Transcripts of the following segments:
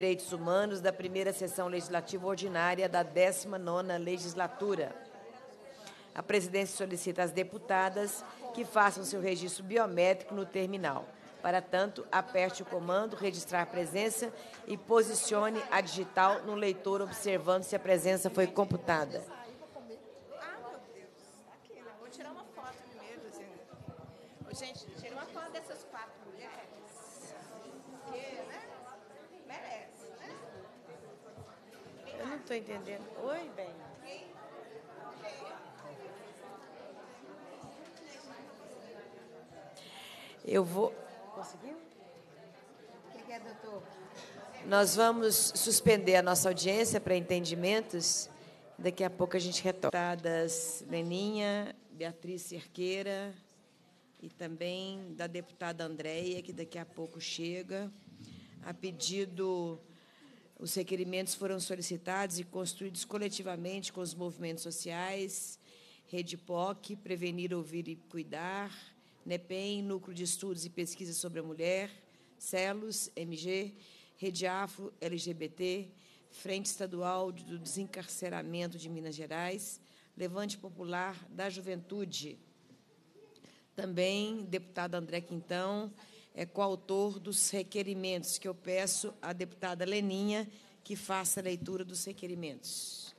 Direitos Humanos da primeira sessão legislativa ordinária da 19ª legislatura. A presidência solicita às deputadas que façam seu registro biométrico no terminal. Para tanto, aperte o comando registrar presença e posicione a digital no leitor observando se a presença foi computada. estou entendendo. Oi, bem. Eu vou. Conseguiu? O que é, doutor? Nós vamos suspender a nossa audiência para entendimentos. Daqui a pouco a gente retorna. Leninha, Beatriz Cerqueira e também da deputada Andréia, que daqui a pouco chega, a pedido os requerimentos foram solicitados e construídos coletivamente com os movimentos sociais, Rede POC, Prevenir, Ouvir e Cuidar, NEPEM, Núcleo de Estudos e Pesquisa sobre a Mulher, CELOS, MG, Rede Afro, LGBT, Frente Estadual do Desencarceramento de Minas Gerais, Levante Popular da Juventude. Também deputado André Quintão, é coautor dos requerimentos, que eu peço à deputada Leninha que faça a leitura dos requerimentos.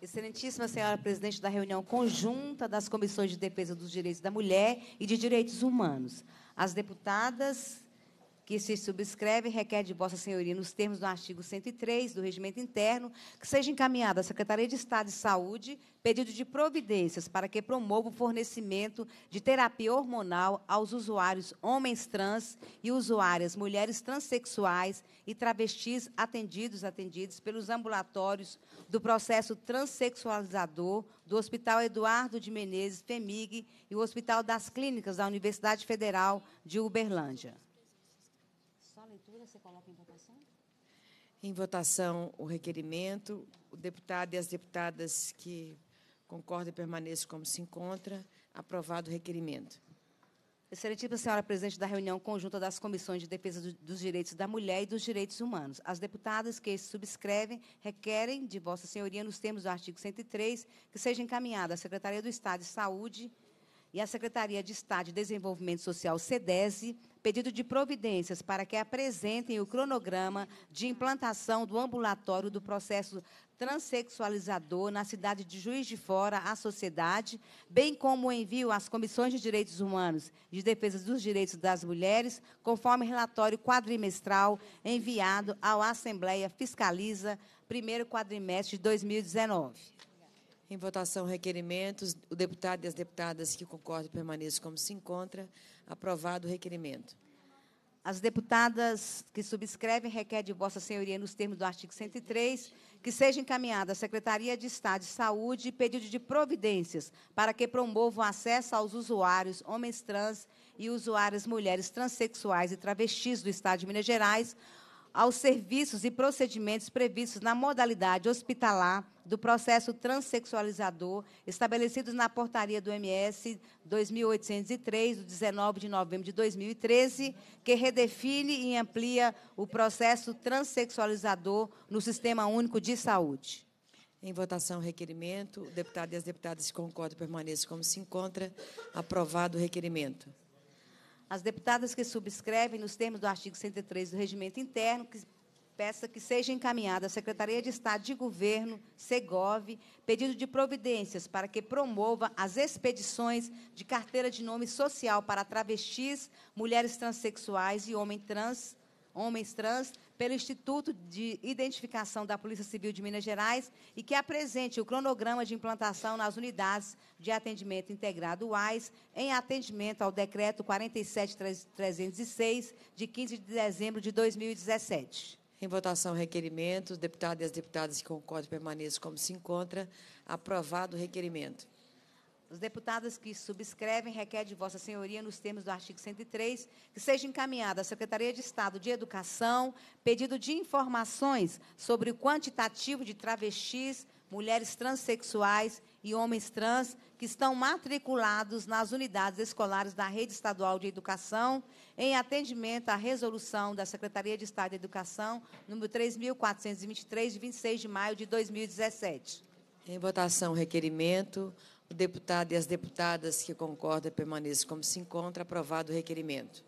Excelentíssima senhora presidente da reunião conjunta das Comissões de Defesa dos Direitos da Mulher e de Direitos Humanos, as deputadas que se subscreve requer de Vossa Senhoria, nos termos do artigo 103 do Regimento Interno, que seja encaminhada à Secretaria de Estado de Saúde pedido de providências para que promova o fornecimento de terapia hormonal aos usuários homens trans e usuárias mulheres transexuais e travestis atendidos atendidos pelos ambulatórios do processo transexualizador do Hospital Eduardo de Menezes Femig e o Hospital das Clínicas da Universidade Federal de Uberlândia. Você coloca em votação? Em votação o requerimento. O deputado e as deputadas que concordam e permaneçam como se encontra. Aprovado o requerimento. Excelentíssima tipo senhora presidente da reunião conjunta das comissões de defesa dos direitos da mulher e dos direitos humanos. As deputadas que subscrevem requerem de vossa senhoria nos termos do artigo 103 que seja encaminhada à Secretaria do Estado de Saúde e à Secretaria de Estado de Desenvolvimento Social SEDESE pedido de providências para que apresentem o cronograma de implantação do ambulatório do processo transexualizador na cidade de Juiz de Fora à sociedade, bem como o envio às comissões de direitos humanos e de defesa dos direitos das mulheres, conforme relatório quadrimestral enviado à Assembleia Fiscaliza, primeiro quadrimestre de 2019. Em votação, requerimentos. O deputado e as deputadas que concordam permaneçam como se encontra. Aprovado o requerimento. As deputadas que subscrevem requer de Vossa Senhoria, nos termos do artigo 103, que seja encaminhada à Secretaria de Estado de Saúde pedido de providências para que promova acesso aos usuários, homens trans e usuárias mulheres transexuais e travestis do Estado de Minas Gerais, aos serviços e procedimentos previstos na modalidade hospitalar do processo transexualizador estabelecidos na portaria do MS 2803 do 19 de novembro de 2013, que redefine e amplia o processo transexualizador no Sistema Único de Saúde. Em votação, requerimento. O deputado e as deputadas que concordam permaneçam como se encontra. Aprovado o requerimento. As deputadas que subscrevem, nos termos do artigo 103 do Regimento Interno, que peça que seja encaminhada à Secretaria de Estado de Governo, SEGOV, pedido de providências para que promova as expedições de carteira de nome social para travestis, mulheres transexuais e homens trans, homens trans pelo Instituto de Identificação da Polícia Civil de Minas Gerais e que apresente o cronograma de implantação nas unidades de atendimento integrado UAS em atendimento ao Decreto 47306, de 15 de dezembro de 2017. Em votação, requerimento. Os deputados e as deputadas que concordam permaneçam como se encontra. Aprovado o requerimento. Os deputados que subscrevem requer de Vossa Senhoria, nos termos do artigo 103, que seja encaminhada à Secretaria de Estado de Educação pedido de informações sobre o quantitativo de travestis, mulheres transexuais e homens trans que estão matriculados nas unidades escolares da Rede Estadual de Educação, em atendimento à resolução da Secretaria de Estado de Educação, número 3.423, de 26 de maio de 2017. Em votação, requerimento. O deputado e as deputadas que concordam permaneçam como se encontra. Aprovado o requerimento.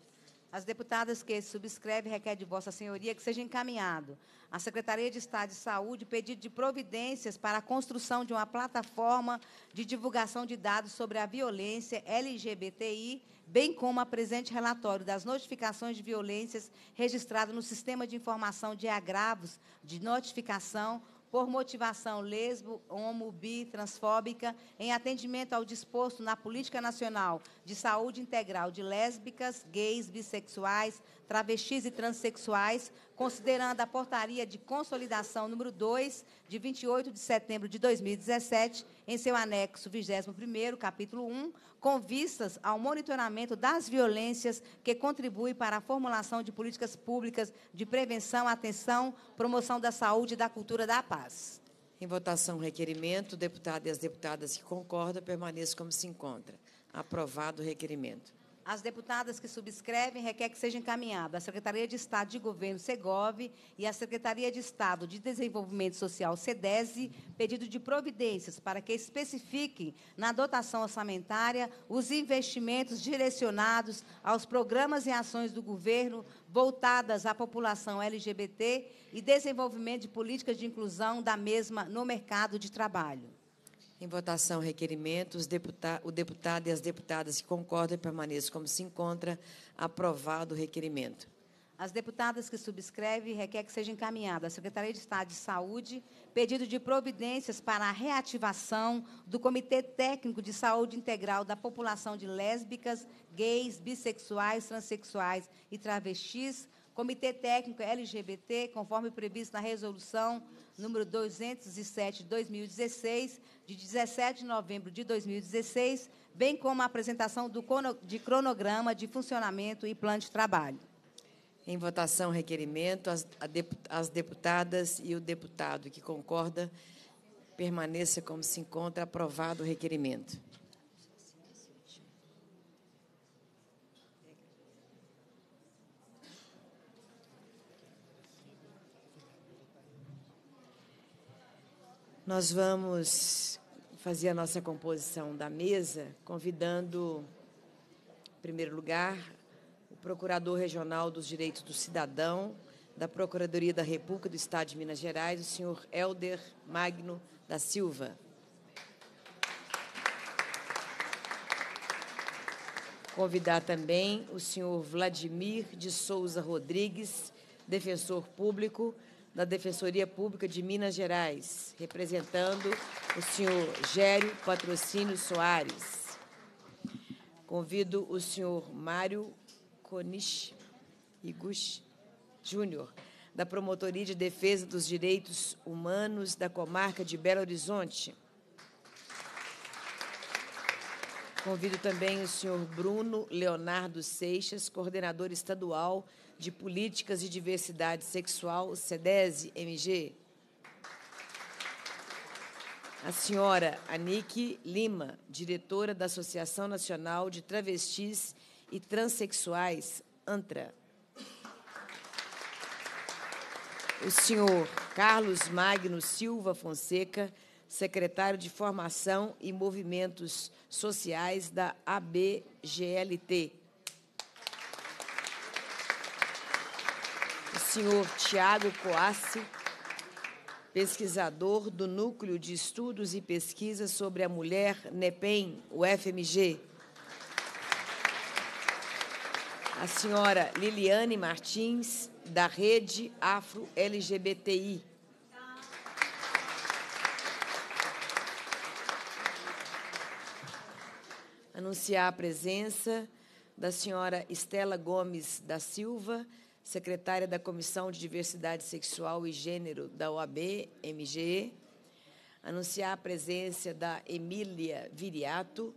As deputadas que subscrevem requer de Vossa Senhoria que seja encaminhado à Secretaria de Estado de Saúde pedido de providências para a construção de uma plataforma de divulgação de dados sobre a violência LGBTI, bem como a presente relatório das notificações de violências registrado no Sistema de Informação de Agravos de Notificação, por motivação lesbo, homo, bi, transfóbica, em atendimento ao disposto na política nacional de saúde integral de lésbicas, gays, bissexuais, travestis e transexuais, considerando a portaria de consolidação número 2, de 28 de setembro de 2017, em seu anexo 21 capítulo 1, com vistas ao monitoramento das violências que contribuem para a formulação de políticas públicas de prevenção, atenção, promoção da saúde e da cultura da paz. Em votação, requerimento, o deputado e as deputadas que concordam permaneçam como se encontra. Aprovado o requerimento. As deputadas que subscrevem requer que seja encaminhada à Secretaria de Estado de Governo, Segov, e à Secretaria de Estado de Desenvolvimento Social, SEDESE, pedido de providências para que especifiquem na dotação orçamentária os investimentos direcionados aos programas e ações do governo voltadas à população LGBT e desenvolvimento de políticas de inclusão da mesma no mercado de trabalho. Em votação, requerimento. o deputado e as deputadas que concordam permaneçam como se encontra. Aprovado o requerimento. As deputadas que subscrevem requer que seja encaminhada à Secretaria de Estado de Saúde pedido de providências para a reativação do Comitê Técnico de Saúde Integral da população de lésbicas, gays, bissexuais, transexuais e travestis Comitê Técnico LGBT, conforme previsto na resolução número 207/2016 de 17 de novembro de 2016, bem como a apresentação do de cronograma de funcionamento e plano de trabalho. Em votação, requerimento, as, as deputadas e o deputado que concorda permaneça como se encontra aprovado o requerimento. Nós vamos fazer a nossa composição da mesa, convidando, em primeiro lugar, o Procurador Regional dos Direitos do Cidadão da Procuradoria da República do Estado de Minas Gerais, o senhor Helder Magno da Silva. Convidar também o senhor Vladimir de Souza Rodrigues, defensor público, da Defensoria Pública de Minas Gerais, representando o senhor Gério Patrocínio Soares. Convido o senhor Mário Konish Iguchi Júnior, da Promotoria de Defesa dos Direitos Humanos da Comarca de Belo Horizonte. Convido também o senhor Bruno Leonardo Seixas, coordenador estadual de Políticas de Diversidade Sexual, SEDESI-MG. A senhora Anique Lima, diretora da Associação Nacional de Travestis e Transsexuais, ANTRA. O senhor Carlos Magno Silva Fonseca, secretário de Formação e Movimentos Sociais da ABGLT. senhor Tiago Coassi, pesquisador do Núcleo de Estudos e Pesquisas sobre a Mulher NEPEM, o FMG. A senhora Liliane Martins, da Rede Afro LGBTI. Anunciar a presença da senhora Estela Gomes da Silva, secretária da Comissão de Diversidade Sexual e Gênero da OAB-MGE, anunciar a presença da Emília Viriato,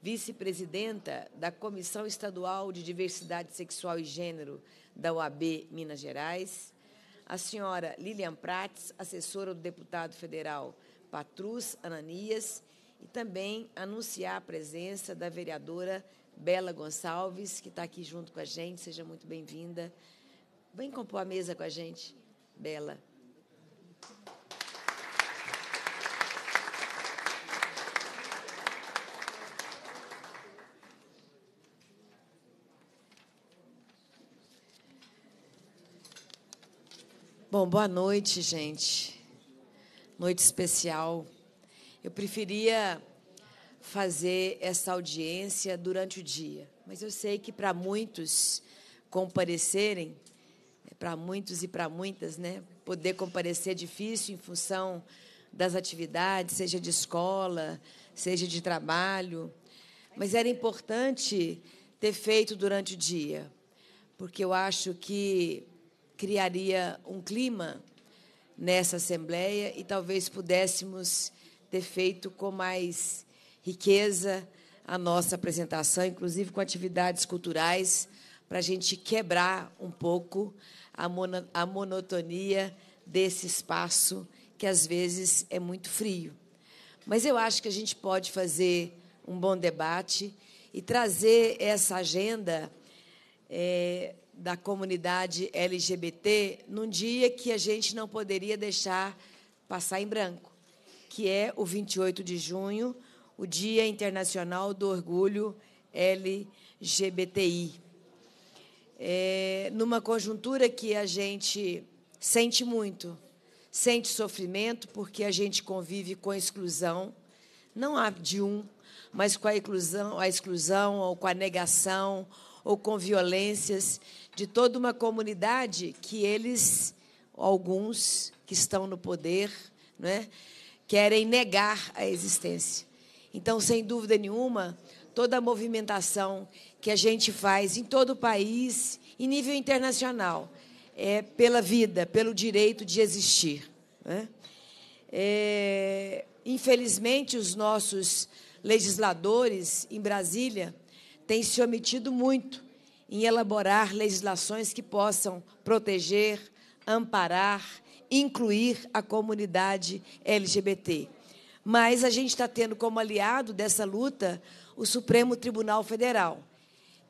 vice-presidenta da Comissão Estadual de Diversidade Sexual e Gênero da OAB Minas Gerais, a senhora Lilian Prates, assessora do deputado federal Patrus Ananias, e também anunciar a presença da vereadora Bela Gonçalves, que está aqui junto com a gente. Seja muito bem-vinda. Vem compor a mesa com a gente, Bela. Bom, boa noite, gente. Noite especial. Eu preferia fazer essa audiência durante o dia, mas eu sei que para muitos comparecerem para muitos e para muitas, né? Poder comparecer é difícil em função das atividades, seja de escola, seja de trabalho. Mas era importante ter feito durante o dia, porque eu acho que criaria um clima nessa Assembleia e talvez pudéssemos ter feito com mais riqueza a nossa apresentação, inclusive com atividades culturais, para a gente quebrar um pouco a, mono, a monotonia desse espaço que às vezes é muito frio. Mas eu acho que a gente pode fazer um bom debate e trazer essa agenda é, da comunidade LGBT num dia que a gente não poderia deixar passar em branco, que é o 28 de junho, o Dia Internacional do Orgulho LGBTI é, numa conjuntura que a gente sente muito, sente sofrimento porque a gente convive com exclusão, não há de um, mas com a exclusão, a exclusão ou com a negação ou com violências de toda uma comunidade que eles, alguns que estão no poder, é, querem negar a existência. Então, sem dúvida nenhuma, toda a movimentação que a gente faz em todo o país, em nível internacional, é, pela vida, pelo direito de existir. Né? É, infelizmente, os nossos legisladores em Brasília têm se omitido muito em elaborar legislações que possam proteger, amparar, incluir a comunidade LGBT. Mas a gente está tendo como aliado dessa luta o Supremo Tribunal Federal,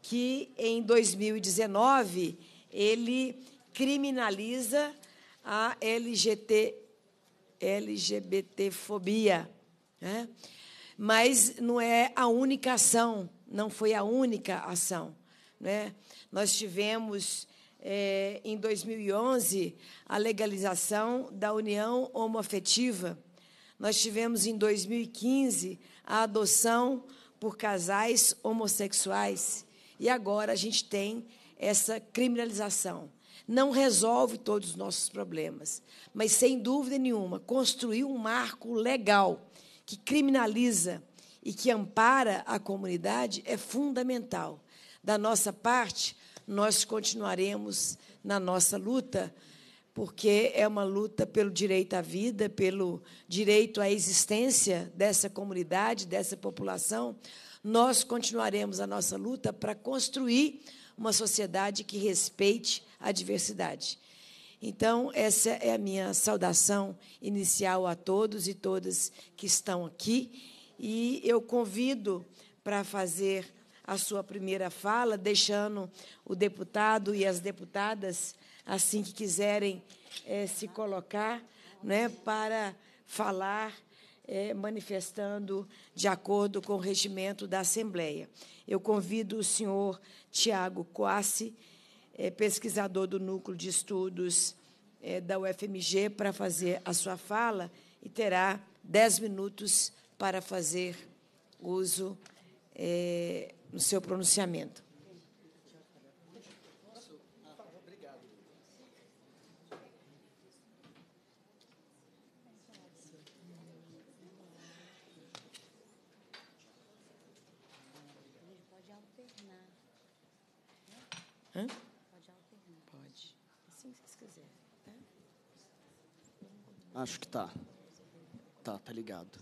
que em 2019 ele criminaliza a LGBT, LGBTfobia. Né? Mas não é a única ação, não foi a única ação. Né? Nós tivemos, é, em 2011, a legalização da união homoafetiva. Nós tivemos, em 2015, a adoção por casais homossexuais e agora a gente tem essa criminalização. Não resolve todos os nossos problemas, mas sem dúvida nenhuma construir um marco legal que criminaliza e que ampara a comunidade é fundamental. Da nossa parte, nós continuaremos na nossa luta porque é uma luta pelo direito à vida, pelo direito à existência dessa comunidade, dessa população. Nós continuaremos a nossa luta para construir uma sociedade que respeite a diversidade. Então, essa é a minha saudação inicial a todos e todas que estão aqui. E eu convido para fazer a sua primeira fala, deixando o deputado e as deputadas assim que quiserem é, se colocar né, para falar, é, manifestando de acordo com o regimento da Assembleia. Eu convido o senhor Tiago Coassi, é, pesquisador do Núcleo de Estudos é, da UFMG, para fazer a sua fala e terá dez minutos para fazer uso é, no seu pronunciamento. Hã? Pode alternar. Pode. Assim que vocês quiserem, tá? Acho que tá. Tá, tá ligado.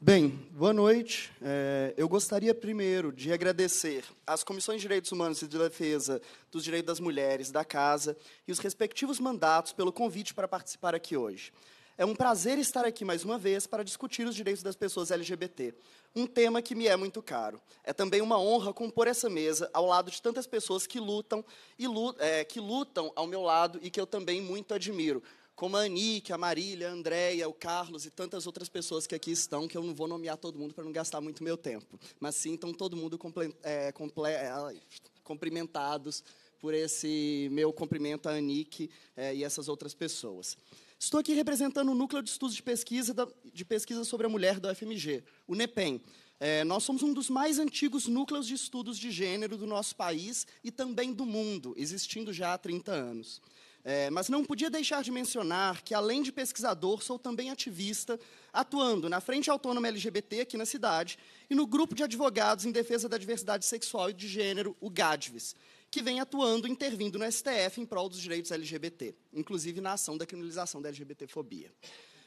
Bem, boa noite. É, eu gostaria primeiro de agradecer às Comissões de Direitos Humanos e de Defesa dos Direitos das Mulheres da Casa e os respectivos mandatos pelo convite para participar aqui hoje. É um prazer estar aqui mais uma vez para discutir os direitos das pessoas LGBT, um tema que me é muito caro. É também uma honra compor essa mesa ao lado de tantas pessoas que lutam e lutam, é, que lutam ao meu lado e que eu também muito admiro, como a Anique, a Marília, a Andréia, o Carlos e tantas outras pessoas que aqui estão, que eu não vou nomear todo mundo para não gastar muito meu tempo. Mas sim, então todo mundo é, é, cumprimentados por esse meu cumprimento a Anique é, e essas outras pessoas. Estou aqui representando o Núcleo de Estudos de Pesquisa, da, de pesquisa sobre a Mulher da UFMG, o NEPEN. É, nós somos um dos mais antigos núcleos de estudos de gênero do nosso país e também do mundo, existindo já há 30 anos. É, mas não podia deixar de mencionar que, além de pesquisador, sou também ativista, atuando na Frente Autônoma LGBT aqui na cidade e no Grupo de Advogados em Defesa da Diversidade Sexual e de Gênero, o GADVES, que vem atuando, intervindo no STF em prol dos direitos LGBT, inclusive na ação da criminalização da LGBTfobia.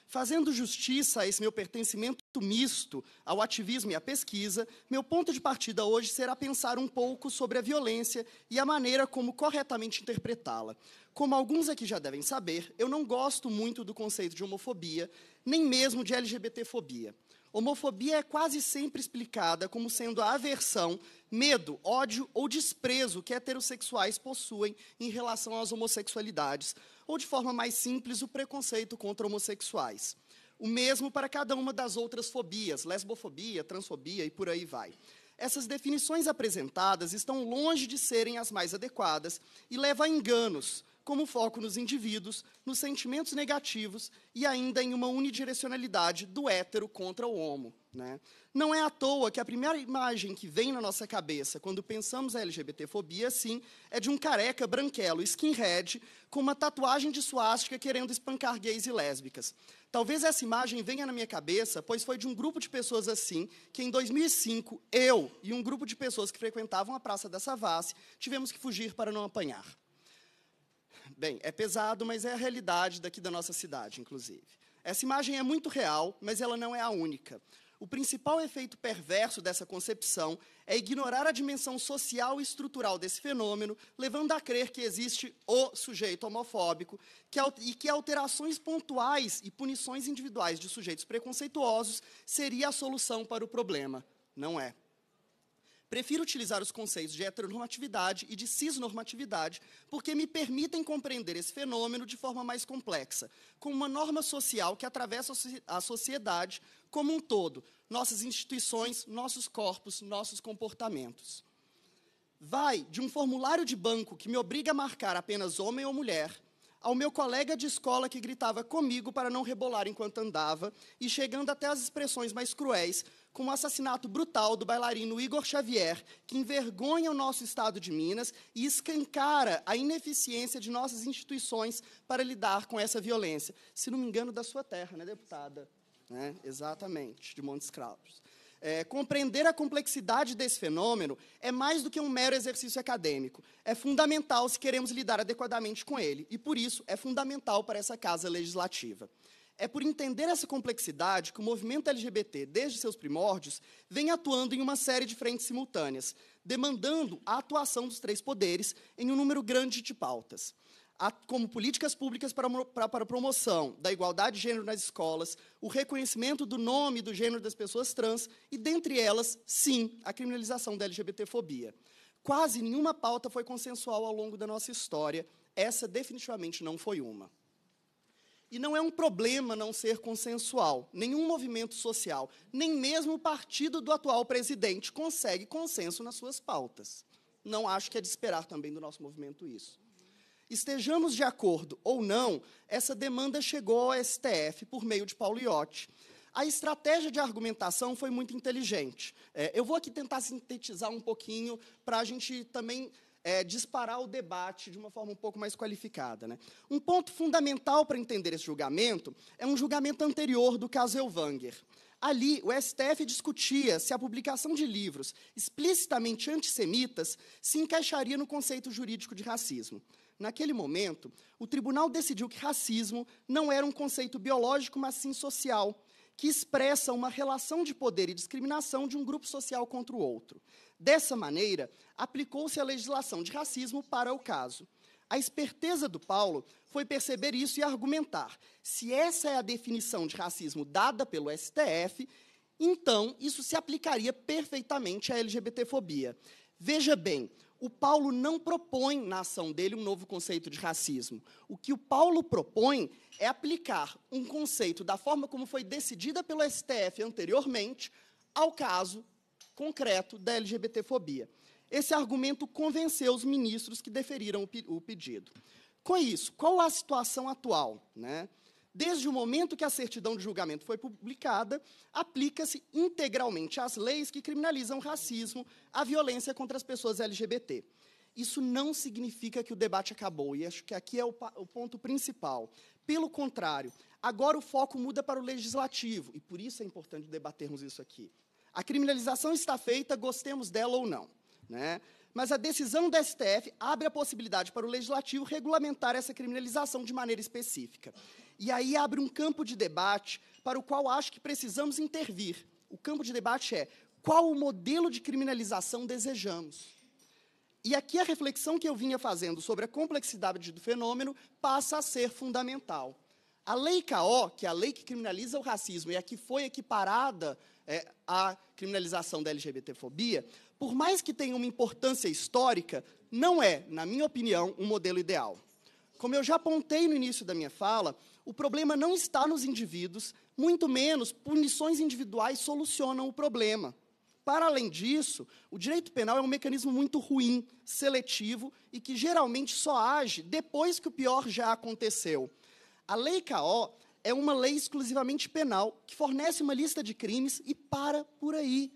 Fazendo justiça a esse meu pertencimento misto ao ativismo e à pesquisa, meu ponto de partida hoje será pensar um pouco sobre a violência e a maneira como corretamente interpretá-la. Como alguns aqui já devem saber, eu não gosto muito do conceito de homofobia, nem mesmo de LGBTfobia. Homofobia é quase sempre explicada como sendo a aversão, medo, ódio ou desprezo que heterossexuais possuem em relação às homossexualidades, ou de forma mais simples, o preconceito contra homossexuais. O mesmo para cada uma das outras fobias, lesbofobia, transfobia e por aí vai. Essas definições apresentadas estão longe de serem as mais adequadas e levam a enganos, como foco nos indivíduos, nos sentimentos negativos e ainda em uma unidirecionalidade do hétero contra o homo. Né? Não é à toa que a primeira imagem que vem na nossa cabeça quando pensamos a LGBTfobia, sim, é de um careca branquelo skinhead com uma tatuagem de suástica querendo espancar gays e lésbicas. Talvez essa imagem venha na minha cabeça, pois foi de um grupo de pessoas assim que, em 2005, eu e um grupo de pessoas que frequentavam a Praça da Savassi tivemos que fugir para não apanhar. Bem, é pesado, mas é a realidade daqui da nossa cidade, inclusive. Essa imagem é muito real, mas ela não é a única. O principal efeito perverso dessa concepção é ignorar a dimensão social e estrutural desse fenômeno, levando a crer que existe o sujeito homofóbico e que alterações pontuais e punições individuais de sujeitos preconceituosos seria a solução para o problema. Não é. Prefiro utilizar os conceitos de heteronormatividade e de cisnormatividade, porque me permitem compreender esse fenômeno de forma mais complexa, como uma norma social que atravessa a sociedade como um todo, nossas instituições, nossos corpos, nossos comportamentos. Vai de um formulário de banco que me obriga a marcar apenas homem ou mulher, ao meu colega de escola que gritava comigo para não rebolar enquanto andava, e chegando até as expressões mais cruéis, como o assassinato brutal do bailarino Igor Xavier, que envergonha o nosso estado de Minas e escancara a ineficiência de nossas instituições para lidar com essa violência. Se não me engano, da sua terra, né, deputada? Né? Exatamente, de Montes Claros. É, compreender a complexidade desse fenômeno é mais do que um mero exercício acadêmico. É fundamental se queremos lidar adequadamente com ele, e por isso é fundamental para essa casa legislativa. É por entender essa complexidade que o movimento LGBT, desde seus primórdios, vem atuando em uma série de frentes simultâneas, demandando a atuação dos três poderes em um número grande de pautas a, como políticas públicas para, para, para a promoção da igualdade de gênero nas escolas, o reconhecimento do nome do gênero das pessoas trans e, dentre elas, sim, a criminalização da LGBTfobia. Quase nenhuma pauta foi consensual ao longo da nossa história. Essa definitivamente não foi uma. E não é um problema não ser consensual. Nenhum movimento social, nem mesmo o partido do atual presidente consegue consenso nas suas pautas. Não acho que é de esperar também do nosso movimento isso. Estejamos de acordo ou não, essa demanda chegou ao STF por meio de Paulo Iotti. A estratégia de argumentação foi muito inteligente. É, eu vou aqui tentar sintetizar um pouquinho para a gente também é, disparar o debate de uma forma um pouco mais qualificada. Né? Um ponto fundamental para entender esse julgamento é um julgamento anterior do caso Elvanger. Ali, o STF discutia se a publicação de livros explicitamente antissemitas se encaixaria no conceito jurídico de racismo. Naquele momento, o tribunal decidiu que racismo não era um conceito biológico, mas sim social, que expressa uma relação de poder e discriminação de um grupo social contra o outro. Dessa maneira, aplicou-se a legislação de racismo para o caso. A esperteza do Paulo foi perceber isso e argumentar: se essa é a definição de racismo dada pelo STF, então isso se aplicaria perfeitamente à LGBTfobia. Veja bem, o Paulo não propõe na ação dele um novo conceito de racismo. O que o Paulo propõe é aplicar um conceito da forma como foi decidida pelo STF anteriormente ao caso concreto da LGBTfobia. Esse argumento convenceu os ministros que deferiram o, pedido. Com isso, qual a situação atual? Né? Desde o momento que a certidão de julgamento foi publicada, aplica-se integralmente às leis que criminalizam o racismo, a violência contra as pessoas LGBT. Isso não significa que o debate acabou, e acho que aqui é o, o ponto principal. Pelo contrário, agora o foco muda para o legislativo, e por isso é importante debatermos isso aqui. A criminalização está feita, gostemos dela ou não. Né? Mas a decisão do STF abre a possibilidade para o legislativo regulamentar essa criminalização de maneira específica. E aí abre um campo de debate para o qual acho que precisamos intervir. O campo de debate é qual o modelo de criminalização desejamos. E aqui a reflexão que eu vinha fazendo sobre a complexidade do fenômeno passa a ser fundamental. A lei CAO, que é a lei que criminaliza o racismo e a que foi equiparada é, à criminalização da LGBTfobia, por mais que tenha uma importância histórica, não é, na minha opinião, um modelo ideal. Como eu já apontei no início da minha fala, o problema não está nos indivíduos, muito menos punições individuais solucionam o problema. Para além disso, o direito penal é um mecanismo muito ruim, seletivo e que geralmente só age depois que o pior já aconteceu. A Lei CAO é uma lei exclusivamente penal que fornece uma lista de crimes e para por aí.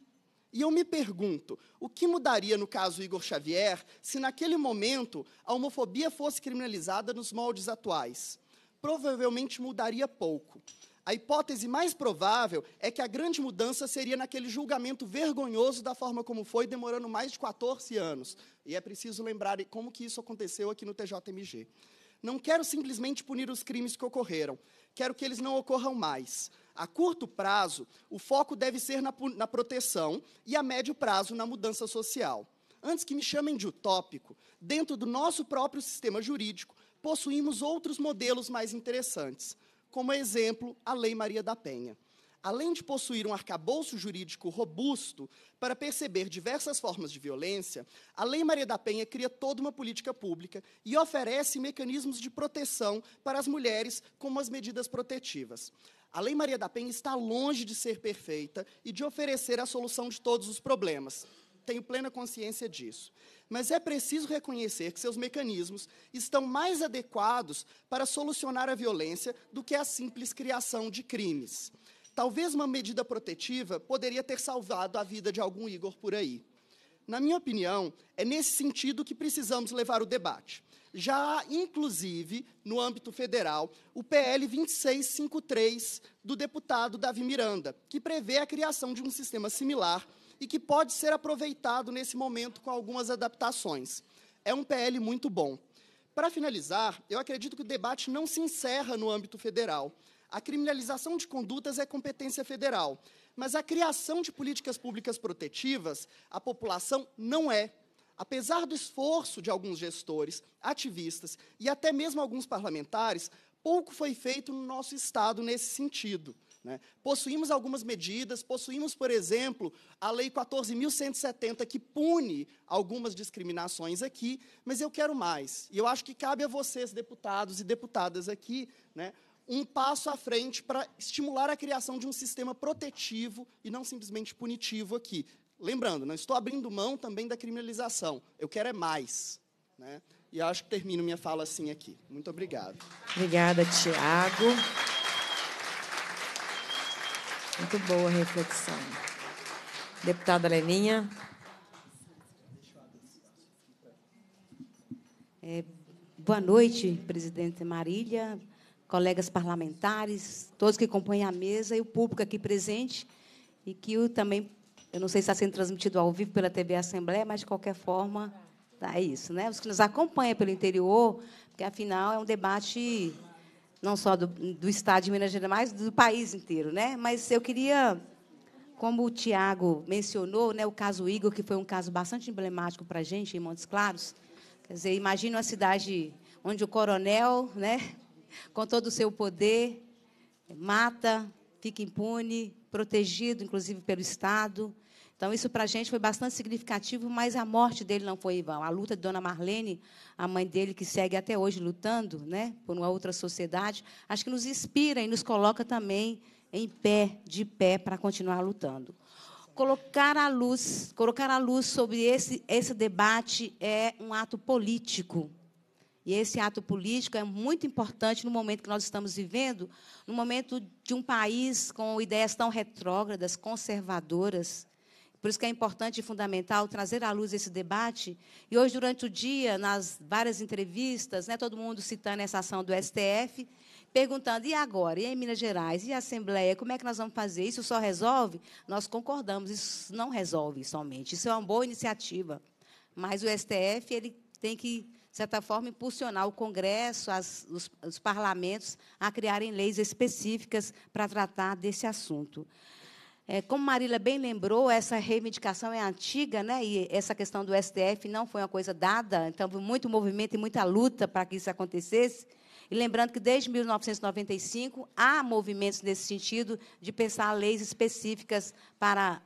E eu me pergunto, o que mudaria no caso Igor Xavier se naquele momento a homofobia fosse criminalizada nos moldes atuais? Provavelmente mudaria pouco. A hipótese mais provável é que a grande mudança seria naquele julgamento vergonhoso da forma como foi, demorando mais de 14 anos. E é preciso lembrar como que isso aconteceu aqui no TJMG. Não quero simplesmente punir os crimes que ocorreram, quero que eles não ocorram mais. A curto prazo, o foco deve ser na, na proteção e, a médio prazo, na mudança social. Antes que me chamem de utópico, dentro do nosso próprio sistema jurídico, possuímos outros modelos mais interessantes, como exemplo, a Lei Maria da Penha além de possuir um arcabouço jurídico robusto para perceber diversas formas de violência, a Lei Maria da Penha cria toda uma política pública e oferece mecanismos de proteção para as mulheres como as medidas protetivas. A Lei Maria da Penha está longe de ser perfeita e de oferecer a solução de todos os problemas. Tenho plena consciência disso. Mas é preciso reconhecer que seus mecanismos estão mais adequados para solucionar a violência do que a simples criação de crimes. Talvez uma medida protetiva poderia ter salvado a vida de algum Igor por aí. Na minha opinião, é nesse sentido que precisamos levar o debate. Já, há, inclusive, no âmbito federal, o PL 2653 do deputado Davi Miranda, que prevê a criação de um sistema similar e que pode ser aproveitado nesse momento com algumas adaptações. É um PL muito bom. Para finalizar, eu acredito que o debate não se encerra no âmbito federal. A criminalização de condutas é competência federal, mas a criação de políticas públicas protetivas, a população não é. Apesar do esforço de alguns gestores, ativistas e até mesmo alguns parlamentares, pouco foi feito no nosso Estado nesse sentido. Né? Possuímos algumas medidas, possuímos, por exemplo, a Lei 14.170, que pune algumas discriminações aqui, mas eu quero mais. E eu acho que cabe a vocês, deputados e deputadas aqui, né, um passo à frente para estimular a criação de um sistema protetivo e não simplesmente punitivo aqui. Lembrando, não estou abrindo mão também da criminalização. Eu quero é mais. Né? E acho que termino minha fala assim aqui. Muito obrigado. Obrigada, Tiago. Muito boa reflexão. Deputada Leninha. É, boa noite, presidente Marília, colegas parlamentares, todos que acompanham a mesa e o público aqui presente, e que eu também, eu não sei se está sendo transmitido ao vivo pela TV Assembleia, mas, de qualquer forma, tá isso. Né? Os que nos acompanham pelo interior, porque, afinal, é um debate não só do, do Estado de Minas Gerais, mas do país inteiro. Né? Mas eu queria como o Tiago mencionou, né, o caso Igor, que foi um caso bastante emblemático para a gente em Montes Claros. Quer dizer, imagina uma cidade onde o coronel, né, com todo o seu poder, mata, fica impune, protegido, inclusive, pelo Estado. Então, isso para a gente foi bastante significativo, mas a morte dele não foi em vão. A luta de Dona Marlene, a mãe dele, que segue até hoje lutando né, por uma outra sociedade, acho que nos inspira e nos coloca também em pé, de pé, para continuar lutando. Colocar a luz, colocar a luz sobre esse, esse debate é um ato político, e esse ato político é muito importante no momento que nós estamos vivendo, no momento de um país com ideias tão retrógradas, conservadoras. Por isso que é importante e fundamental trazer à luz esse debate. E hoje, durante o dia, nas várias entrevistas, né, todo mundo citando essa ação do STF, perguntando, e agora? E em Minas Gerais? E a Assembleia? Como é que nós vamos fazer? Isso só resolve? Nós concordamos, isso não resolve somente. Isso é uma boa iniciativa. Mas o STF ele tem que de certa forma, impulsionar o Congresso, as, os, os parlamentos, a criarem leis específicas para tratar desse assunto. É, como Marília bem lembrou, essa reivindicação é antiga, né? e essa questão do STF não foi uma coisa dada, então, muito movimento e muita luta para que isso acontecesse. E lembrando que desde 1995 há movimentos nesse sentido de pensar leis específicas para,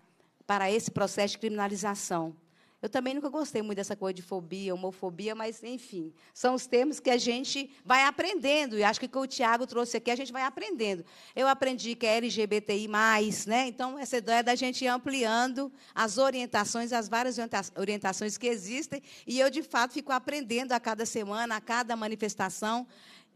para esse processo de criminalização. Eu também nunca gostei muito dessa coisa de fobia, homofobia, mas, enfim, são os termos que a gente vai aprendendo. E acho que o que o Tiago trouxe aqui, a gente vai aprendendo. Eu aprendi que é LGBTI, né? Então, essa ideia é da gente ir ampliando as orientações, as várias orientações que existem. E eu, de fato, fico aprendendo a cada semana, a cada manifestação.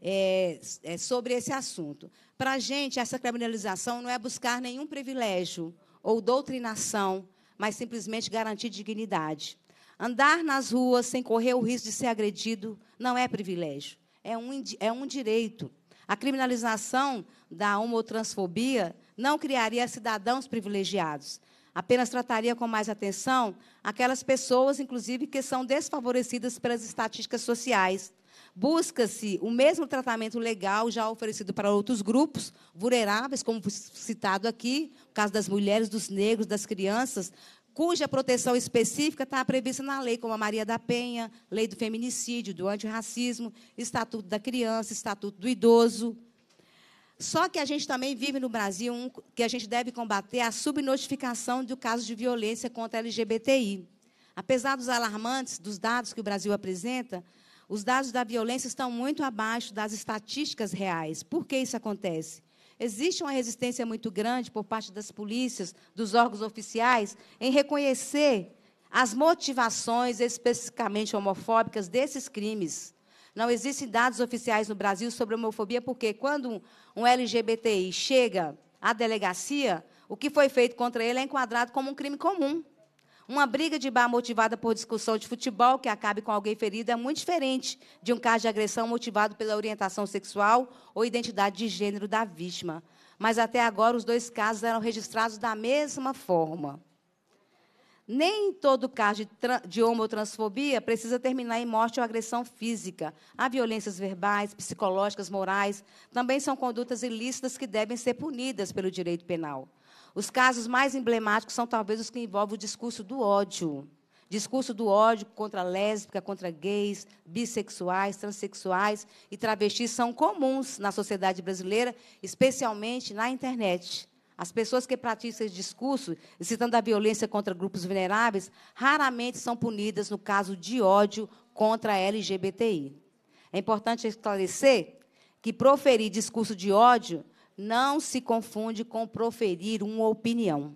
É, é, sobre esse assunto. Para a gente, essa criminalização não é buscar nenhum privilégio ou doutrinação mas simplesmente garantir dignidade. Andar nas ruas sem correr o risco de ser agredido não é privilégio, é um, é um direito. A criminalização da homotransfobia não criaria cidadãos privilegiados, apenas trataria com mais atenção aquelas pessoas, inclusive, que são desfavorecidas pelas estatísticas sociais Busca-se o mesmo tratamento legal já oferecido para outros grupos vulneráveis, como citado aqui, o caso das mulheres, dos negros, das crianças, cuja proteção específica está prevista na lei, como a Maria da Penha, Lei do Feminicídio, do Antirracismo, Estatuto da Criança, Estatuto do Idoso. Só que a gente também vive no Brasil um, que a gente deve combater a subnotificação do caso de violência contra a LGBTI. Apesar dos alarmantes dos dados que o Brasil apresenta, os dados da violência estão muito abaixo das estatísticas reais. Por que isso acontece? Existe uma resistência muito grande por parte das polícias, dos órgãos oficiais, em reconhecer as motivações especificamente homofóbicas desses crimes. Não existem dados oficiais no Brasil sobre homofobia, porque quando um LGBTI chega à delegacia, o que foi feito contra ele é enquadrado como um crime comum. Uma briga de bar motivada por discussão de futebol que acabe com alguém ferido é muito diferente de um caso de agressão motivado pela orientação sexual ou identidade de gênero da vítima. Mas até agora os dois casos eram registrados da mesma forma. Nem todo caso de, de homotransfobia precisa terminar em morte ou agressão física. Há violências verbais, psicológicas, morais, também são condutas ilícitas que devem ser punidas pelo direito penal. Os casos mais emblemáticos são talvez os que envolvem o discurso do ódio. Discurso do ódio contra lésbicas, contra gays, bissexuais, transexuais e travestis são comuns na sociedade brasileira, especialmente na internet. As pessoas que praticam esse discurso, citando a violência contra grupos vulneráveis, raramente são punidas no caso de ódio contra a LGBTI. É importante esclarecer que proferir discurso de ódio não se confunde com proferir uma opinião.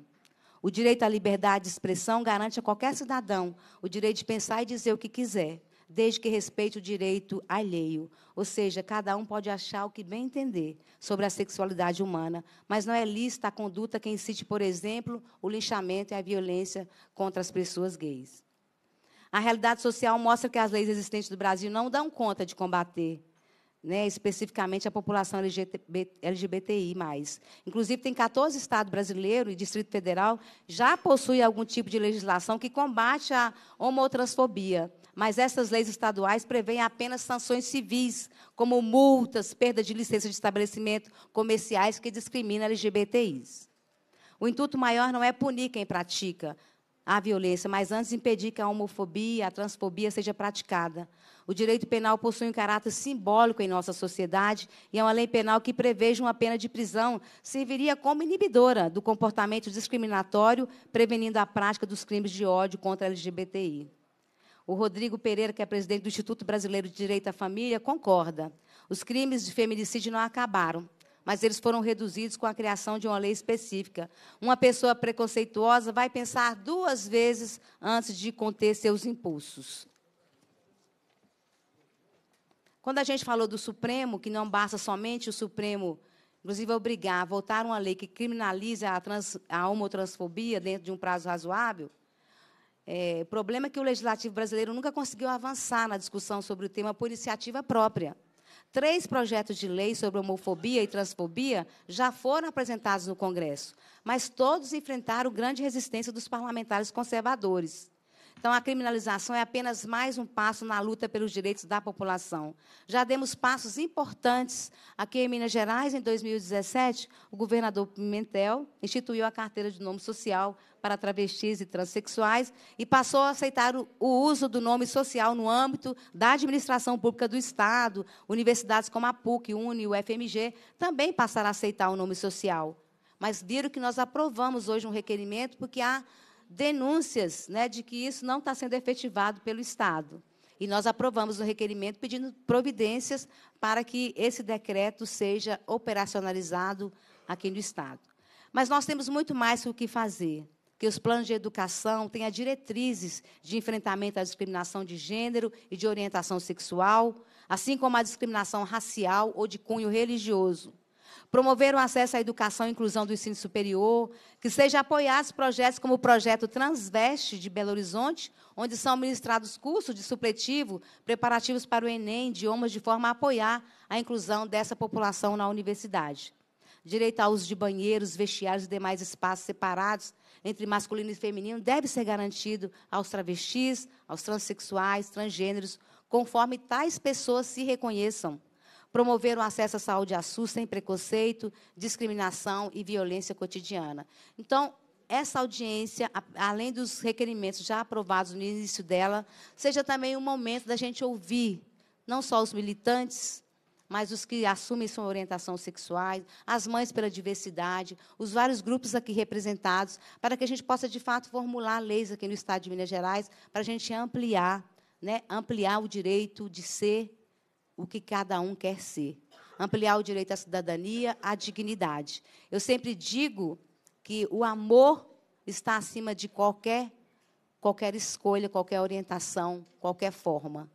O direito à liberdade de expressão garante a qualquer cidadão o direito de pensar e dizer o que quiser, desde que respeite o direito alheio. Ou seja, cada um pode achar o que bem entender sobre a sexualidade humana, mas não é lícita a conduta que incite, por exemplo, o linchamento e a violência contra as pessoas gays. A realidade social mostra que as leis existentes do Brasil não dão conta de combater né, especificamente a população LGBT, LGBTI+. Inclusive, tem 14 estados brasileiros e Distrito Federal já possuem algum tipo de legislação que combate a homotransfobia, mas essas leis estaduais prevêem apenas sanções civis, como multas, perda de licença de estabelecimento comerciais que discriminam LGBTIs. O intuito maior não é punir quem pratica, à violência, mas antes impedir que a homofobia, a transfobia seja praticada. O direito penal possui um caráter simbólico em nossa sociedade e é uma lei penal que preveja uma pena de prisão, serviria como inibidora do comportamento discriminatório, prevenindo a prática dos crimes de ódio contra a LGBTI. O Rodrigo Pereira, que é presidente do Instituto Brasileiro de Direito à Família, concorda. Os crimes de feminicídio não acabaram, mas eles foram reduzidos com a criação de uma lei específica. Uma pessoa preconceituosa vai pensar duas vezes antes de conter seus impulsos. Quando a gente falou do Supremo, que não basta somente o Supremo, inclusive, obrigar a votar uma lei que criminaliza a, trans, a homotransfobia dentro de um prazo razoável, é, o problema é que o legislativo brasileiro nunca conseguiu avançar na discussão sobre o tema por iniciativa própria. Três projetos de lei sobre homofobia e transfobia já foram apresentados no Congresso, mas todos enfrentaram grande resistência dos parlamentares conservadores. Então, a criminalização é apenas mais um passo na luta pelos direitos da população. Já demos passos importantes. Aqui em Minas Gerais, em 2017, o governador Pimentel instituiu a carteira de nome social para travestis e transexuais e passou a aceitar o, uso do nome social no âmbito da administração pública do Estado. Universidades como a PUC, UNE, o FMG também passaram a aceitar o nome social. Mas viram que nós aprovamos hoje um requerimento porque há denúncias né, de que isso não está sendo efetivado pelo Estado. E nós aprovamos o requerimento pedindo providências para que esse decreto seja operacionalizado aqui no Estado. Mas nós temos muito mais o que fazer. Que os planos de educação tenham diretrizes de enfrentamento à discriminação de gênero e de orientação sexual, assim como à discriminação racial ou de cunho religioso promover o acesso à educação e inclusão do ensino superior, que seja apoiados projetos como o projeto Transveste de Belo Horizonte, onde são ministrados cursos de supletivo, preparativos para o Enem, idiomas, de forma a apoiar a inclusão dessa população na universidade. Direito ao uso de banheiros, vestiários e demais espaços separados entre masculino e feminino deve ser garantido aos travestis, aos transexuais, transgêneros, conforme tais pessoas se reconheçam promover o acesso à saúde e à SUS sem preconceito, discriminação e violência cotidiana. Então, essa audiência, além dos requerimentos já aprovados no início dela, seja também um momento da gente ouvir não só os militantes, mas os que assumem sua orientação sexual, as mães pela diversidade, os vários grupos aqui representados, para que a gente possa, de fato, formular leis aqui no Estado de Minas Gerais, para a gente ampliar, né, ampliar o direito de ser o que cada um quer ser. Ampliar o direito à cidadania, à dignidade. Eu sempre digo que o amor está acima de qualquer qualquer escolha, qualquer orientação, qualquer forma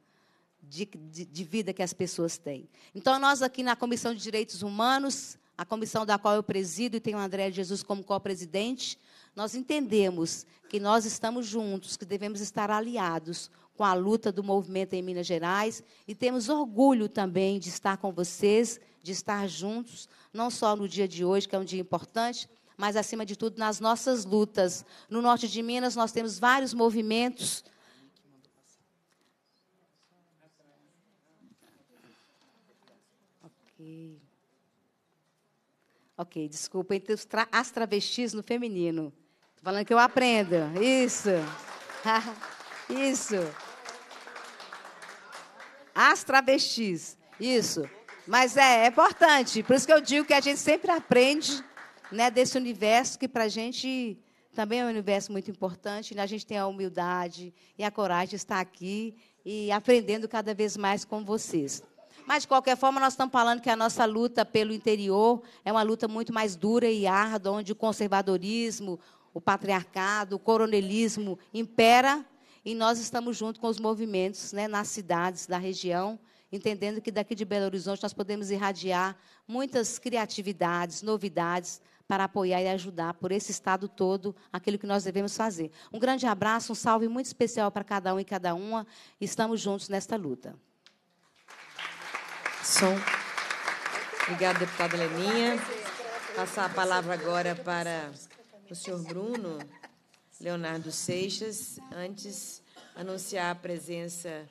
de, de, de vida que as pessoas têm. Então, nós aqui na Comissão de Direitos Humanos, a comissão da qual eu presido e tenho o André Jesus como co-presidente, nós entendemos que nós estamos juntos, que devemos estar aliados com a luta do movimento em Minas Gerais e temos orgulho também de estar com vocês, de estar juntos, não só no dia de hoje, que é um dia importante, mas acima de tudo nas nossas lutas. No norte de Minas nós temos vários movimentos. Ok. Ok, desculpa, entre as travestis no feminino falando que eu aprenda. Isso. Isso. As travestis. Isso. Mas é, é importante. Por isso que eu digo que a gente sempre aprende né, desse universo que para a gente também é um universo muito importante. Né? A gente tem a humildade e a coragem de estar aqui e aprendendo cada vez mais com vocês. Mas, de qualquer forma, nós estamos falando que a nossa luta pelo interior é uma luta muito mais dura e árdua, onde o conservadorismo, o patriarcado, o coronelismo impera e nós estamos junto com os movimentos né, nas cidades da região, entendendo que daqui de Belo Horizonte nós podemos irradiar muitas criatividades, novidades para apoiar e ajudar por esse estado todo aquilo que nós devemos fazer. Um grande abraço, um salve muito especial para cada um e cada uma. Estamos juntos nesta luta. Som. Obrigada, deputada Leninha. Passar a palavra agora para para o senhor Bruno Leonardo Seixas, antes anunciar a presença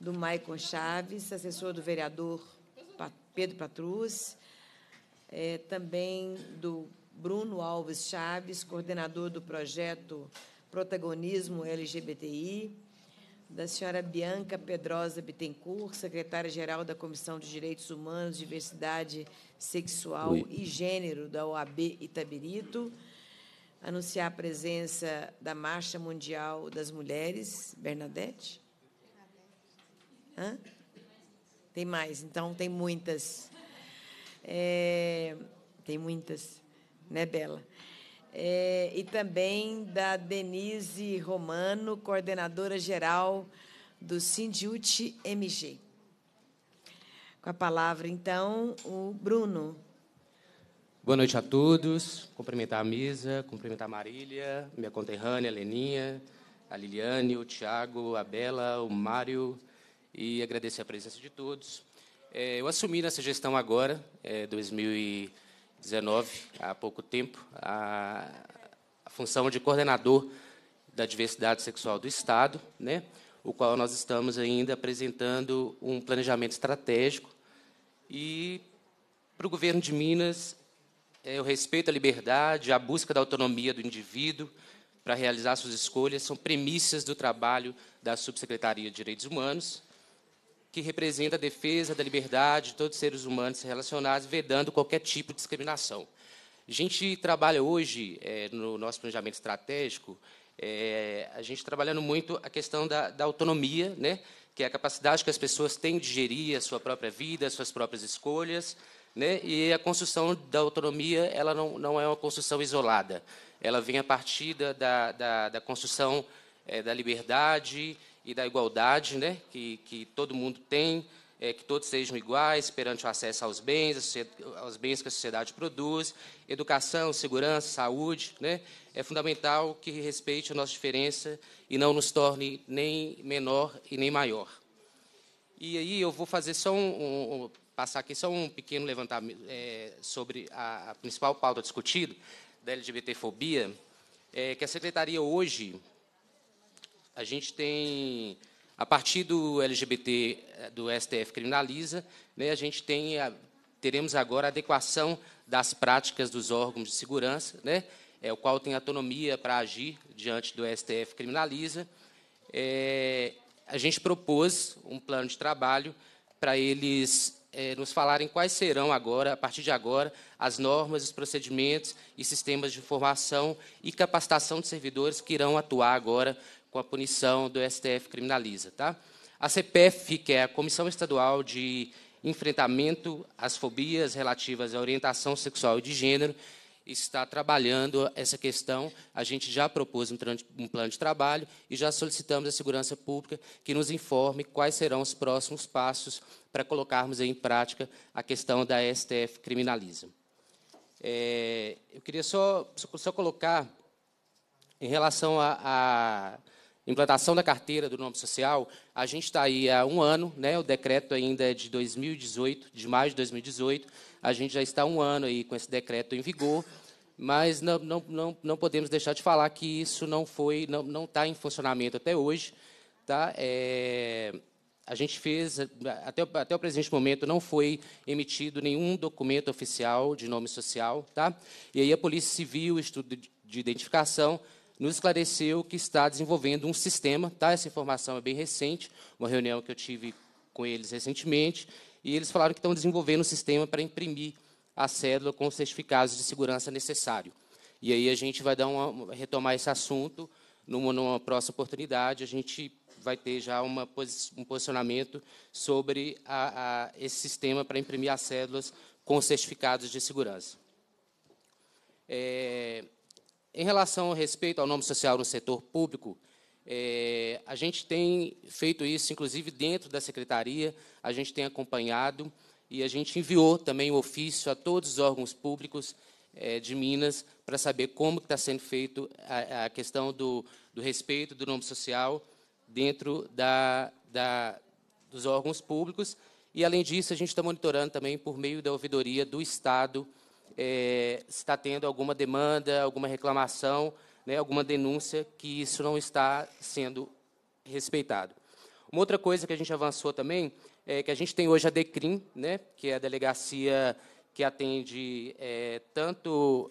do Maicon Chaves, assessor do vereador Pedro Patrus, é, também do Bruno Alves Chaves, coordenador do projeto Protagonismo LGBTI, da senhora Bianca Pedrosa Bittencourt, secretária-geral da Comissão de Direitos Humanos, Diversidade Sexual Oi. e Gênero da OAB Itabirito, anunciar a presença da Marcha Mundial das Mulheres, Bernadette? Hã? Tem mais, então tem muitas. É, tem muitas, né, Bela? É, e também da Denise Romano, coordenadora geral do Sindiute MG. Com a palavra, então, o Bruno. Boa noite a todos. Cumprimentar a mesa, cumprimentar a Marília, minha conterrânea, a Leninha, a Liliane, o Tiago, a Bela, o Mário, e agradecer a presença de todos. É, eu assumi nessa gestão agora, é, 2019, há pouco tempo, a, a função de coordenador da diversidade sexual do Estado, né? o qual nós estamos ainda apresentando um planejamento estratégico. E para o governo de Minas, eu é, o respeito à liberdade, a busca da autonomia do indivíduo para realizar suas escolhas são premissas do trabalho da Subsecretaria de Direitos Humanos, que representa a defesa da liberdade de todos os seres humanos relacionados, vedando qualquer tipo de discriminação. A gente trabalha hoje, é, no nosso planejamento estratégico, é, a gente trabalhando muito a questão da, da, autonomia, né, que é a capacidade que as pessoas têm de gerir a sua própria vida, as suas próprias escolhas, né? E a construção da autonomia ela não, não é uma construção isolada. Ela vem a partir da, da, da construção é, da liberdade e da igualdade, né? que, que todo mundo tem, é, que todos sejam iguais perante o acesso aos bens, aos bens que a sociedade produz, educação, segurança, saúde. Né? É fundamental que respeite a nossa diferença e não nos torne nem menor e nem maior. E aí eu vou fazer só um, um passar aqui só um pequeno levantamento é, sobre a, a, principal pauta discutida, da LGBTfobia, é que a secretaria hoje, a gente tem, a partir do LGBT, é, do STF criminaliza, né, a gente tem, a, teremos agora a adequação das práticas dos órgãos de segurança, né, é, o qual tem autonomia para agir diante do STF criminaliza. É, a gente propôs um plano de trabalho para eles é, nos falarem quais serão agora, a partir de agora, as normas, os procedimentos e sistemas de formação e capacitação de servidores que irão atuar agora com a punição do STF criminaliza, tá? A CPF, que é a Comissão Estadual de Enfrentamento às Fobias Relativas à Orientação Sexual e de Gênero, está trabalhando essa questão. A gente já propôs um plano de trabalho e já solicitamos à segurança pública que nos informe quais serão os próximos passos para colocarmos em prática a questão da STF criminalismo. É, eu queria só, só colocar, em relação à implantação da carteira do nome social, a gente está aí há um ano, né, o decreto ainda é de 2018, de maio de 2018, a gente já está um ano aí com esse decreto em vigor, mas não, não, não, não podemos deixar de falar que isso não foi, não está não está em funcionamento até hoje. Tá? É, a gente fez, até, até o presente momento, não foi emitido nenhum documento oficial de nome social. Tá? E aí a Polícia Civil, Estudo de Identificação, nos esclareceu que está desenvolvendo um sistema, tá? Essa informação é bem recente, uma reunião que eu tive com eles recentemente, e eles falaram que estão desenvolvendo um sistema para imprimir a cédula com os certificados de segurança necessário. E aí a gente vai dar uma, retomar esse assunto numa, numa próxima oportunidade. A gente vai ter já uma, um posicionamento sobre a, a, esse sistema para imprimir as cédulas com certificados de segurança. É, em relação ao respeito ao nome social no setor público, é, a gente tem feito isso, inclusive dentro da secretaria, a gente tem acompanhado e a gente enviou também o um ofício a todos os órgãos públicos é, de Minas para saber como está sendo feito a, a questão do, do, respeito do nome social dentro da, da, dos órgãos públicos. E, além disso, a gente está monitorando também por meio da ouvidoria do Estado é, se está tendo alguma demanda, alguma reclamação né, alguma denúncia que isso não está sendo respeitado. Uma outra coisa que a gente avançou também é que a gente tem hoje a DECRIM, né, que é a delegacia que atende é, tanto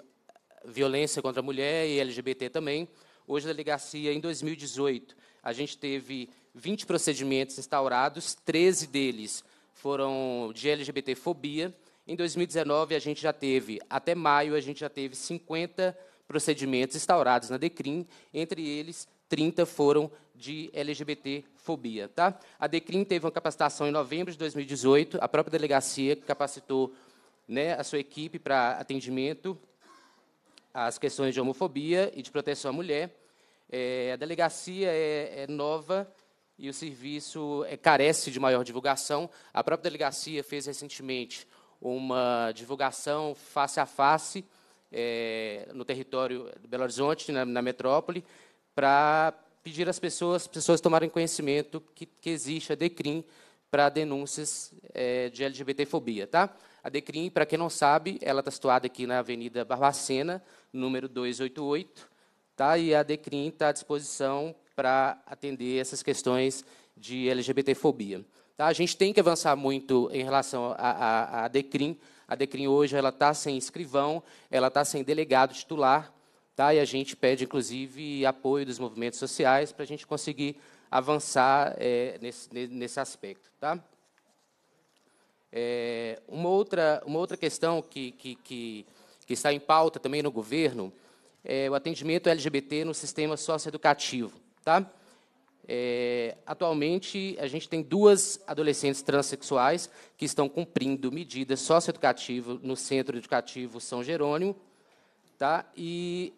violência contra a mulher e LGBT também. Hoje, a delegacia, em 2018, a gente teve 20 procedimentos instaurados, 13 deles foram de LGBTfobia. Em 2019, a gente já teve, até maio, a gente já teve 50 procedimentos procedimentos instaurados na DECRIM, entre eles 30 foram de LGBTfobia. Tá? A DECRIM teve uma capacitação em novembro de 2018, a própria delegacia capacitou né, a sua equipe para atendimento às questões de homofobia e de proteção à mulher. É, a delegacia é, é nova e o serviço é, carece de maior divulgação. A própria delegacia fez recentemente uma divulgação face a face é, no território de Belo Horizonte, na, né, na metrópole, para pedir às pessoas, pessoas tomarem conhecimento que, que existe a DECRIM para denúncias é, de LGBTfobia. Tá? A DECRIM, para quem não sabe, ela está situada aqui na Avenida Barbacena, número 288, tá? e a DECRIM está à disposição para atender essas questões de LGBTfobia. Tá? A gente tem que avançar muito em relação à DECRIM, a Decrim hoje ela está sem escrivão, ela está sem delegado titular, tá? E a gente pede inclusive apoio dos movimentos sociais para a gente conseguir avançar é, nesse, nesse aspecto, tá? É, uma outra uma outra questão que, que, que que está em pauta também no governo é o atendimento LGBT no sistema socioeducativo, tá? É, atualmente, a gente tem duas adolescentes transexuais que estão cumprindo medidas socioeducativas no Centro Educativo São Jerônimo. Tá? E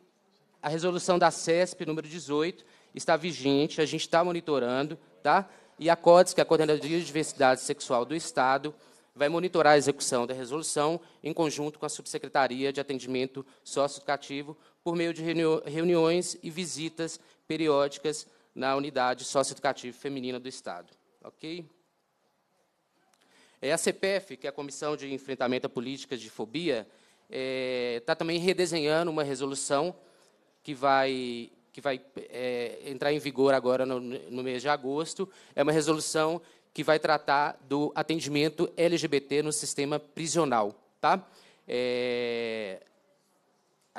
a resolução da CESP, número 18, está vigente, a gente está monitorando. Tá? E a CODES, que é a Coordenadoria de Diversidade Sexual do Estado, vai monitorar a execução da resolução em conjunto com a Subsecretaria de Atendimento Socioeducativo por meio de reuniões e visitas periódicas na unidade socioeducativa feminina do Estado. Ok? É a CPF, que é a Comissão de Enfrentamento a Políticas de Fobia, está é, tá também redesenhando uma resolução que vai, que vai é, entrar em vigor agora no, no mês de agosto. É uma resolução que vai tratar do atendimento LGBT no sistema prisional. Tá? É,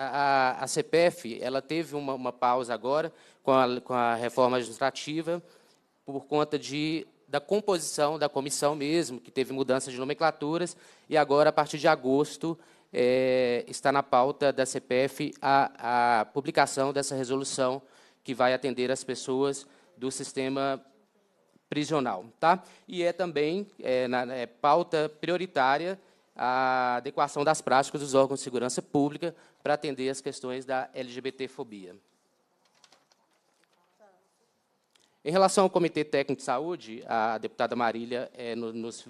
a, a, CPF ela teve uma, uma pausa agora com a, com a, reforma administrativa por conta de, da composição da comissão mesmo, que teve mudança de nomenclaturas, e agora, a partir de agosto, é, está na pauta da CPF a, a publicação dessa resolução que vai atender as pessoas do sistema prisional. Tá? E é também é, na, é pauta prioritária a adequação das práticas dos órgãos de segurança pública para atender às questões da LGBTfobia. Em relação ao Comitê Técnico de Saúde, a deputada Marília é, nos,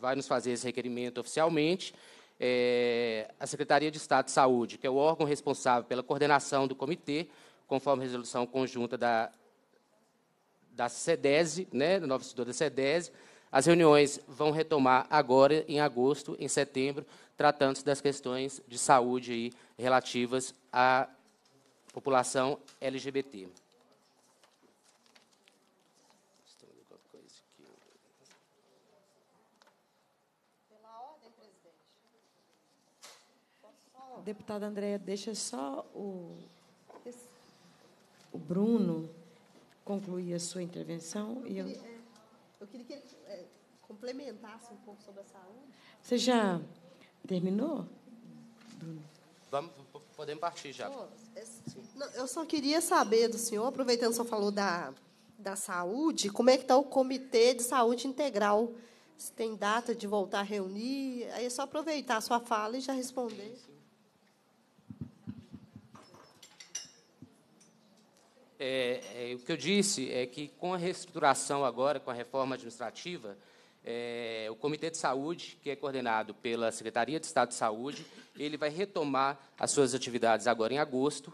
vai nos fazer esse requerimento oficialmente. É, a Secretaria de Estado de Saúde, que é o órgão responsável pela coordenação do comitê, conforme a resolução conjunta da, da CEDESI, né, do novo da CEDESI, as reuniões vão retomar agora, em agosto, em setembro, tratando-se das questões de saúde aí, relativas à população LGBT. Deputada Andréia, deixa só o, o Bruno concluir a sua intervenção. Eu queria, e eu... eu queria é, que ele complementasse um pouco sobre a saúde. Você já terminou? Vamos, podemos partir já. É eu só queria saber do senhor, aproveitando que o senhor falou da, da saúde, como é que está o Comitê de Saúde Integral? Se tem data de voltar a reunir? Aí é só aproveitar a sua fala e já responder. É, é, o que eu disse é que, com a reestruturação agora, com a reforma administrativa, é, o Comitê de Saúde, que é coordenado pela Secretaria de Estado de Saúde, ele vai retomar as suas atividades agora em agosto,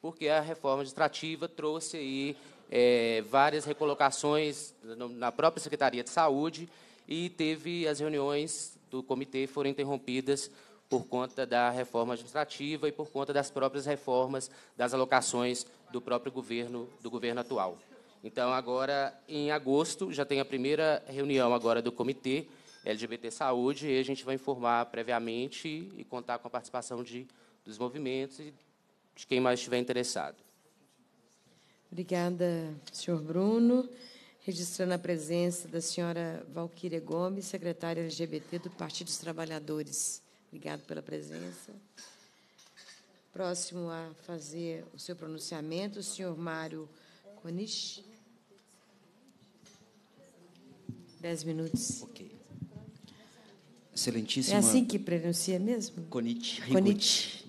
porque a reforma administrativa trouxe aí é, várias recolocações na própria Secretaria de Saúde e teve as reuniões do comitê foram interrompidas por conta da reforma administrativa e por conta das próprias reformas das alocações do próprio governo do governo atual. Então, agora, em agosto, já tem a primeira reunião agora do Comitê LGBT Saúde, e a gente vai informar previamente e contar com a participação de, dos movimentos e de quem mais estiver interessado. Obrigada, senhor Bruno. Registrando a presença da senhora Valquíria Gomes, secretária LGBT do Partido dos Trabalhadores. Obrigado pela presença. Próximo a fazer o seu pronunciamento, o senhor Mário Conish. Dez minutos. Ok. Excelentíssima. É assim que pronuncia mesmo? Conite. Conite.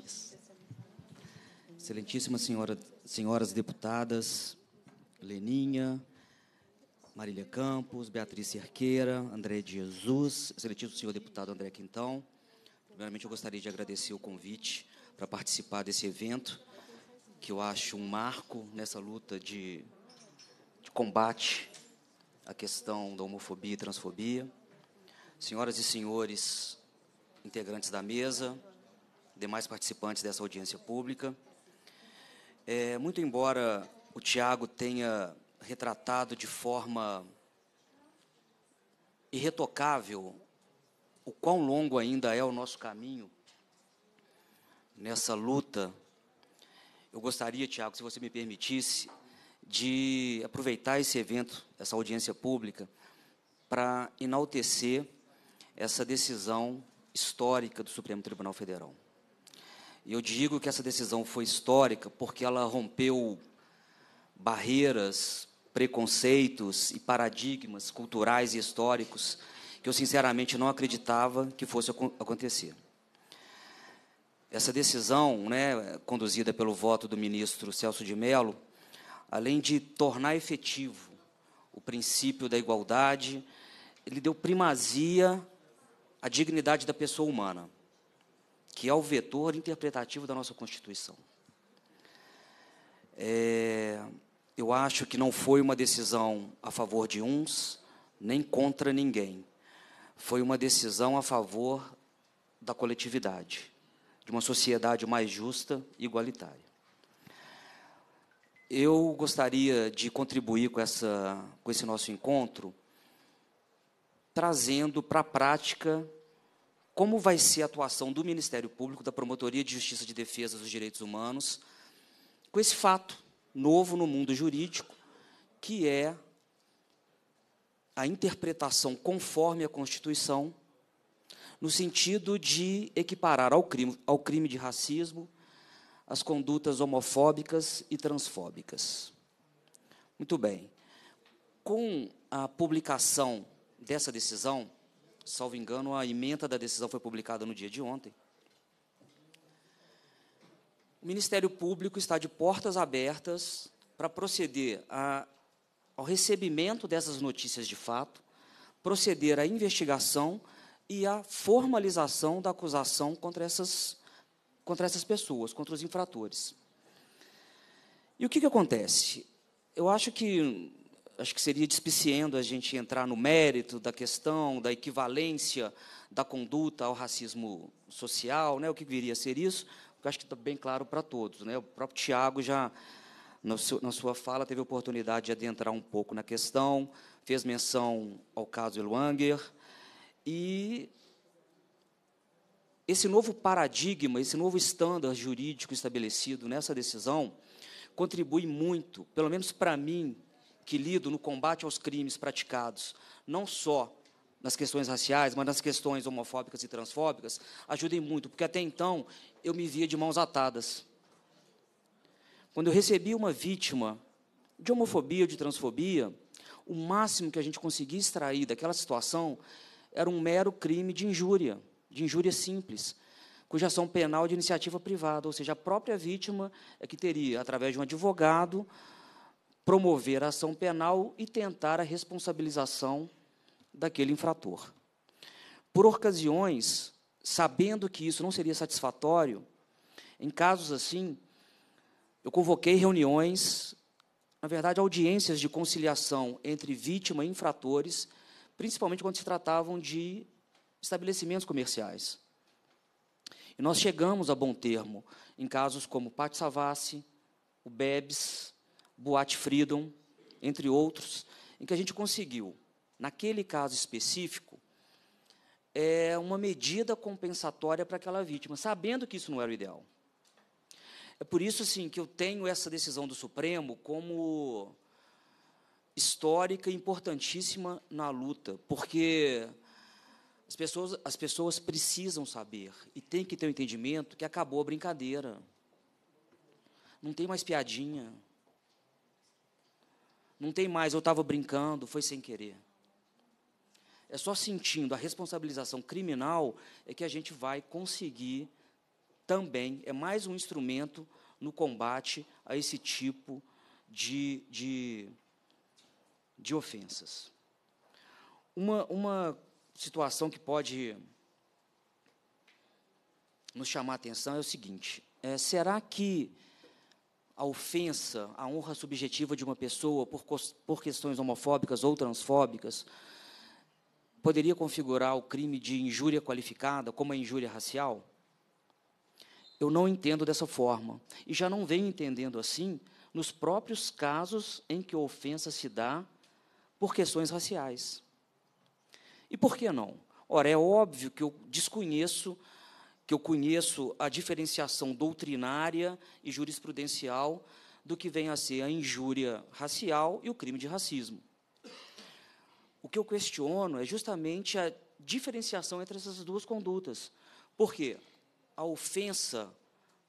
Excelentíssima senhora, senhoras deputadas, Leninha, Marília Campos, Beatriz Cerqueira, André de Jesus, excelentíssimo senhor deputado André Quintão. Primeiramente, eu gostaria de agradecer o convite para participar desse evento, que eu acho um marco nessa luta de, de combate a questão da homofobia e transfobia. Senhoras e senhores integrantes da mesa, demais participantes dessa audiência pública. É, muito embora o Tiago tenha retratado de forma irretocável o quão longo ainda é o nosso caminho nessa luta, eu gostaria, Tiago, se você me permitisse, de aproveitar esse evento, essa audiência pública, para enaltecer essa decisão histórica do Supremo Tribunal Federal. E eu digo que essa decisão foi histórica porque ela rompeu barreiras, preconceitos e paradigmas culturais e históricos que eu sinceramente não acreditava que fosse acontecer. Essa decisão, né, conduzida pelo voto do ministro Celso de Mello, além de tornar efetivo o princípio da igualdade, ele deu primazia à dignidade da pessoa humana, que é o vetor interpretativo da nossa Constituição. É, eu acho que não foi uma decisão a favor de uns, nem contra ninguém. Foi uma decisão a favor da coletividade, de uma sociedade mais justa e igualitária. Eu gostaria de contribuir com, essa, com esse nosso encontro, trazendo para a prática como vai ser a atuação do Ministério Público, da Promotoria de Justiça de Defesa dos Direitos Humanos, com esse fato novo no mundo jurídico, que é a interpretação conforme a Constituição, no sentido de equiparar ao crime, ao crime de racismo as condutas homofóbicas e transfóbicas. Muito bem. Com a publicação dessa decisão, salvo engano, a emenda da decisão foi publicada no dia de ontem. O Ministério Público está de portas abertas para proceder a, ao recebimento dessas notícias de fato, proceder à investigação e à formalização da acusação contra essas contra essas pessoas, contra os infratores. E o que, que acontece? Eu acho que acho que seria despiciando a gente entrar no mérito da questão da equivalência da conduta ao racismo social, né? O que viria a ser isso? Eu acho que está bem claro para todos, né? O próprio Tiago já na sua fala teve a oportunidade de adentrar um pouco na questão, fez menção ao caso Elwanger e esse novo paradigma, esse novo estándar jurídico estabelecido nessa decisão contribui muito, pelo menos para mim, que lido no combate aos crimes praticados, não só nas questões raciais, mas nas questões homofóbicas e transfóbicas, ajudem muito, porque até então eu me via de mãos atadas. Quando eu recebi uma vítima de homofobia ou de transfobia, o máximo que a gente conseguia extrair daquela situação era um mero crime de injúria de injúria simples, cuja ação penal é de iniciativa privada, ou seja, a própria vítima é que teria, através de um advogado, promover a ação penal e tentar a responsabilização daquele infrator. Por ocasiões, sabendo que isso não seria satisfatório, em casos assim, eu convoquei reuniões, na verdade, audiências de conciliação entre vítima e infratores, principalmente quando se tratavam de estabelecimentos comerciais. E nós chegamos a bom termo em casos como Pat Savassi, o Bebs, Boate Freedom, entre outros, em que a gente conseguiu, naquele caso específico, é uma medida compensatória para aquela vítima, sabendo que isso não era o ideal. É por isso assim, que eu tenho essa decisão do Supremo como histórica e importantíssima na luta, porque as pessoas, as pessoas precisam saber e tem que ter o um entendimento que acabou a brincadeira. Não tem mais piadinha. Não tem mais, eu estava brincando, foi sem querer. É só sentindo a responsabilização criminal é que a gente vai conseguir também, é mais um instrumento no combate a esse tipo de, de, de ofensas. Uma, uma situação que pode nos chamar a atenção é o seguinte: é, será que a ofensa, a honra subjetiva de uma pessoa por, por questões homofóbicas ou transfóbicas poderia configurar o crime de injúria qualificada como a injúria racial? Eu não entendo dessa forma. E já não venho entendendo assim nos próprios casos em que a ofensa se dá por questões raciais. E por que não? Ora, é óbvio que eu desconheço, que eu conheço a diferenciação doutrinária e jurisprudencial do que vem a ser a injúria racial e o crime de racismo. O que eu questiono é justamente a diferenciação entre essas duas condutas. Por quê? A ofensa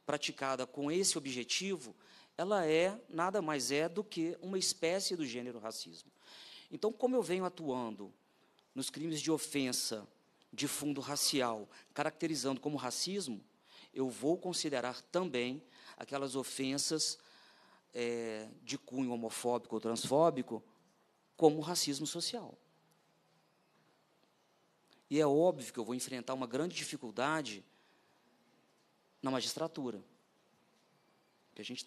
praticada com esse objetivo, ela é nada mais é do que uma espécie do gênero racismo. Então, como eu venho atuando nos crimes de ofensa de fundo racial, caracterizando como racismo, eu vou considerar também aquelas ofensas é, de cunho homofóbico ou transfóbico como racismo social. E é óbvio que eu vou enfrentar uma grande dificuldade na magistratura. Porque a gente,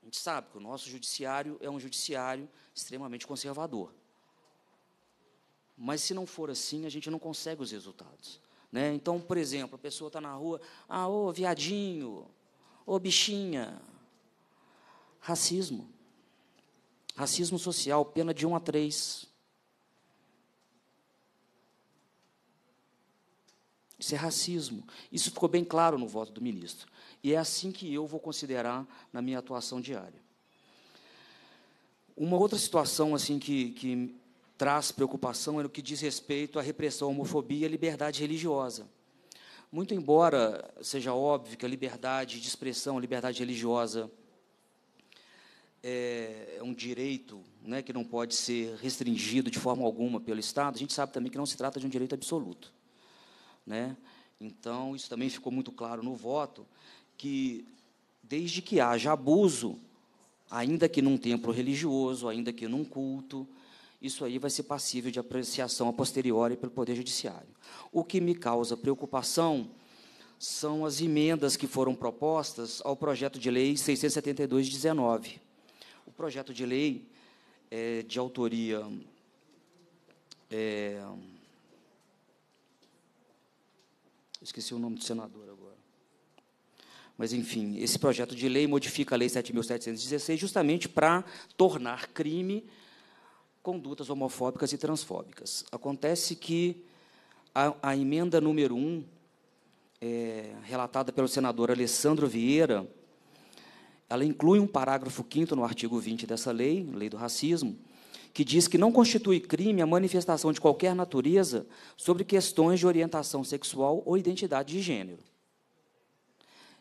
a gente sabe que o nosso judiciário é um judiciário extremamente conservador. Mas se não for assim, a gente não consegue os resultados. Né? Então, por exemplo, a pessoa está na rua, ah, ô viadinho, ô bichinha. Racismo. Racismo social, pena de 1 a 3. Isso é racismo. Isso ficou bem claro no voto do ministro. E é assim que eu vou considerar na minha atuação diária. Uma outra situação assim que, que traz preocupação é no que diz respeito à repressão à homofobia e à liberdade religiosa. Muito embora seja óbvio que a liberdade de expressão, a liberdade religiosa é, é um direito né, que não pode ser restringido de forma alguma pelo Estado, a gente sabe também que não se trata de um direito absoluto. Né? Então, isso também ficou muito claro no voto, que desde que haja abuso, ainda que num templo religioso, ainda que num culto, isso aí vai ser passível de apreciação a posteriori pelo Poder Judiciário. O que me causa preocupação são as emendas que foram propostas ao projeto de lei 672-19. O projeto de lei é de autoria. É, esqueci o nome do senador agora. Mas, enfim, esse projeto de lei modifica a Lei 7.716 justamente para tornar crime condutas homofóbicas e transfóbicas. Acontece que a, a emenda número 1, um, é, relatada pelo senador Alessandro Vieira, ela inclui um parágrafo 5 no artigo 20 dessa lei, Lei do Racismo, que diz que não constitui crime a manifestação de qualquer natureza sobre questões de orientação sexual ou identidade de gênero.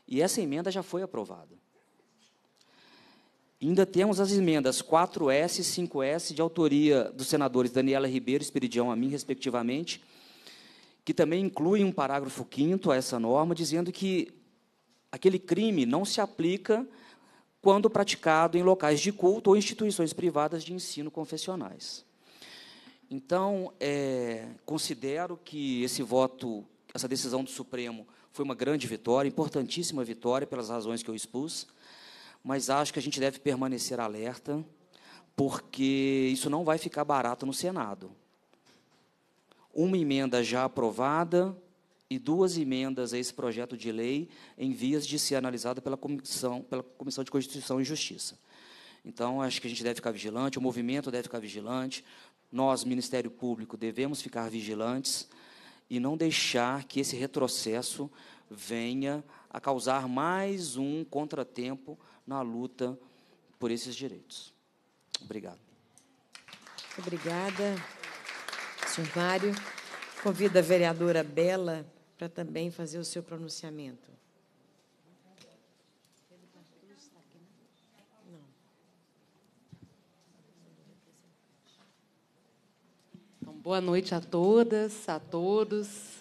E essa emenda já foi aprovada. Ainda temos as emendas 4S e 5S de autoria dos senadores Daniela Ribeiro e Espiridião a mim, respectivamente, que também incluem um parágrafo 5 a essa norma, dizendo que aquele crime não se aplica quando praticado em locais de culto ou instituições privadas de ensino confessionais. Então, é, considero que esse voto, essa decisão do Supremo, foi uma grande vitória, importantíssima vitória, pelas razões que eu expus mas acho que a gente deve permanecer alerta, porque isso não vai ficar barato no Senado. Uma emenda já aprovada e duas emendas a esse projeto de lei em vias de ser analisada pela Comissão, pela comissão de Constituição e Justiça. Então, acho que a gente deve ficar vigilante, o movimento deve ficar vigilante, nós, Ministério Público, devemos ficar vigilantes e não deixar que esse retrocesso venha a causar mais um contratempo na luta por esses direitos. Obrigado. Obrigada, senhor Mário. Convido a vereadora Bela para também fazer o seu pronunciamento. Então, boa noite a todas, a todos.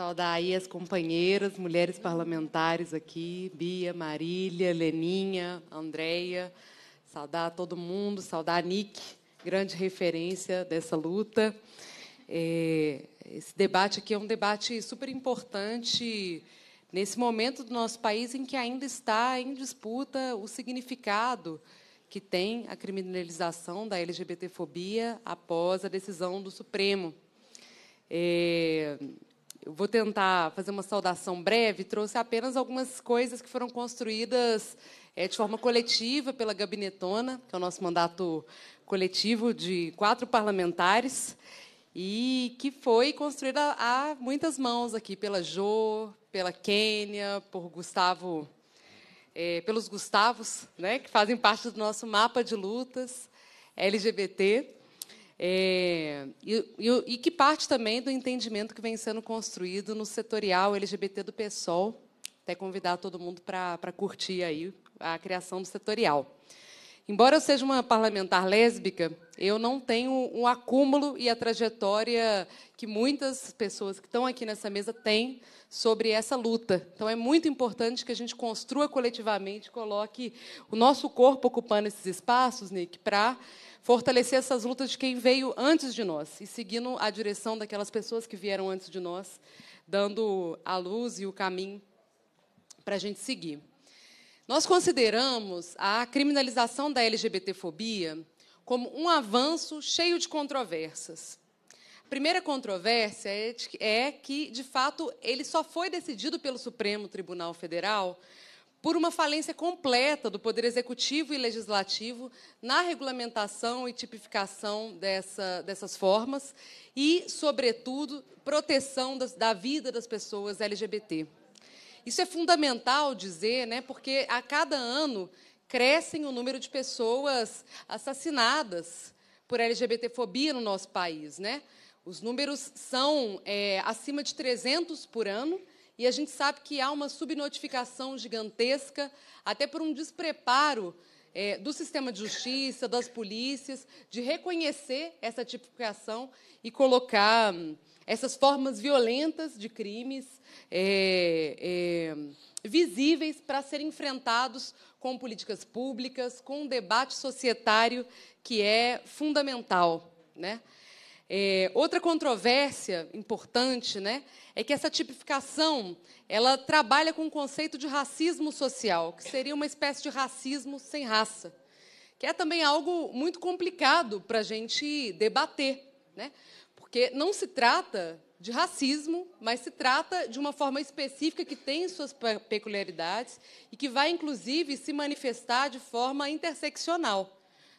Saudar aí as companheiras, mulheres parlamentares aqui, Bia, Marília, Leninha, Andreia. Saudar todo mundo, saudar a Nick, grande referência dessa luta. É, esse debate aqui é um debate super importante nesse momento do nosso país em que ainda está em disputa o significado que tem a criminalização da LGBTfobia após a decisão do Supremo. É, vou tentar fazer uma saudação breve. Trouxe apenas algumas coisas que foram construídas é, de forma coletiva pela Gabinetona, que é o nosso mandato coletivo de quatro parlamentares, e que foi construída a muitas mãos aqui, pela Jo, pela Quênia, por Gustavo, é, pelos Gustavos, né, que fazem parte do nosso mapa de lutas LGBT. É, e, e, e, que parte também do entendimento que vem sendo construído no setorial LGBT do PSOL. Até convidar todo mundo para curtir aí a criação do setorial. Embora eu seja uma parlamentar lésbica, eu não tenho o um acúmulo e a trajetória que muitas pessoas que estão aqui nessa mesa têm sobre essa luta. Então, é muito importante que a gente construa coletivamente, coloque o nosso corpo ocupando esses espaços, Nick, para fortalecer essas lutas de quem veio antes de nós e seguindo a direção daquelas pessoas que vieram antes de nós, dando a luz e o caminho para a gente seguir. Nós consideramos a criminalização da LGBTfobia como um avanço cheio de controvérsias. A primeira controvérsia é, é que, de fato, ele só foi decidido pelo Supremo Tribunal Federal por uma falência completa do Poder Executivo e Legislativo na regulamentação e tipificação dessa, dessas formas e, sobretudo, proteção das, da vida das pessoas LGBT. Isso é fundamental dizer, né, porque a cada ano crescem o número de pessoas assassinadas por LGBTfobia no nosso país. Né? Os números são é, acima de 300 por ano, e a gente sabe que há uma subnotificação gigantesca, até por um despreparo é, do sistema de justiça, das polícias, de reconhecer essa tipificação e colocar hum, essas formas violentas de crimes é, é, visíveis para serem enfrentados com políticas públicas, com um debate societário que é fundamental. Né? É, outra controvérsia importante né, é que essa tipificação ela trabalha com o conceito de racismo social, que seria uma espécie de racismo sem raça, que é também algo muito complicado para a gente debater, né, porque não se trata de racismo, mas se trata de uma forma específica que tem suas peculiaridades e que vai, inclusive, se manifestar de forma interseccional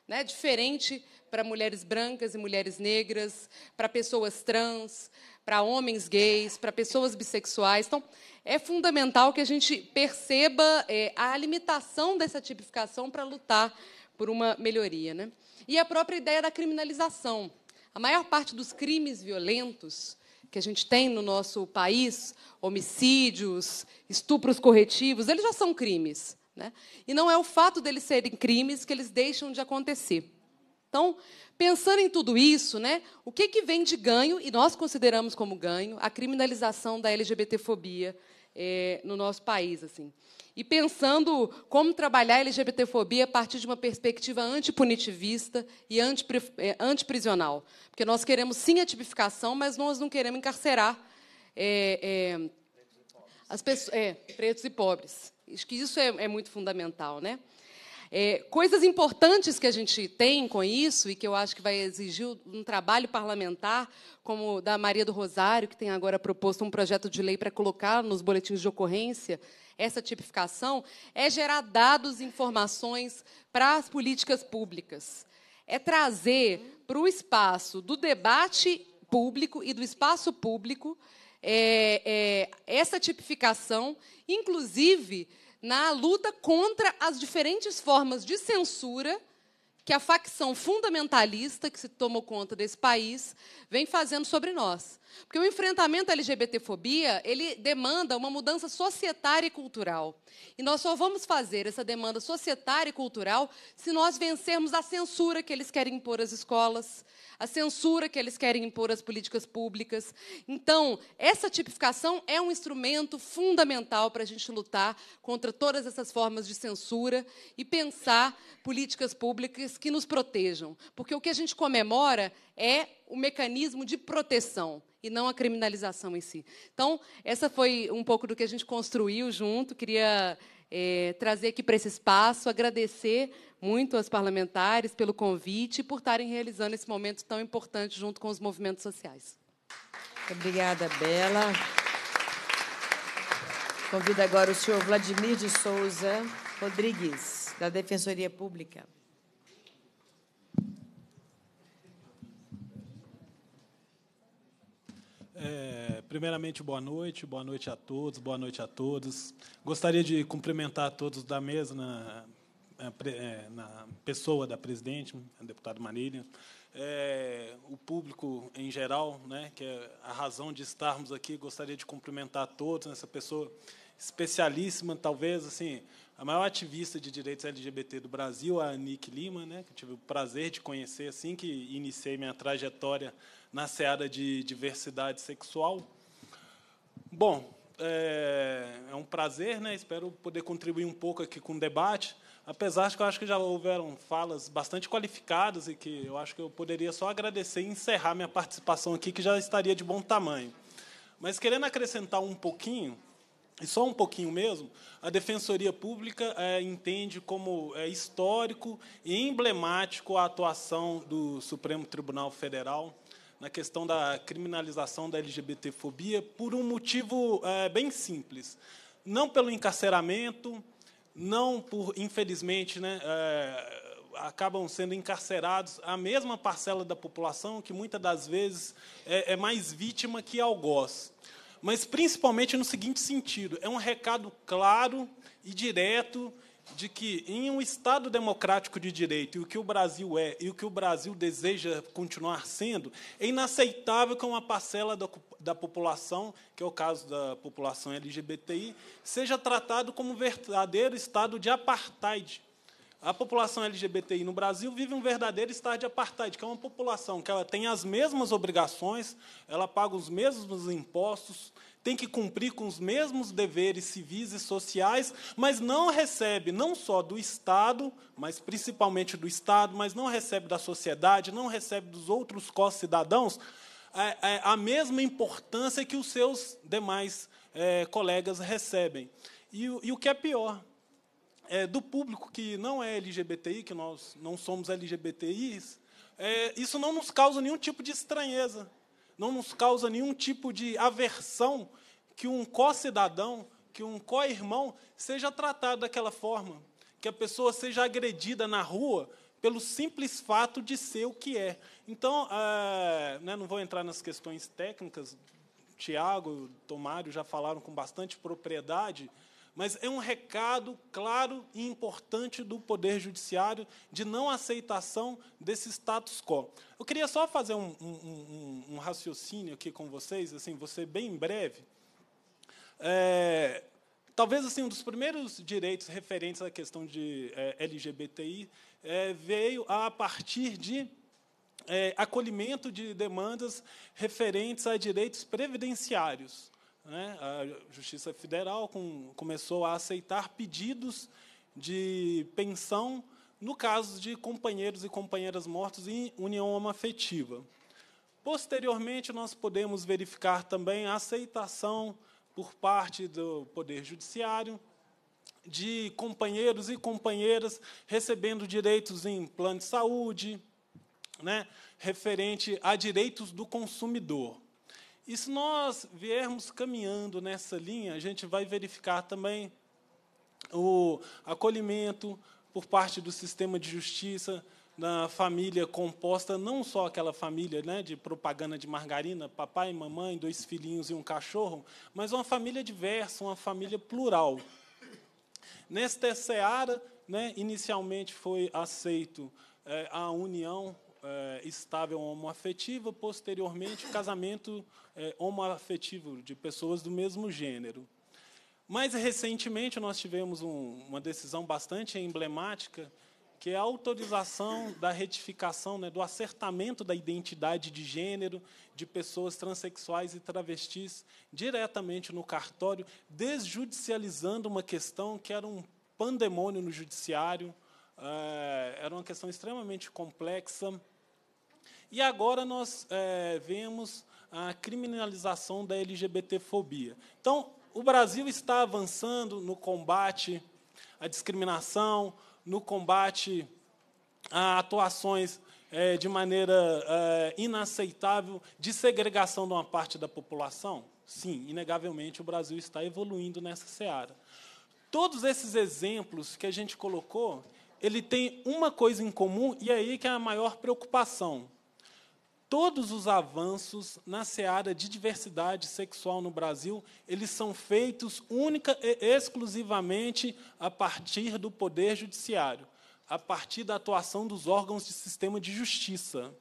né, diferente para mulheres brancas e mulheres negras, para pessoas trans, para homens gays, para pessoas bissexuais. Então, é fundamental que a gente perceba é, a limitação dessa tipificação para lutar por uma melhoria. Né? E a própria ideia da criminalização. A maior parte dos crimes violentos que a gente tem no nosso país, homicídios, estupros corretivos, eles já são crimes. Né? E não é o fato deles serem crimes que eles deixam de acontecer. Então, pensando em tudo isso, né, o que, que vem de ganho, e nós consideramos como ganho, a criminalização da LGBTfobia é, no nosso país. assim. E pensando como trabalhar a LGBTfobia a partir de uma perspectiva antipunitivista e é, antiprisional. Porque nós queremos, sim, a tipificação, mas nós não queremos encarcerar é, é as pessoas, é, pretos e pobres. Acho que isso é, é muito fundamental, né? É, coisas importantes que a gente tem com isso e que eu acho que vai exigir um trabalho parlamentar, como o da Maria do Rosário, que tem agora proposto um projeto de lei para colocar nos boletins de ocorrência essa tipificação, é gerar dados e informações para as políticas públicas. É trazer para o espaço do debate público e do espaço público é, é, essa tipificação, inclusive na luta contra as diferentes formas de censura que a facção fundamentalista que se tomou conta desse país vem fazendo sobre nós. Porque o enfrentamento à LGBTfobia, ele demanda uma mudança societária e cultural. E nós só vamos fazer essa demanda societária e cultural se nós vencermos a censura que eles querem impor às escolas, a censura que eles querem impor às políticas públicas. Então, essa tipificação é um instrumento fundamental para a gente lutar contra todas essas formas de censura e pensar políticas públicas que nos protejam. Porque o que a gente comemora é o mecanismo de proteção e não a criminalização em si. Então, essa foi um pouco do que a gente construiu junto. Queria é, trazer aqui para esse espaço, agradecer muito aos parlamentares pelo convite e por estarem realizando esse momento tão importante junto com os movimentos sociais. Obrigada, Bela. Convido agora o senhor Vladimir de Souza Rodrigues, da Defensoria Pública. É, primeiramente, boa noite, boa noite a todos, boa noite a todos. Gostaria de cumprimentar todos da mesa, na, é, na pessoa da presidente, a deputada Marília, é, o público em geral, né, que é a razão de estarmos aqui. Gostaria de cumprimentar a todos, né, essa pessoa especialíssima, talvez assim a maior ativista de direitos LGBT do Brasil, a Nick Lima, né, que eu tive o prazer de conhecer assim que iniciei minha trajetória na seara de diversidade sexual. Bom, é, é, um prazer, né? espero poder contribuir um pouco aqui com o debate, apesar de que eu acho que já houveram falas bastante qualificadas e que eu acho que eu poderia só agradecer e encerrar minha participação aqui, que já estaria de bom tamanho. Mas, querendo acrescentar um pouquinho, e só um pouquinho mesmo, a Defensoria Pública é, entende como é, histórico e emblemático a atuação do Supremo Tribunal Federal na questão da criminalização da LGBTfobia por um motivo é, bem simples. Não pelo encarceramento, não por, infelizmente, né, é, acabam sendo encarcerados a mesma parcela da população que muitas das vezes é, é mais vítima que algoz. Mas principalmente no seguinte sentido: é um recado claro e direto de que, em um Estado democrático de direito, e o que o Brasil é e o que o Brasil deseja continuar sendo, é inaceitável que uma parcela da, da população, que é o caso da população LGBTI, seja tratado como um verdadeiro Estado de apartheid. A população LGBTI no Brasil vive um verdadeiro estado de apartheid, que é uma população que ela tem as mesmas obrigações, ela paga os mesmos impostos, tem que cumprir com os mesmos deveres civis e sociais, mas não recebe não só do Estado, mas principalmente do Estado, mas não recebe da sociedade, não recebe dos outros co-cidadãos a, é, é a mesma importância que os seus demais é, colegas recebem. E, e o que é pior, é, do público que não é LGBTI, que nós não somos LGBTIs, é, isso não nos causa nenhum tipo de estranheza, não nos causa nenhum tipo de aversão, que um co-cidadão, que um co-irmão seja tratado daquela forma, que a pessoa seja agredida na rua pelo simples fato de ser o que é. Então, é, né, não vou entrar nas questões técnicas, Tiago, Tomário já falaram com bastante propriedade, mas é um recado claro e importante do Poder Judiciário de não aceitação desse status quo. Eu queria só fazer um, um, um, um raciocínio aqui com vocês, assim, você bem breve. É, talvez assim um dos primeiros direitos referentes à questão de é, LGBTI é, veio a partir de é, acolhimento de demandas referentes a direitos previdenciários. Né? A Justiça Federal com, começou a aceitar pedidos de pensão no caso de companheiros e companheiras mortos em união homoafetiva. Posteriormente, nós podemos verificar também a aceitação por parte do Poder Judiciário de companheiros e companheiras recebendo direitos em plano de saúde, né, referente a direitos do consumidor. E se nós viermos caminhando nessa linha, a gente vai verificar também o acolhimento, por parte do sistema de justiça, da família composta, não só aquela família né, de propaganda de margarina, papai, mamãe, dois filhinhos e um cachorro, mas uma família diversa, uma família plural. Nesta seara, né, inicialmente foi aceito é, a união é, estável homoafetiva, posteriormente, o casamento é, homoafetivo de pessoas do mesmo gênero. Mas, recentemente, nós tivemos um, uma decisão bastante emblemática, que é a autorização da retificação, né, do acertamento da identidade de gênero de pessoas transexuais e travestis diretamente no cartório, desjudicializando uma questão que era um pandemônio no judiciário, é, era uma questão extremamente complexa. E agora nós é, vemos a criminalização da LGBTfobia. Então, o Brasil está avançando no combate à discriminação, no combate a atuações é, de maneira é, inaceitável de segregação de uma parte da população? Sim, inegavelmente o Brasil está evoluindo nessa seara. Todos esses exemplos que a gente colocou, ele tem uma coisa em comum e é aí que é a maior preocupação todos os avanços na seara de diversidade sexual no Brasil, eles são feitos única e exclusivamente a partir do poder judiciário, a partir da atuação dos órgãos de sistema de justiça.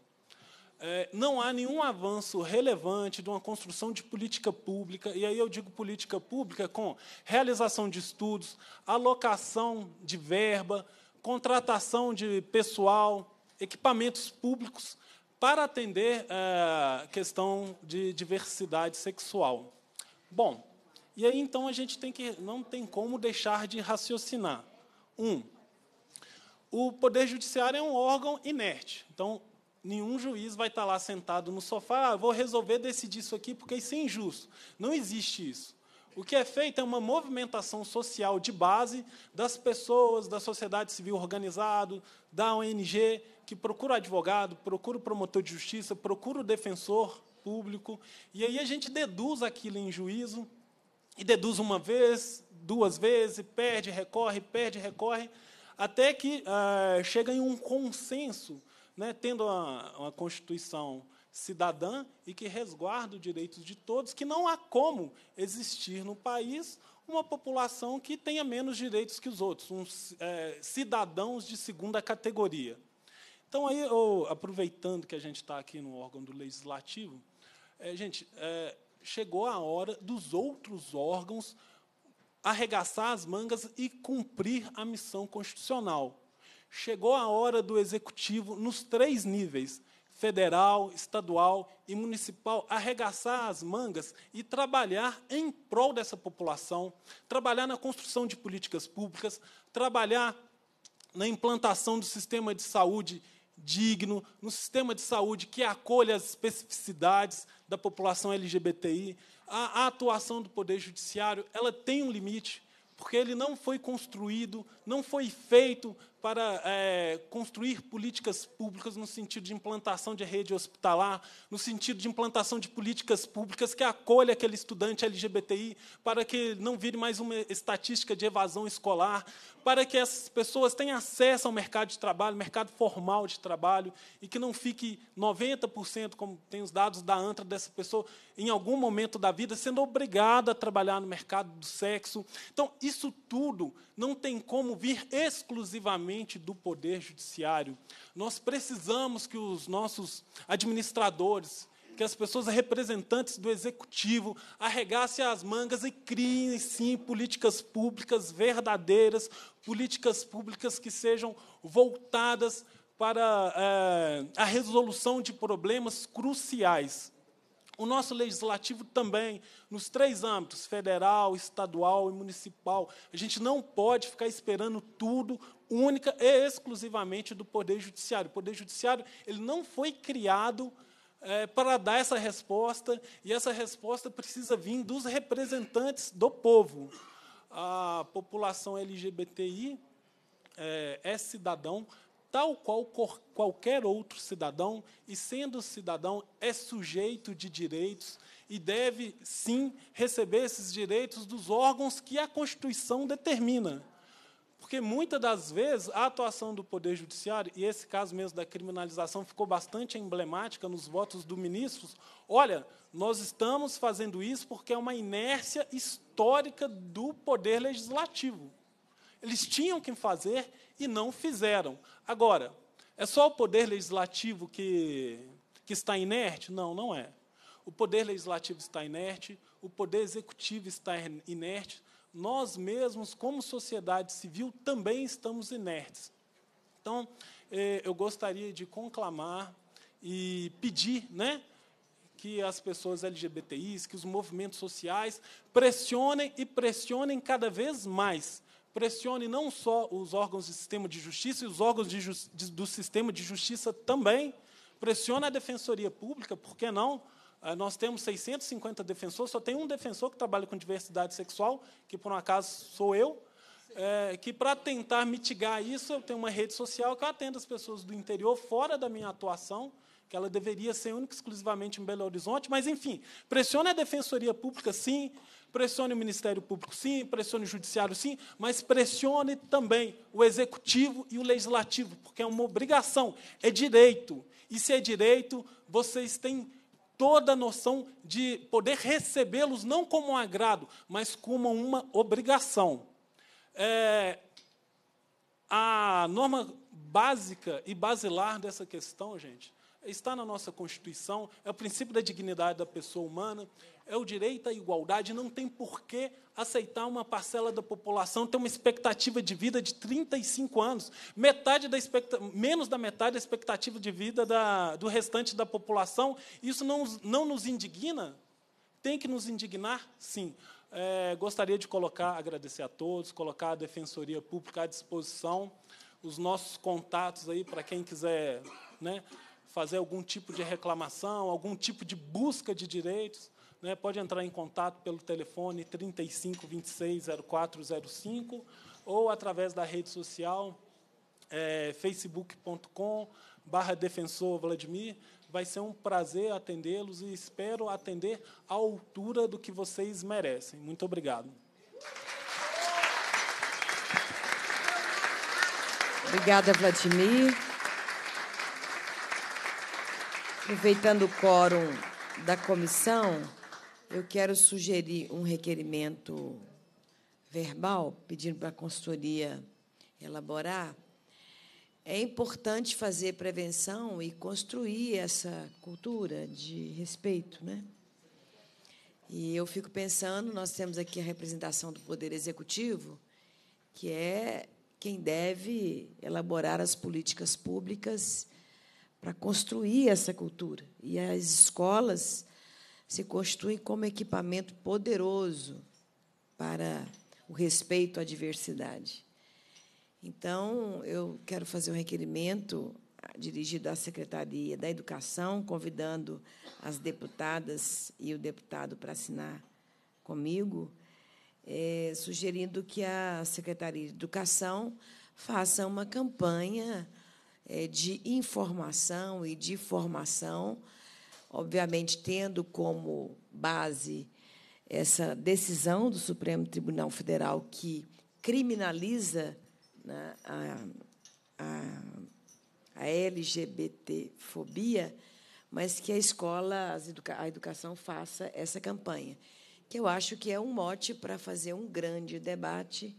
É, não há nenhum avanço relevante de uma construção de política pública, e aí eu digo política pública com realização de estudos, alocação de verba, contratação de pessoal, equipamentos públicos para atender a eh, é, questão de diversidade sexual. Bom, e aí então a gente tem que não tem como deixar de raciocinar. Um, o Poder Judiciário é um órgão inerte. Então, nenhum juiz vai estar lá sentado no sofá, ah, vou resolver decidir isso aqui porque isso é injusto. Não existe isso. O que é feito é uma movimentação social de base das pessoas, da sociedade civil organizada, da ONG, que procura o advogado, procura o promotor de justiça, procura o defensor público, e aí a gente deduz aquilo em juízo, e deduz uma vez, duas vezes, perde, recorre, perde, recorre, até que ah, chega em um consenso, né, tendo uma, uma Constituição cidadã e que resguarda os direitos de todos, que não há como existir no país uma população que tenha menos direitos que os outros, uns é, cidadãos de segunda categoria. Então, aí, eu, aproveitando que a gente está aqui no órgão do legislativo, é, gente, é, chegou a hora dos outros órgãos arregaçar as mangas e cumprir a missão constitucional. Chegou a hora do executivo, nos três níveis, federal, estadual e municipal, arregaçar as mangas e trabalhar em prol dessa população, trabalhar na construção de políticas públicas, trabalhar na implantação do sistema de saúde digno, no sistema de saúde que acolha as especificidades da população LGBTI. A, a atuação do Poder Judiciário ela tem um limite, porque ele não foi construído, não foi feito para é, construir políticas públicas no sentido de implantação de rede hospitalar, no sentido de implantação de políticas públicas que acolha aquele estudante LGBTI, para que não vire mais uma estatística de evasão escolar, para que essas pessoas tenham acesso ao mercado de trabalho, mercado formal de trabalho, e que não fique 90%, como tem os dados da ANTRA dessa pessoa, em algum momento da vida, sendo obrigada a trabalhar no mercado do sexo. Então, isso tudo não tem como vir exclusivamente do poder judiciário. Nós precisamos que os nossos administradores, que as pessoas representantes do executivo arregassem as mangas e criem, sim, políticas públicas verdadeiras, políticas públicas que sejam voltadas para é, a resolução de problemas cruciais. O nosso legislativo também, nos três âmbitos, federal, estadual e municipal, a gente não pode ficar esperando tudo única e exclusivamente do Poder Judiciário. O Poder Judiciário ele não foi criado é, para dar essa resposta, e essa resposta precisa vir dos representantes do povo. A população LGBTI é, é cidadão, tal qual qualquer outro cidadão, e sendo cidadão, é sujeito de direitos e deve, sim, receber esses direitos dos órgãos que a Constituição determina. Porque muitas das vezes a atuação do Poder Judiciário, e esse caso mesmo da criminalização ficou bastante emblemática nos votos do ministro, olha, nós estamos fazendo isso porque é uma inércia histórica do Poder Legislativo. Eles tinham que fazer e não fizeram. Agora, é só o Poder Legislativo que, que está inerte? Não, não é. O Poder Legislativo está inerte, o Poder Executivo está inerte, nós mesmos, como sociedade civil, também estamos inertes. Então, eh, eu gostaria de conclamar e pedir né, que as pessoas LGBTIs, que os movimentos sociais pressionem e pressionem cada vez mais. pressione não só os órgãos do sistema de justiça, e os órgãos de, do sistema de justiça também. Pressione a defensoria pública, por que não? Ah, nós temos 650 defensores, só tem um defensor que trabalha com diversidade sexual, que por um acaso sou eu, é, que para tentar mitigar isso, eu tenho uma rede social que eu atendo as pessoas do interior, fora da minha atuação, que ela deveria ser única e exclusivamente em Belo Horizonte, mas, enfim, pressione a Defensoria Pública, sim, pressione o Ministério Público, sim, pressione o Judiciário, sim, mas pressione também o Executivo e o Legislativo, porque é uma obrigação, é direito. E se é direito, vocês têm toda a noção de poder recebê-los não como um agrado, mas como uma obrigação. É, a norma básica e basilar dessa questão, gente, está na nossa Constituição, é o princípio da dignidade da pessoa humana, é o direito à igualdade, não tem por que aceitar uma parcela da população ter uma expectativa de vida de 35 anos, metade da menos da metade da expectativa de vida da, do restante da população. Isso não, não nos indigna? Tem que nos indignar, sim. É, gostaria de colocar, agradecer a todos, colocar a Defensoria Pública à disposição, os nossos contatos aí para quem quiser né, fazer algum tipo de reclamação, algum tipo de busca de direitos, né, pode entrar em contato pelo telefone 35 26 0405 ou através da rede social é, facebook.com barra defensor Vladimir. Vai ser um prazer atendê-los e espero atender à altura do que vocês merecem. Muito obrigado. Obrigada, Vladimir. Aproveitando o quórum da comissão, eu quero sugerir um requerimento verbal, pedindo para a consultoria elaborar. É importante fazer prevenção e construir essa cultura de respeito, né? E eu fico pensando, nós temos aqui a representação do Poder Executivo, que é quem deve elaborar as políticas públicas para construir essa cultura. E as escolas se constituem como equipamento poderoso para o respeito à diversidade. Então, eu quero fazer um requerimento ah, dirigido à Secretaria da Educação, convidando as deputadas e o deputado para assinar comigo, é, sugerindo que a Secretaria de Educação faça uma campanha é, de informação e de formação, obviamente tendo como base essa decisão do Supremo Tribunal Federal que criminaliza né, a, a, a LGBTfobia, mas que a escola, a educação faça essa campanha, que eu acho que é um mote para fazer um grande debate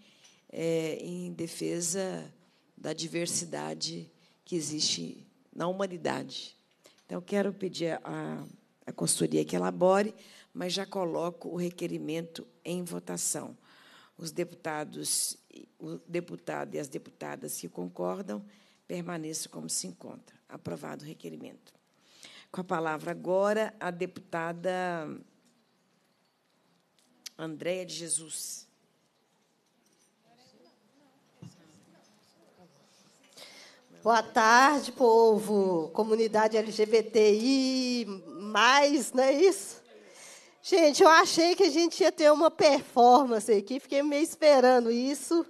é, em defesa da diversidade que existe na humanidade. Então, quero pedir à, à consultoria que elabore, mas já coloco o requerimento em votação. Os deputados, o deputado e as deputadas que concordam, permaneçam como se encontra. Aprovado o requerimento. Com a palavra agora a deputada Andréia de Jesus. Boa tarde, povo, comunidade LGBTI, mais, não é isso? Gente, eu achei que a gente ia ter uma performance aqui, fiquei meio esperando isso.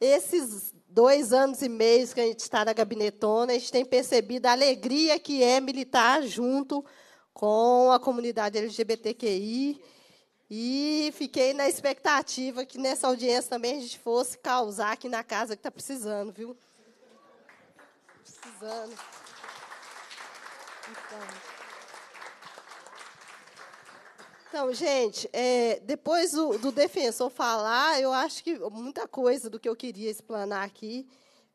Esses dois anos e meio que a gente está na gabinetona, a gente tem percebido a alegria que é militar junto com a comunidade LGBTQI. E fiquei na expectativa que nessa audiência também a gente fosse causar aqui na casa que está precisando, viu? Então. Então, gente, é, depois do, do, defensor falar, eu acho que muita coisa do que eu queria explanar aqui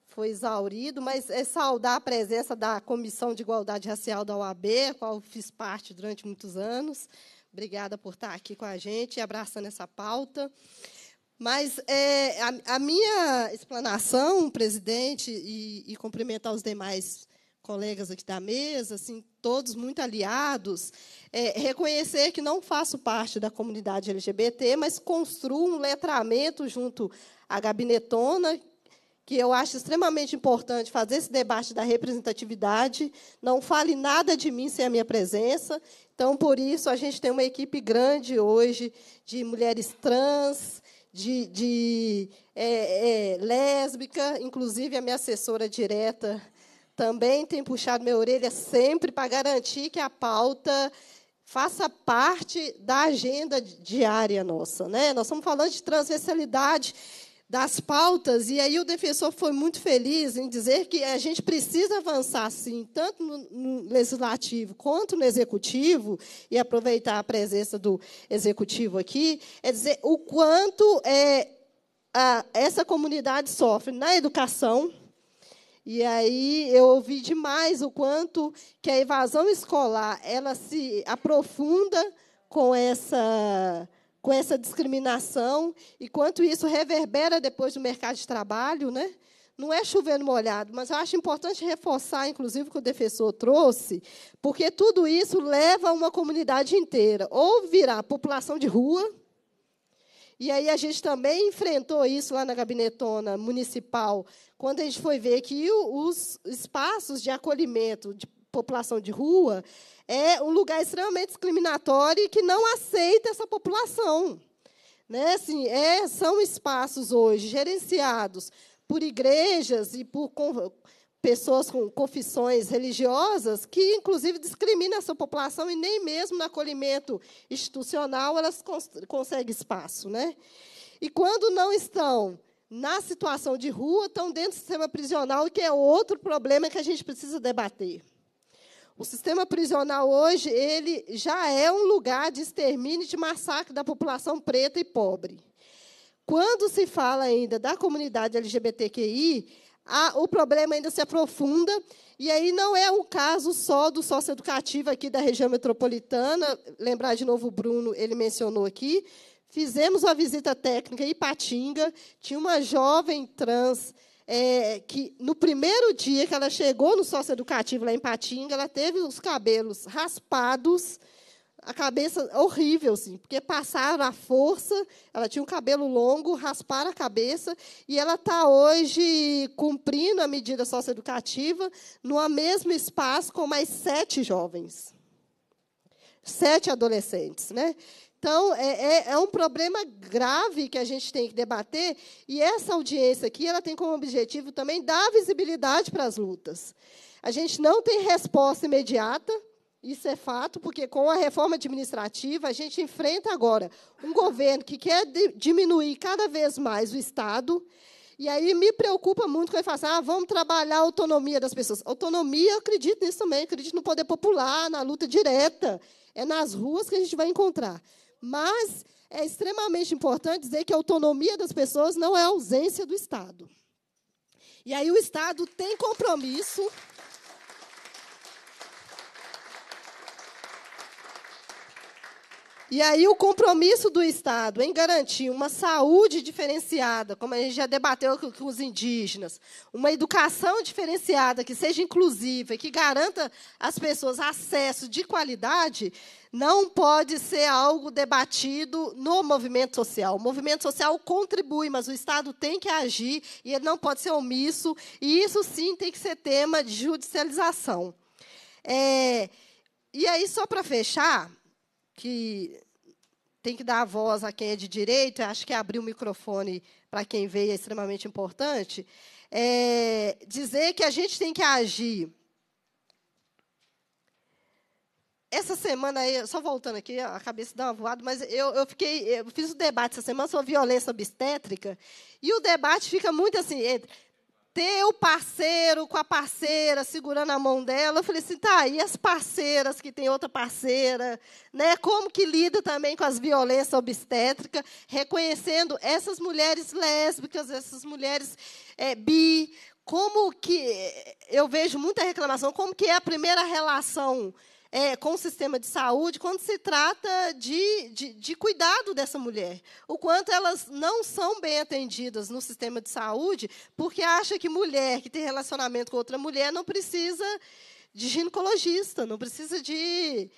foi exaurido, mas é saudar a presença da Comissão de Igualdade Racial da OAB, a qual fiz parte durante muitos anos. Obrigada por estar aqui com a gente, e abraçando essa pauta. Mas é, a, a, minha explanação, presidente, e, e, cumprimentar os demais colegas aqui da mesa, assim, todos muito aliados, é reconhecer que não faço parte da comunidade LGBT, mas construo um letramento junto à gabinetona, que eu acho extremamente importante fazer esse debate da representatividade. Não fale nada de mim sem a minha presença. Então, por isso, a gente tem uma equipe grande hoje de mulheres trans, de, de é, é, lésbica, inclusive a minha assessora direta também tem puxado minha orelha sempre para garantir que a pauta faça parte da agenda diária nossa. Né? Nós estamos falando de transversalidade das pautas, e aí o defensor foi muito feliz em dizer que a gente precisa avançar, sim, tanto no, no legislativo quanto no executivo, e aproveitar a presença do executivo aqui, é dizer o quanto é, a, essa comunidade sofre na educação, e aí eu ouvi demais o quanto que a evasão escolar ela se aprofunda com essa com essa discriminação e quanto isso reverbera depois no mercado de trabalho, né? Não é chovendo molhado, mas eu acho importante reforçar, inclusive, o que o defensor trouxe, porque tudo isso leva uma comunidade inteira, ou virar população de rua, e aí a gente também enfrentou isso lá na gabinetona municipal, quando a gente foi ver que os espaços de acolhimento, de população de rua, é um lugar extremamente discriminatório e que não aceita essa população. Né? Assim, é, são espaços hoje gerenciados por igrejas e por com, pessoas com confissões religiosas que, inclusive, discriminam essa população e nem mesmo no acolhimento institucional elas cons conseguem espaço. Né? E quando não estão na situação de rua, estão dentro do sistema prisional, que é outro problema que a gente precisa debater. O sistema prisional hoje ele já é um lugar de extermínio e de massacre da população preta e pobre. Quando se fala ainda da comunidade LGBTQI, a, o problema ainda se aprofunda, e aí não é um caso só do socioeducativo aqui da região metropolitana. Lembrar de novo o Bruno, ele mencionou aqui. Fizemos uma visita técnica em Ipatinga, tinha uma jovem trans é, que no primeiro dia que ela chegou no sócio educativo lá em Patinga, ela teve os cabelos raspados, a cabeça horrível, assim, porque passaram a força, ela tinha um cabelo longo, rasparam a cabeça, e ela está hoje cumprindo a medida socioeducativa no mesmo espaço com mais sete jovens. Sete adolescentes. Né? Então, é, é, é, um problema grave que a gente tem que debater, e essa audiência aqui ela tem como objetivo também dar visibilidade para as lutas. A gente não tem resposta imediata, isso é fato, porque com a reforma administrativa a gente enfrenta agora um governo que quer diminuir cada vez mais o Estado, e aí me preocupa muito quando ele fala assim, ah, vamos trabalhar a autonomia das pessoas. Autonomia, eu acredito nisso também, acredito no poder popular, na luta direta. É nas ruas que a gente vai encontrar. Mas é extremamente importante dizer que a autonomia das pessoas não é ausência do Estado. E aí o Estado tem compromisso E aí o compromisso do Estado em garantir uma saúde diferenciada, como a gente já debateu com os indígenas, uma educação diferenciada que seja inclusiva, e que garanta às pessoas acesso de qualidade, não pode ser algo debatido no movimento social. O movimento social contribui, mas o Estado tem que agir e ele não pode ser omisso, e isso sim tem que ser tema de judicialização. É, e aí, só para fechar, que tem que dar a voz a quem é de direita, acho que é abrir o microfone para quem veio é extremamente importante, é dizer que a gente tem que agir. Essa semana, aí, só voltando aqui, a cabeça dá uma voada, mas eu, eu fiquei, eu fiz o um debate essa semana sobre violência obstétrica, e o debate fica muito assim, entre ter o parceiro com a parceira segurando a mão dela. Eu falei assim, tá, e as parceiras que tem outra parceira, né? Como que lida também com as violências obstétricas, reconhecendo essas mulheres lésbicas, essas mulheres é, bi, como que eu vejo muita reclamação, como que é a primeira relação é, com o sistema de saúde quando se trata de, de, de, cuidado dessa mulher. O quanto elas não são bem atendidas no sistema de saúde porque acha que mulher que tem relacionamento com outra mulher não precisa de ginecologista, não precisa de,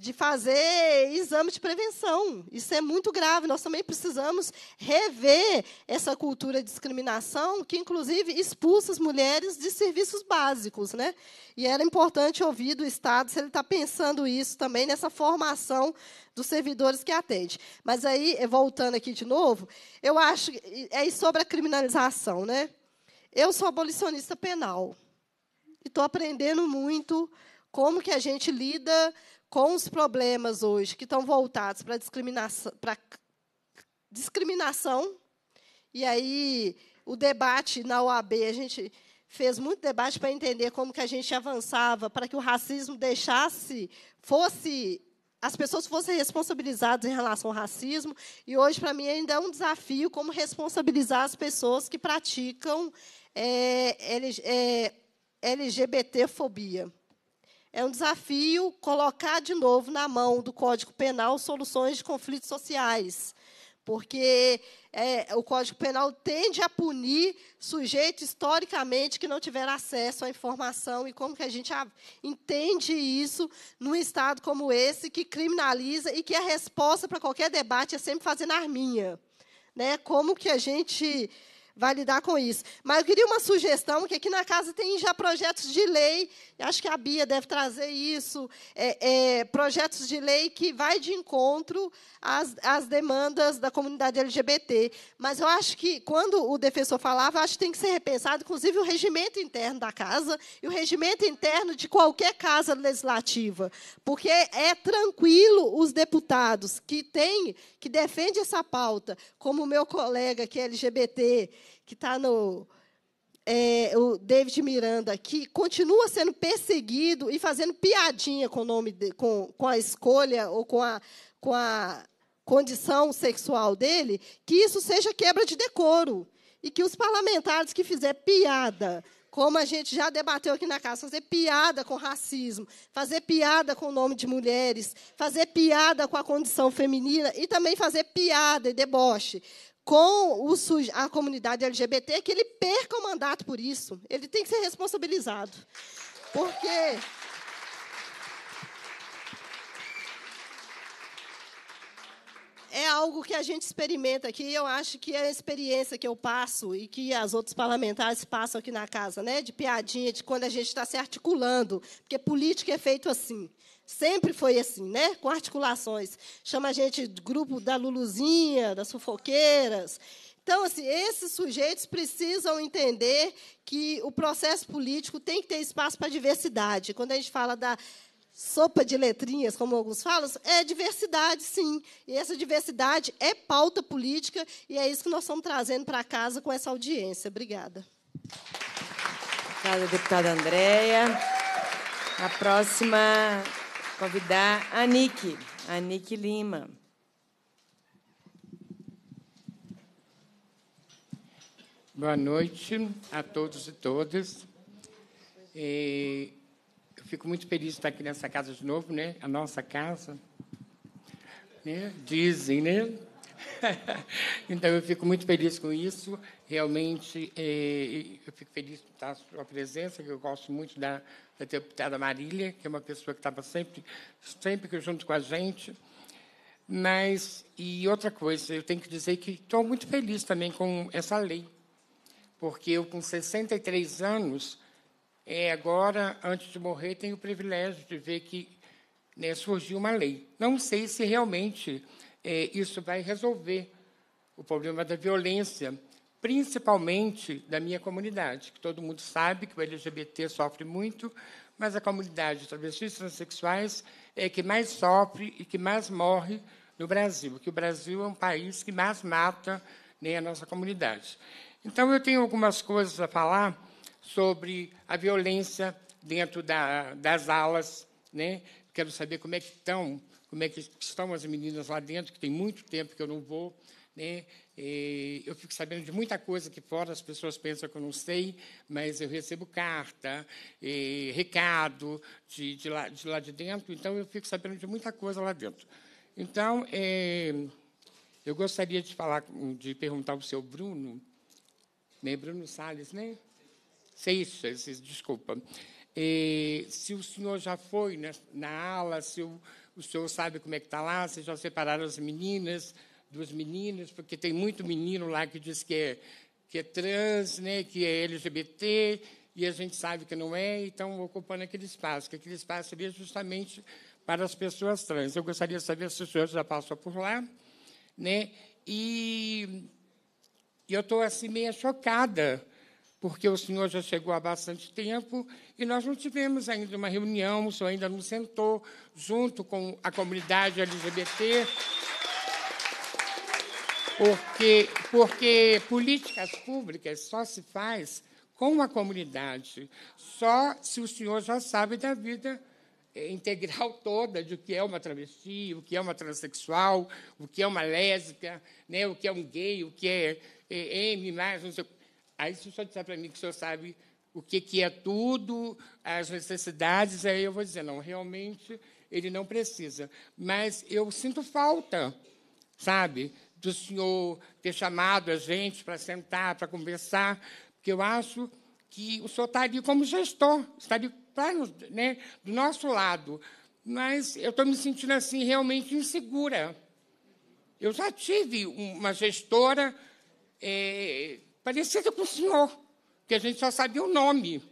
de fazer exame de prevenção. Isso é muito grave. Nós também precisamos rever essa cultura de discriminação, que inclusive expulsa as mulheres de serviços básicos, né? E era importante ouvir do Estado se ele está pensando isso também nessa formação dos servidores que atende. Mas aí, voltando aqui de novo, eu acho é sobre a criminalização, né? Eu sou abolicionista penal e estou aprendendo muito como que a gente lida com os problemas hoje que estão voltados para discriminação, para discriminação. E aí o debate na OAB, a gente fez muito debate para entender como que a gente avançava para que o racismo deixasse fosse as pessoas fossem responsabilizadas em relação ao racismo, e hoje, para mim, ainda é um desafio como responsabilizar as pessoas que praticam é, é, eh, é, LGBTfobia. Eh, é um desafio colocar de novo na mão do Código Penal soluções de conflitos sociais, porque é, o Código Penal tende a punir sujeito historicamente que não tiver acesso à informação e como que a gente entende isso num estado como esse que criminaliza e que a resposta para qualquer debate é sempre fazer na arminha, né? Como que a gente vai lidar com isso. Mas eu queria uma sugestão, que aqui na casa tem já projetos de lei, acho que a Bia deve trazer isso, é, é, projetos de lei que vai de encontro às, às, demandas da comunidade LGBT. Mas eu acho que, quando o defensor falava, acho que tem que ser repensado, inclusive, o regimento interno da casa e o regimento interno de qualquer casa legislativa, porque é tranquilo os deputados que têm, que defendem essa pauta, como o meu colega que é LGBT, que está no. É, o David Miranda, que continua sendo perseguido e fazendo piadinha com o nome de, com, com a escolha ou com a, com a condição sexual dele, que isso seja quebra de decoro. E que os parlamentares que fizer piada como a gente já debateu aqui na casa, fazer piada com racismo, fazer piada com o nome de mulheres, fazer piada com a condição feminina e também fazer piada e deboche com o, a comunidade LGBT que ele perca o mandato por isso. Ele tem que ser responsabilizado. Porque. É algo que a gente experimenta aqui, eu acho que é a experiência que eu passo e que as outros parlamentares passam aqui na casa, né? De piadinha, de quando a gente está se articulando, porque política é feito assim. Sempre foi assim, né? Com articulações. Chama a gente de grupo da Luluzinha, das fofoqueiras. Então, assim, esses sujeitos precisam entender que o processo político tem que ter espaço para a diversidade. Quando a gente fala da sopa de letrinhas, como alguns falam, é diversidade, sim. E essa diversidade é pauta política e é isso que nós estamos trazendo para casa com essa audiência. Obrigada. Obrigada, deputada Andréia. A próxima convidar a Nick, a Nick Lima. Boa noite a todos e todas. E eu fico muito feliz de estar aqui nessa casa de novo, né? A nossa casa. Né? Dizem, né? então, eu fico muito feliz com isso. Realmente, é, eu fico feliz com a sua presença, que eu gosto muito da, da deputada Marília, que é uma pessoa que estava sempre, sempre junto com a gente. Mas, e outra coisa, eu tenho que dizer que estou muito feliz também com essa lei, porque eu, com 63 anos, é, agora, antes de morrer, tenho o privilégio de ver que né, surgiu uma lei. Não sei se realmente é, isso vai resolver o problema da violência, principalmente da minha comunidade, que todo mundo sabe que o LGBT sofre muito, mas a comunidade de travestis transexuais é que mais sofre e que mais morre no Brasil, que o Brasil é um país que mais mata nem né, a nossa comunidade. Então, eu tenho algumas coisas a falar sobre a violência dentro da, das alas. Né? Quero saber como é que estão como é que estão as meninas lá dentro, que tem muito tempo que eu não vou. Né? eu fico sabendo de muita coisa que fora as pessoas pensam que eu não sei, mas eu recebo carta, recado de, de, lá, de, lá, de dentro, então eu fico sabendo de muita coisa lá dentro. Então, é, eu gostaria de falar, de perguntar ao seu Bruno, né? Bruno Salles, né? Seixas, desculpa. É, se o senhor já foi na, né, na ala, se o o senhor sabe como é que está lá, vocês já separaram as meninas dos meninos, porque tem muito menino lá que diz que é, que é trans, né, que é LGBT, e a gente sabe que não é, Então ocupando aquele espaço, que aquele espaço seria é justamente para as pessoas trans. Eu gostaria de saber se o senhor já passou por lá, né, e, e eu estou assim meio chocada, porque o senhor já chegou há bastante tempo e nós não tivemos ainda uma reunião, o senhor ainda não sentou junto com a comunidade LGBT, porque, porque políticas públicas só se faz com a comunidade, só se o senhor já sabe da vida eh, integral toda de o que é uma travesti, o que é uma transexual, o que é uma lésbica, né, o que é um gay, o que é eh, M, mais não sei Aí, se o senhor disser para mim que o senhor sabe o que, que é tudo, as necessidades, aí eu vou dizer, não, realmente ele não precisa. Mas eu sinto falta, sabe, do senhor ter chamado a gente para sentar, para conversar, porque eu acho que o senhor está ali como gestor, está ali pra, né, do nosso lado. Mas eu estou me sentindo assim realmente insegura. Eu já tive uma gestora. É, parecida com é o senhor, que a gente só sabia o nome.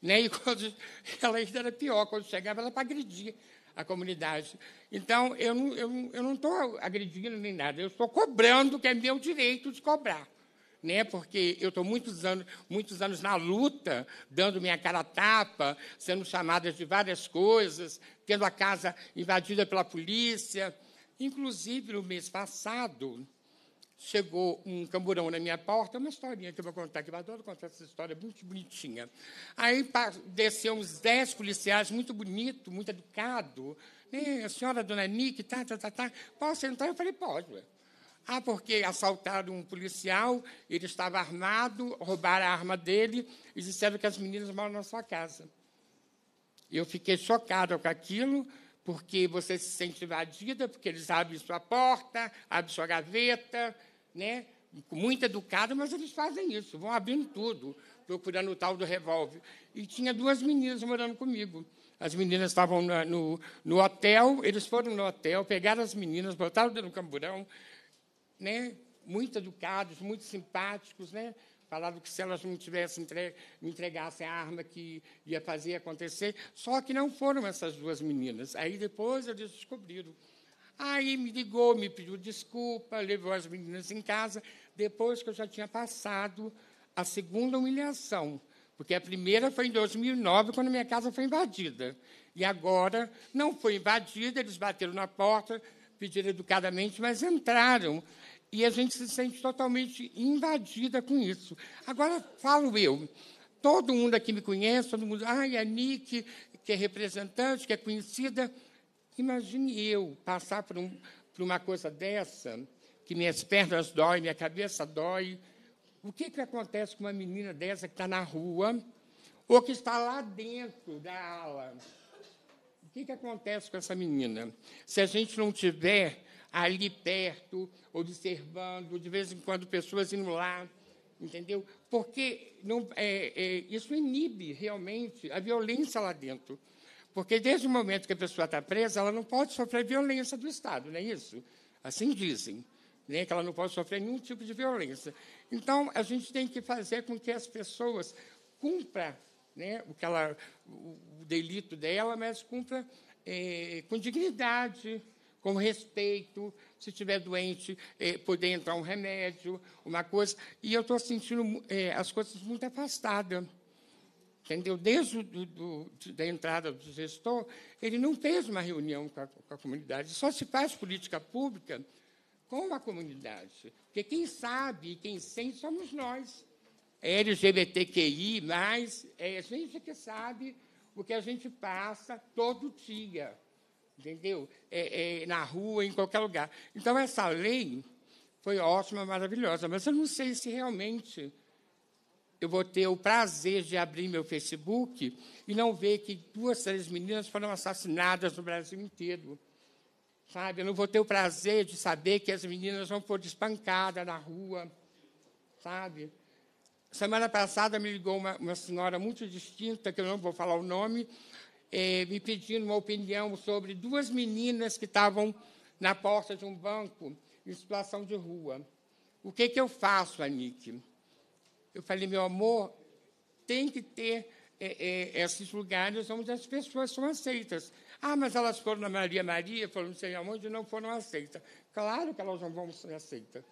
Né? E quando, ela ainda era pior, quando chegava, ela para agredir a comunidade. Então, eu não estou agredindo nem nada, eu estou cobrando, que é meu direito de cobrar. Né? Porque eu estou muitos anos, muitos anos na luta, dando minha cara a tapa, sendo chamada de várias coisas, tendo a casa invadida pela polícia. Inclusive, no mês passado, chegou um camburão na minha porta, uma historinha que eu vou contar, que eu adoro contar essa história, muito bonitinha. Aí desceu uns dez policiais, muito bonito, muito educado. Né, a senhora, dona Nick, tá, tá, tá, tá. Posso entrar? Eu falei, pode. Ah, porque assaltaram um policial, ele estava armado, roubaram a arma dele e disseram que as meninas moram na sua casa. Eu fiquei chocada com aquilo, porque você se sente invadida, porque eles abrem sua porta, abrem sua gaveta, né, muito educada, mas eles fazem isso, vão abrindo tudo, procurando o tal do revólver. E tinha duas meninas morando comigo. As meninas estavam na, no, no hotel, eles foram no hotel, pegaram as meninas, botaram dentro do camburão, né, muito educados, muito simpáticos, né? Falaram que se elas não tivessem entre, me entregassem a arma que ia fazer acontecer, só que não foram essas duas meninas. Aí depois eles descobriram Aí me ligou, me pediu desculpa, levou as meninas em casa, depois que eu já tinha passado a segunda humilhação, porque a primeira foi em 2009, quando minha casa foi invadida. E agora não foi invadida, eles bateram na porta, pediram educadamente, mas entraram. E a gente se sente totalmente invadida com isso. Agora, falo eu, todo mundo aqui me conhece, todo mundo, ai, a é Nick, que é representante, que é conhecida, Imagine eu passar por, um, por uma coisa dessa, que minhas pernas dói, minha cabeça dói. O que, que acontece com uma menina dessa que está na rua ou que está lá dentro da ala? O que, que acontece com essa menina? Se a gente não tiver ali perto, observando, de vez em quando pessoas indo lá, entendeu? Porque não, é, é, isso inibe realmente a violência lá dentro. Porque desde o momento que a pessoa está presa, ela não pode sofrer violência do Estado, não é isso? Assim dizem. Né? Que ela não pode sofrer nenhum tipo de violência. Então, a gente tem que fazer com que as pessoas cumpram né, o, que ela, o delito dela, mas cumpra é, com dignidade, com respeito. Se estiver doente, é, poder entrar um remédio, uma coisa. E eu estou sentindo é, as coisas muito afastadas entendeu? Desde do, do, da entrada do gestor, ele não fez uma reunião com a, com a, comunidade. Só se faz política pública com a comunidade, porque quem sabe, e quem sente, somos nós. É LGBTQI, mas é a gente que sabe o que a gente passa todo dia, entendeu? É, é, na rua, em qualquer lugar. Então, essa lei foi ótima, maravilhosa, mas eu não sei se realmente eu vou ter o prazer de abrir meu Facebook e não ver que duas, três meninas foram assassinadas no Brasil inteiro. Sabe? Eu não vou ter o prazer de saber que as meninas vão foram espancadas na rua. Sabe? Semana passada me ligou uma, uma senhora muito distinta, que eu não vou falar o nome, eh, me pedindo uma opinião sobre duas meninas que estavam na porta de um banco em situação de rua. O que, que eu faço, Anique? Eu falei, meu amor, tem que ter é, é, esses lugares onde as pessoas são aceitas. Ah, mas elas foram na Maria Maria, foram não sei aonde, não foram aceitas. Claro que elas não vão ser aceitas.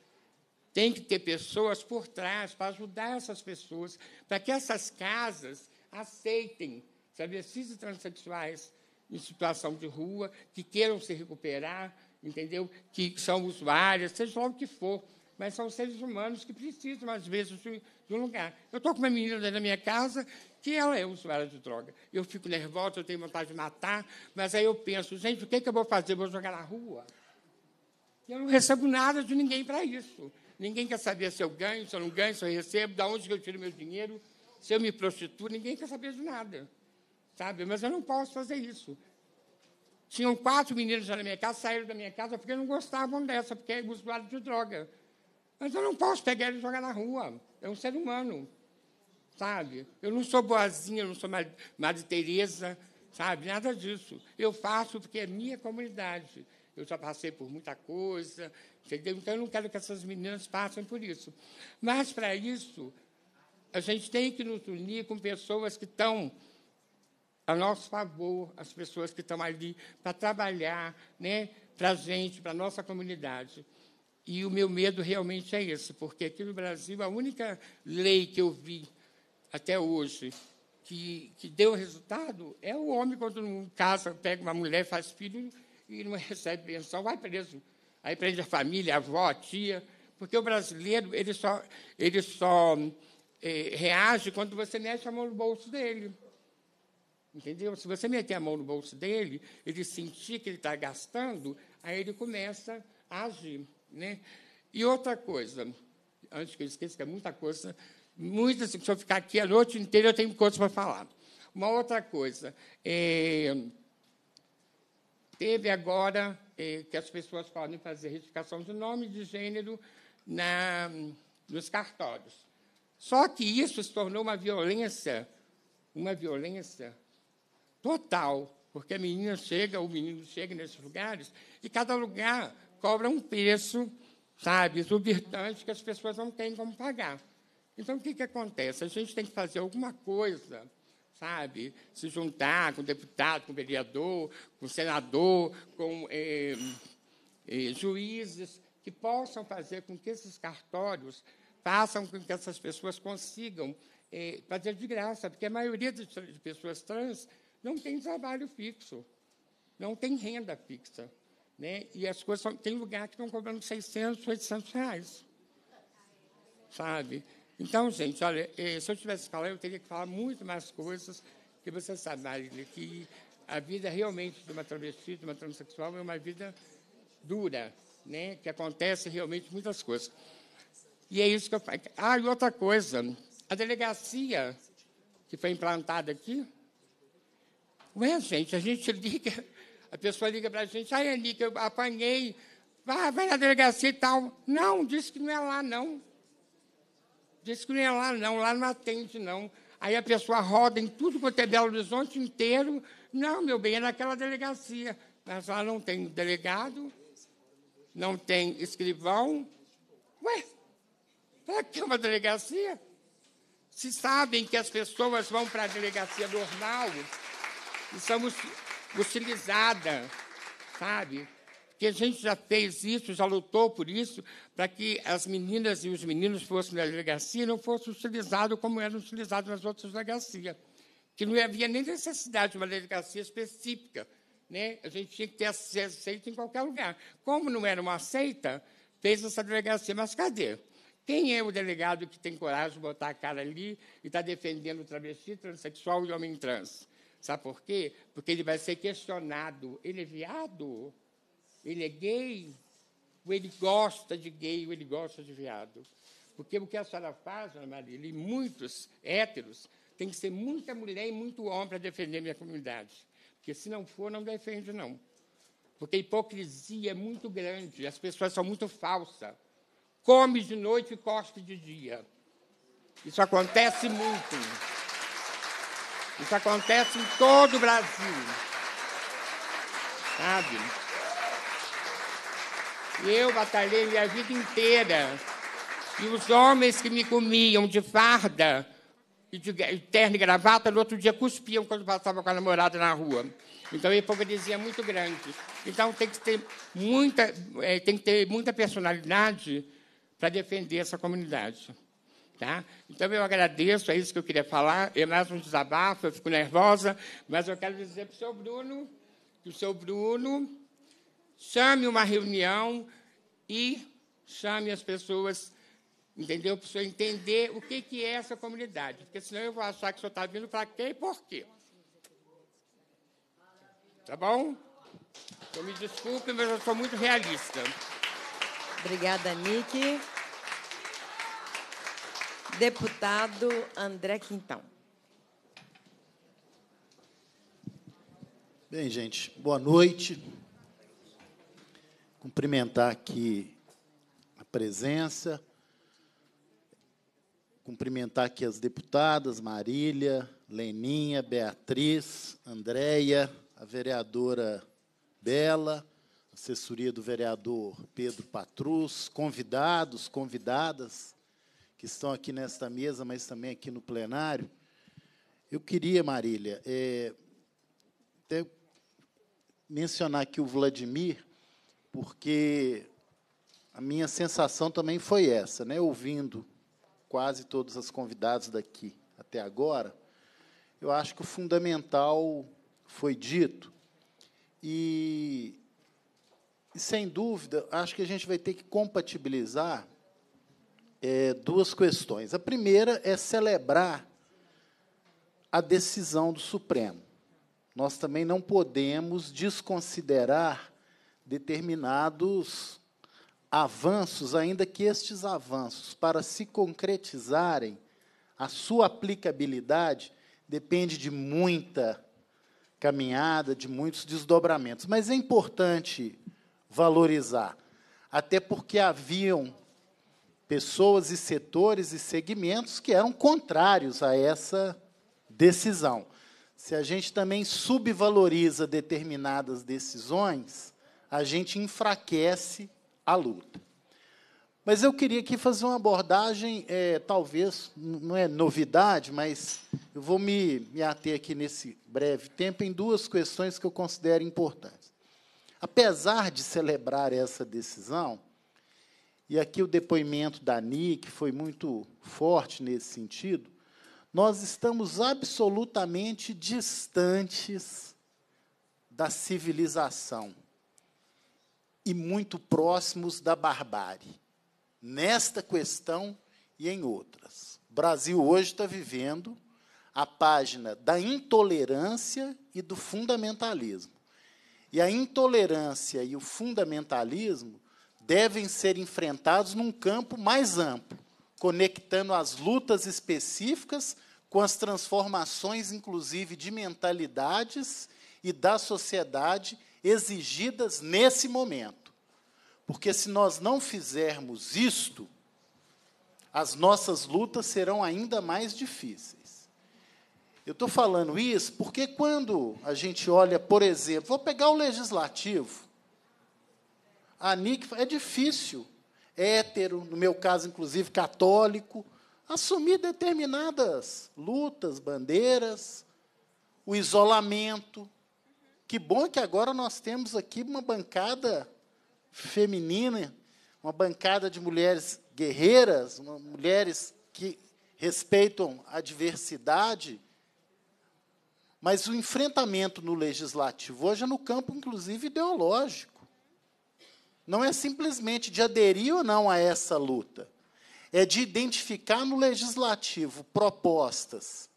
Tem que ter pessoas por trás para ajudar essas pessoas, para que essas casas aceitem travestis e transexuais em situação de rua, que queiram se recuperar, entendeu? Que são usuárias, seja lá o que for mas são seres humanos que precisam, às vezes, de um lugar. Eu estou com uma menina dentro da minha casa que ela é usuária de droga. Eu fico nervosa, eu tenho vontade de matar, mas aí eu penso, gente, o que, é que eu vou fazer? Eu vou jogar na rua? Eu não recebo nada de ninguém para isso. Ninguém quer saber se eu ganho, se eu não ganho, se eu recebo, de onde que eu tiro meu dinheiro, se eu me prostituo, ninguém quer saber de nada. Sabe? Mas eu não posso fazer isso. Tinham quatro meninos na minha casa, saíram da minha casa porque não gostavam dessa, porque é usuário de droga. Mas eu não posso pegar ele e jogar na rua. É um ser humano, sabe? Eu não sou boazinha, não sou Madre Teresa, sabe? Nada disso. Eu faço porque é minha comunidade. Eu já passei por muita coisa, entendeu? Então, eu não quero que essas meninas passem por isso. Mas, para isso, a gente tem que nos unir com pessoas que estão a nosso favor, as pessoas que estão ali para trabalhar né, para a gente, para a nossa comunidade. E o meu medo realmente é esse, porque aqui no Brasil a única lei que eu vi até hoje que, que deu resultado é o homem quando um casa, pega uma mulher, faz filho e não recebe pensão, vai preso. Aí prende a família, a avó, a tia, porque o brasileiro ele só, ele só é, reage quando você mexe a mão no bolso dele. Entendeu? Se você meter a mão no bolso dele, ele sentir que ele está gastando, aí ele começa a agir. Né? E outra coisa, antes que eu esqueça, que é muita coisa, muitas, se eu ficar aqui a noite inteira, eu tenho coisas para falar. Uma outra coisa, é, teve agora é, que as pessoas podem fazer retificação de nome e de gênero na, nos cartórios. Só que isso se tornou uma violência, uma violência total, porque a menina chega, o menino chega nesses lugares, e cada lugar cobra um preço, sabe, exorbitante que as pessoas não têm como pagar. Então, o que, que acontece? A gente tem que fazer alguma coisa, sabe? Se juntar com deputado, com vereador, com senador, com eh, eh, juízes, que possam fazer com que esses cartórios façam com que essas pessoas consigam eh, fazer de graça, porque a maioria de pessoas trans não tem trabalho fixo, não tem renda fixa. Né? E as coisas são, tem lugar que estão cobrando 600, 800 reais. Sabe? Então, gente, olha, eh, se eu tivesse que falar, eu teria que falar muito mais coisas, que você sabe, Marília, que a vida realmente de uma travesti, de uma transexual, é uma vida dura, né? que acontece realmente muitas coisas. E é isso que eu faço. Ah, e outra coisa, a delegacia que foi implantada aqui, ué, gente, a gente liga a pessoa liga para a gente, ai, Anitta, eu apanhei, ah, vai na delegacia e tal. Não, disse que não é lá, não. Disse que não é lá, não, lá não atende, não. Aí a pessoa roda em tudo quanto é Belo Horizonte inteiro. Não, meu bem, é naquela delegacia. Mas lá não tem delegado, não tem escrivão. Ué, para que uma delegacia? Se sabem que as pessoas vão para a delegacia normal, e somos utilizada, sabe? Porque a gente já fez isso, já lutou por isso, para que as meninas e os meninos fossem na delegacia e não fossem utilizados como eram utilizados nas outras delegacias. Que não havia nem necessidade de uma delegacia específica. Né? A gente tinha que ter aceito em qualquer lugar. Como não era uma seita, fez essa delegacia. Mas cadê? Quem é o delegado que tem coragem de botar a cara ali e está defendendo o travesti, transexual e homem trans? Sabe por quê? Porque ele vai ser questionado. Ele é viado? Ele é gay? Ou ele gosta de gay? Ou ele gosta de viado? Porque o que a senhora faz, Ana Marília, e muitos héteros, tem que ser muita mulher e muito homem para defender minha comunidade. Porque se não for, não defende, não. Porque a hipocrisia é muito grande, as pessoas são muito falsas. Come de noite e cospe de dia. Isso acontece muito. Isso acontece em todo o Brasil. Sabe? Eu batalhei minha vida inteira. E os homens que me comiam de farda e de terno e gravata, no outro dia cuspiam quando passava com a namorada na rua. Então, a hipocrisia é muito grande. Então, tem que ter muita, é, tem que ter muita personalidade para defender essa comunidade. Tá? Então, eu agradeço, é isso que eu queria falar. É mais um desabafo, eu fico nervosa, mas eu quero dizer para o senhor Bruno que o senhor Bruno chame uma reunião e chame as pessoas, entendeu? Para o senhor entender o que, que é essa comunidade, porque senão eu vou achar que o senhor está vindo para quê e por quê. Tá bom? Então, me desculpe, mas eu sou muito realista. Obrigada, Nick. Deputado André Quintão. Bem, gente, boa noite. Cumprimentar aqui a presença, cumprimentar aqui as deputadas Marília, Leninha, Beatriz, Andréia, a vereadora Bela, assessoria do vereador Pedro Patrus, convidados, convidadas que estão aqui nesta mesa, mas também aqui no plenário. Eu queria, Marília, é, até mencionar aqui o Vladimir, porque a minha sensação também foi essa, né? ouvindo quase todos os convidados daqui até agora, eu acho que o fundamental foi dito. E, sem dúvida, acho que a gente vai ter que compatibilizar é, duas questões. A primeira é celebrar a decisão do Supremo. Nós também não podemos desconsiderar determinados avanços, ainda que estes avanços, para se concretizarem, a sua aplicabilidade depende de muita caminhada, de muitos desdobramentos. Mas é importante valorizar, até porque haviam pessoas e setores e segmentos que eram contrários a essa decisão. Se a gente também subvaloriza determinadas decisões, a gente enfraquece a luta. Mas eu queria aqui fazer uma abordagem, é, talvez, não é novidade, mas eu vou me, me ater aqui nesse breve tempo em duas questões que eu considero importantes. Apesar de celebrar essa decisão, e aqui o depoimento da Ani, que foi muito forte nesse sentido, nós estamos absolutamente distantes da civilização e muito próximos da barbárie, nesta questão e em outras. O Brasil hoje está vivendo a página da intolerância e do fundamentalismo. E a intolerância e o fundamentalismo devem ser enfrentados num campo mais amplo, conectando as lutas específicas com as transformações, inclusive, de mentalidades e da sociedade exigidas nesse momento. Porque se nós não fizermos isto, as nossas lutas serão ainda mais difíceis. Eu estou falando isso porque quando a gente olha, por exemplo, vou pegar o legislativo, a NIC é difícil, é hétero, no meu caso, inclusive, católico, assumir determinadas lutas, bandeiras, o isolamento. Que bom que agora nós temos aqui uma bancada feminina, uma bancada de mulheres guerreiras, uma, mulheres que respeitam a diversidade, mas o enfrentamento no legislativo hoje é no campo, inclusive, ideológico não é simplesmente de aderir ou não a essa luta, é de identificar no legislativo propostas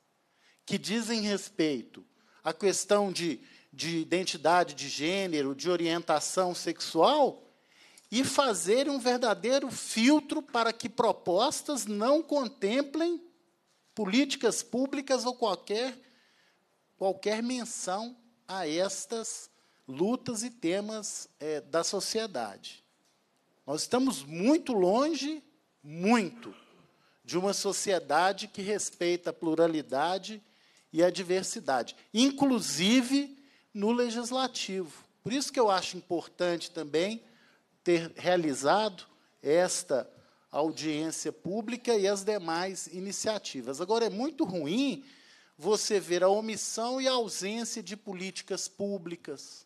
que dizem respeito à questão de, de identidade de gênero, de orientação sexual, e fazer um verdadeiro filtro para que propostas não contemplem políticas públicas ou qualquer, qualquer menção a estas lutas e temas é, da sociedade. Nós estamos muito longe, muito, de uma sociedade que respeita a pluralidade e a diversidade, inclusive no legislativo. Por isso que eu acho importante também ter realizado esta audiência pública e as demais iniciativas. Agora, é muito ruim você ver a omissão e a ausência de políticas públicas,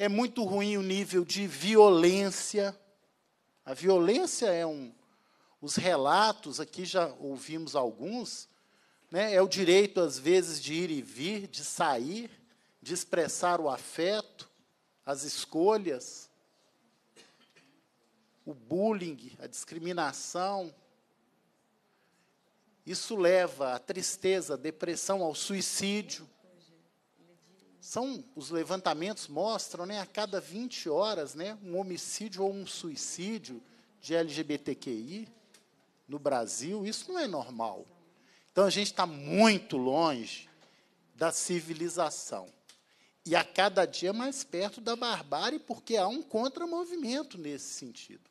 é muito ruim o nível de violência. A violência é um. Os relatos, aqui já ouvimos alguns, né, é o direito, às vezes, de ir e vir, de sair, de expressar o afeto, as escolhas, o bullying, a discriminação. Isso leva à tristeza, à depressão, ao suicídio são os levantamentos mostram, né, a cada 20 horas, né, um homicídio ou um suicídio de LGBTQI no Brasil, isso não é normal. Então a gente está muito longe da civilização. E a cada dia mais perto da barbárie, porque há um contramovimento nesse sentido.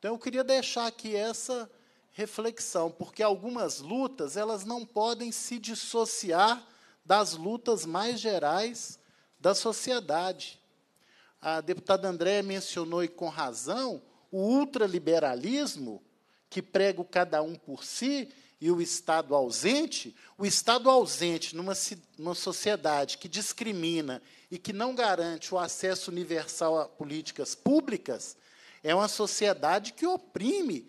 Então eu queria deixar aqui essa reflexão, porque algumas lutas elas não podem se dissociar das lutas mais gerais da sociedade. A deputada Andréa mencionou, e com razão, o ultraliberalismo, que prega o cada um por si e o Estado ausente. O Estado ausente, numa, numa sociedade que discrimina e que não garante o acesso universal a políticas públicas, é uma sociedade que oprime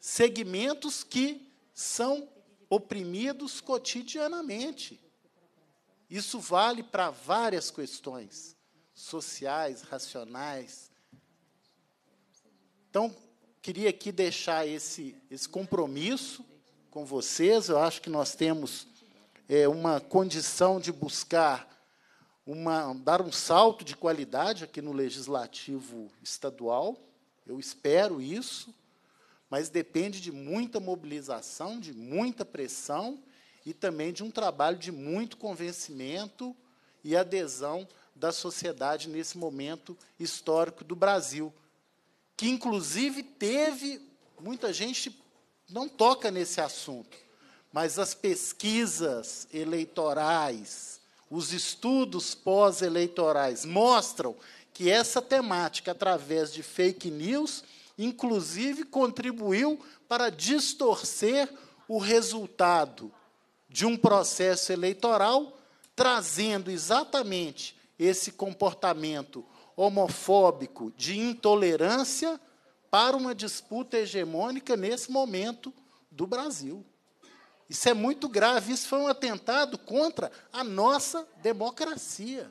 segmentos que são oprimidos cotidianamente. Isso vale para várias questões sociais, racionais. Então, queria aqui deixar esse, esse compromisso com vocês. Eu acho que nós temos é, uma condição de buscar uma, dar um salto de qualidade aqui no legislativo estadual. Eu espero isso, mas depende de muita mobilização, de muita pressão e também de um trabalho de muito convencimento e adesão da sociedade nesse momento histórico do Brasil, que inclusive teve muita gente não toca nesse assunto, mas as pesquisas eleitorais, os estudos pós-eleitorais mostram que essa temática através de fake news inclusive contribuiu para distorcer o resultado de um processo eleitoral, trazendo exatamente esse comportamento homofóbico de intolerância para uma disputa hegemônica nesse momento do Brasil. Isso é muito grave, isso foi um atentado contra a nossa democracia.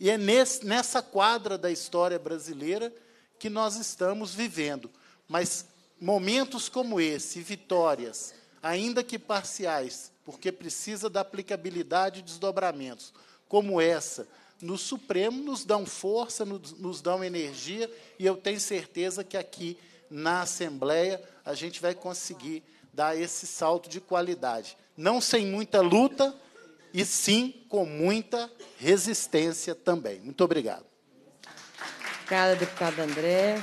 E é nesse, nessa quadra da história brasileira que nós estamos vivendo. Mas momentos como esse, vitórias ainda que parciais, porque precisa da aplicabilidade de desdobramentos como essa no Supremo, nos dão força, nos, nos dão energia, e eu tenho certeza que aqui na Assembleia a gente vai conseguir dar esse salto de qualidade. Não sem muita luta, e sim com muita resistência também. Muito obrigado. Obrigada, deputado André.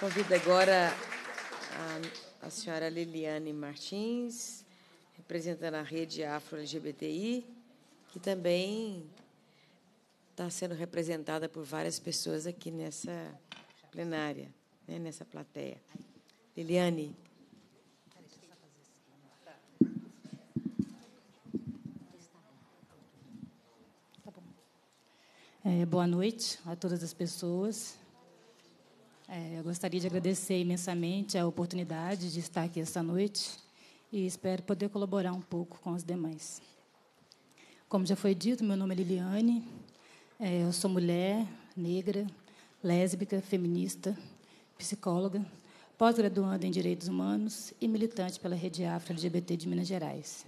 Convido agora a a senhora Liliane Martins, representando a rede Afro-LGBTI, que também está sendo representada por várias pessoas aqui nessa plenária, né, nessa plateia. Liliane. É, boa noite a todas as pessoas. É, eu gostaria de agradecer imensamente a oportunidade de estar aqui esta noite e espero poder colaborar um pouco com os demais. Como já foi dito, meu nome é Liliane, é, eu sou mulher, negra, lésbica, feminista, psicóloga, pós-graduanda em Direitos Humanos e militante pela Rede Afro LGBT de Minas Gerais.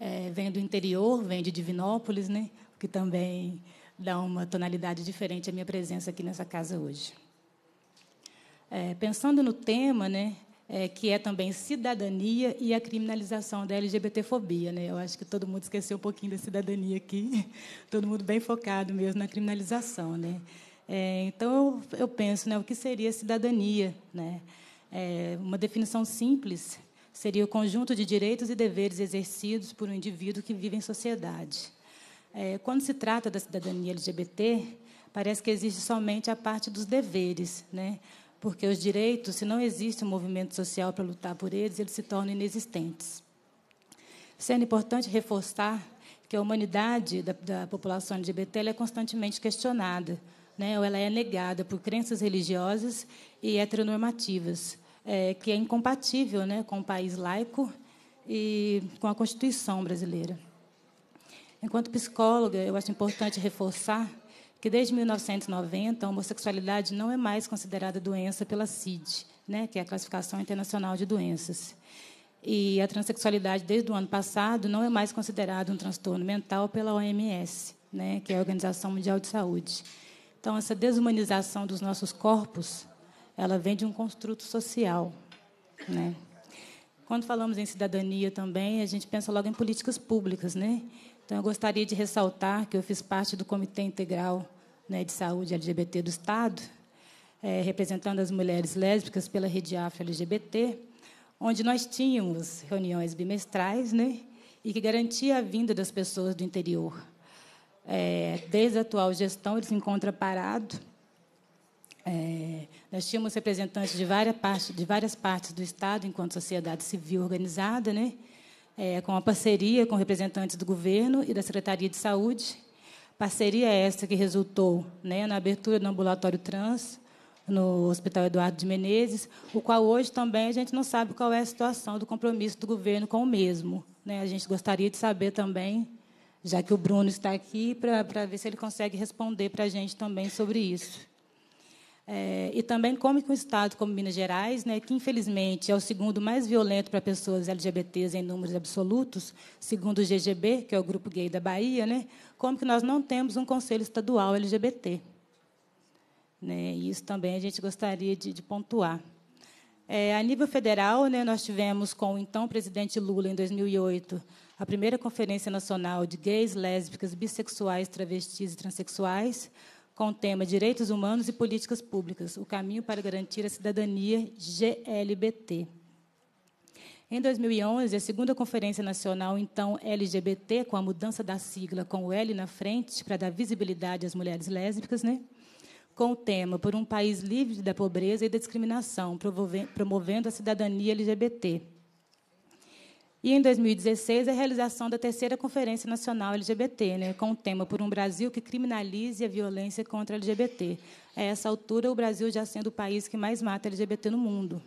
É, venho do interior, venho de Divinópolis, né, que também dá uma tonalidade diferente à minha presença aqui nessa casa hoje. É, pensando no tema, né, é, que é também cidadania e a criminalização da LGBTfobia. Né? Eu acho que todo mundo esqueceu um pouquinho da cidadania aqui, todo mundo bem focado mesmo na criminalização. Né? É, então, eu, eu, penso né, o que seria cidadania. Né? É, uma definição simples seria o conjunto de direitos e deveres exercidos por um indivíduo que vive em sociedade. É, quando se trata da cidadania LGBT, parece que existe somente a parte dos deveres, né? porque os direitos, se não existe um movimento social para lutar por eles, eles se tornam inexistentes. Sendo importante reforçar que a humanidade da, da população LGBT é constantemente questionada, né? ou ela é negada por crenças religiosas e heteronormativas, é, que é incompatível né, com o país laico e com a Constituição brasileira. Enquanto psicóloga, eu acho importante reforçar que desde 1990 a homossexualidade não é mais considerada doença pela CID, né, que é a Classificação Internacional de Doenças. E a transexualidade, desde o ano passado, não é mais considerada um transtorno mental pela OMS, né, que é a Organização Mundial de Saúde. Então, essa desumanização dos nossos corpos, ela vem de um construto social. Né? Quando falamos em cidadania também, a gente pensa logo em políticas públicas, né? Então, eu gostaria de ressaltar que eu fiz parte do Comitê Integral né, de Saúde LGBT do Estado, é, representando as mulheres lésbicas pela Rede Afro LGBT, onde nós tínhamos reuniões bimestrais né, e que garantia a vinda das pessoas do interior. É, desde a atual gestão, ele se encontra parado. É, nós tínhamos representantes de várias, partes, de várias partes do Estado, enquanto sociedade civil organizada, né? é, com a parceria com representantes do governo e da Secretaria de Saúde. Parceria essa que resultou né, na abertura do ambulatório trans no Hospital Eduardo de Menezes, o qual hoje também a gente não sabe qual é a situação do compromisso do governo com o mesmo. Né? A gente gostaria de saber também, já que o Bruno está aqui, para ver se ele consegue responder para a gente também sobre isso. É, e também como com o Estado, como Minas Gerais, né, que, infelizmente, é o segundo mais violento para pessoas LGBTs em números absolutos, segundo o GGB, que é o Grupo Gay da Bahia, né, como que nós não temos um conselho estadual LGBT. Né, e isso também a gente gostaria de, de pontuar. É, a nível federal, né, nós tivemos com o então presidente Lula, em 2008, a primeira Conferência Nacional de Gays, Lésbicas, Bissexuais, Travestis e Transsexuais, com o tema Direitos Humanos e Políticas Públicas: O Caminho para Garantir a Cidadania GLBT. Em 2011, a segunda Conferência Nacional, então LGBT, com a mudança da sigla com o L na frente, para dar visibilidade às mulheres lésbicas, né? com o tema Por um País Livre da Pobreza e da Discriminação, promovendo a cidadania LGBT. E em 2016, a realização da terceira Conferência Nacional LGBT, né, com o tema Por um Brasil que criminalize a violência contra LGBT. A essa altura, o Brasil já sendo o país que mais mata LGBT no mundo.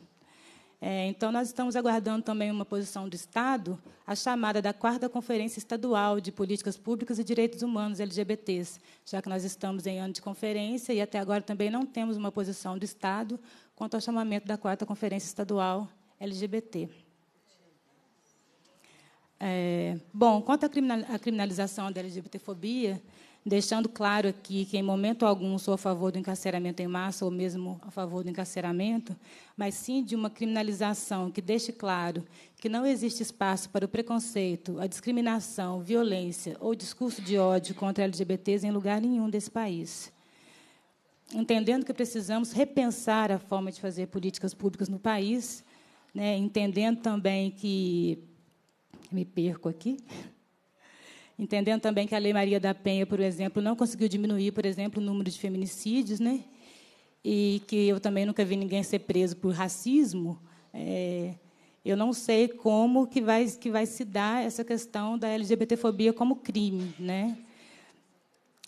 É, então, nós estamos aguardando também uma posição do Estado, a chamada da quarta Conferência Estadual de Políticas Públicas e Direitos Humanos LGBTs, já que nós estamos em ano de conferência e até agora também não temos uma posição do Estado quanto ao chamamento da quarta Conferência Estadual LGBT. É, bom, quanto à criminalização da LGBTfobia, deixando claro aqui que, em momento algum, sou a favor do encarceramento em massa ou mesmo a favor do encarceramento, mas sim de uma criminalização que deixe claro que não existe espaço para o preconceito, a discriminação, violência ou discurso de ódio contra LGBTs em lugar nenhum desse país. Entendendo que precisamos repensar a forma de fazer políticas públicas no país, né, entendendo também que me perco aqui. Entendendo também que a Lei Maria da Penha, por exemplo, não conseguiu diminuir, por exemplo, o número de feminicídios, né? e que eu também nunca vi ninguém ser preso por racismo. É, eu não sei como que vai, que vai se dar essa questão da LGBTfobia como crime. Né?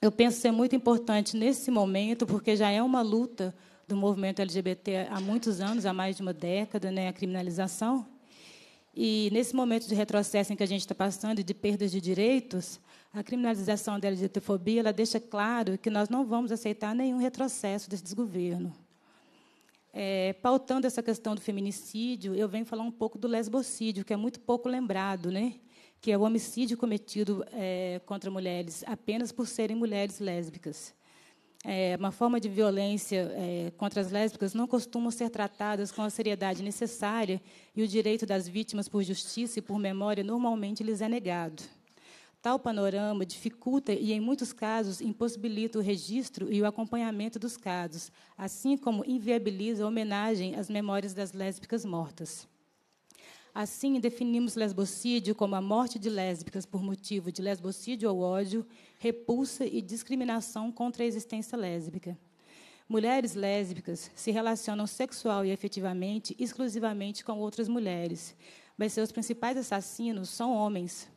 Eu penso ser muito importante nesse momento, porque já é uma luta do movimento LGBT há muitos anos, há mais de uma década, né, a criminalização. E nesse momento de retrocesso em que a gente está passando e de perdas de direitos, a criminalização da LGBTfobia ela deixa claro que nós não vamos aceitar nenhum retrocesso desse desgoverno. É, pautando essa questão do feminicídio, eu venho falar um pouco do lesbocídio, que é muito pouco lembrado, né? que é o homicídio cometido é, contra mulheres apenas por serem mulheres lésbicas é, uma forma de violência é, contra as lésbicas não costumam ser tratadas com a seriedade necessária e o direito das vítimas por justiça e por memória normalmente lhes é negado. Tal panorama dificulta e, em muitos casos, impossibilita o registro e o acompanhamento dos casos, assim como inviabiliza a homenagem às memórias das lésbicas mortas. Assim, definimos lesbocídio como a morte de lésbicas por motivo de lesbocídio ou ódio, repulsa e discriminação contra a existência lésbica. Mulheres lésbicas se relacionam sexual e afetivamente exclusivamente com outras mulheres, mas seus principais assassinos são homens,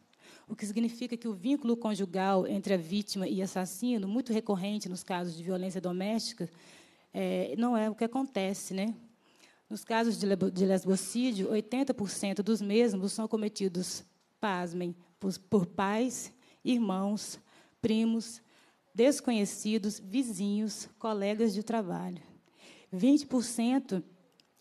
o que significa que o vínculo conjugal entre a vítima e assassino, muito recorrente nos casos de violência doméstica, é, não é o que acontece, né? Nos casos de lesbocídio, 80% dos mesmos são cometidos, pasmem, por, por pais, irmãos, primos, desconhecidos, vizinhos, colegas de trabalho. 20%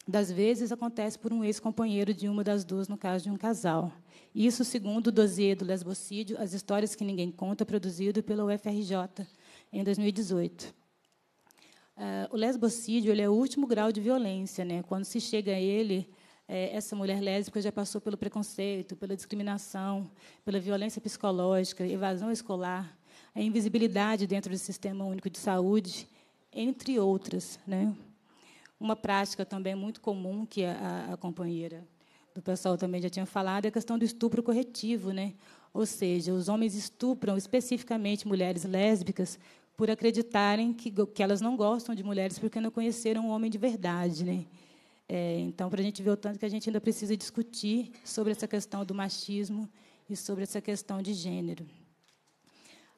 das vezes acontece por um ex-companheiro de uma das duas, no caso de um casal. Isso segundo o dossiê do lesbocídio, As Histórias que Ninguém Conta, produzido pela UFRJ em 2018. Uh, ah, o lesbocídio ele é o último grau de violência. Né? Quando se chega a ele, eh, essa mulher lésbica já passou pelo preconceito, pela discriminação, pela violência psicológica, evasão escolar, a invisibilidade dentro do Sistema Único de Saúde, entre outras. Né? Uma prática também muito comum que a, a companheira do pessoal também já tinha falado é a questão do estupro corretivo, né? ou seja, os homens estupram especificamente mulheres lésbicas por acreditarem que, que elas não gostam de mulheres porque não conheceram um homem de verdade. Né? É, então, para a gente ver o tanto que a gente ainda precisa discutir sobre essa questão do machismo e sobre essa questão de gênero.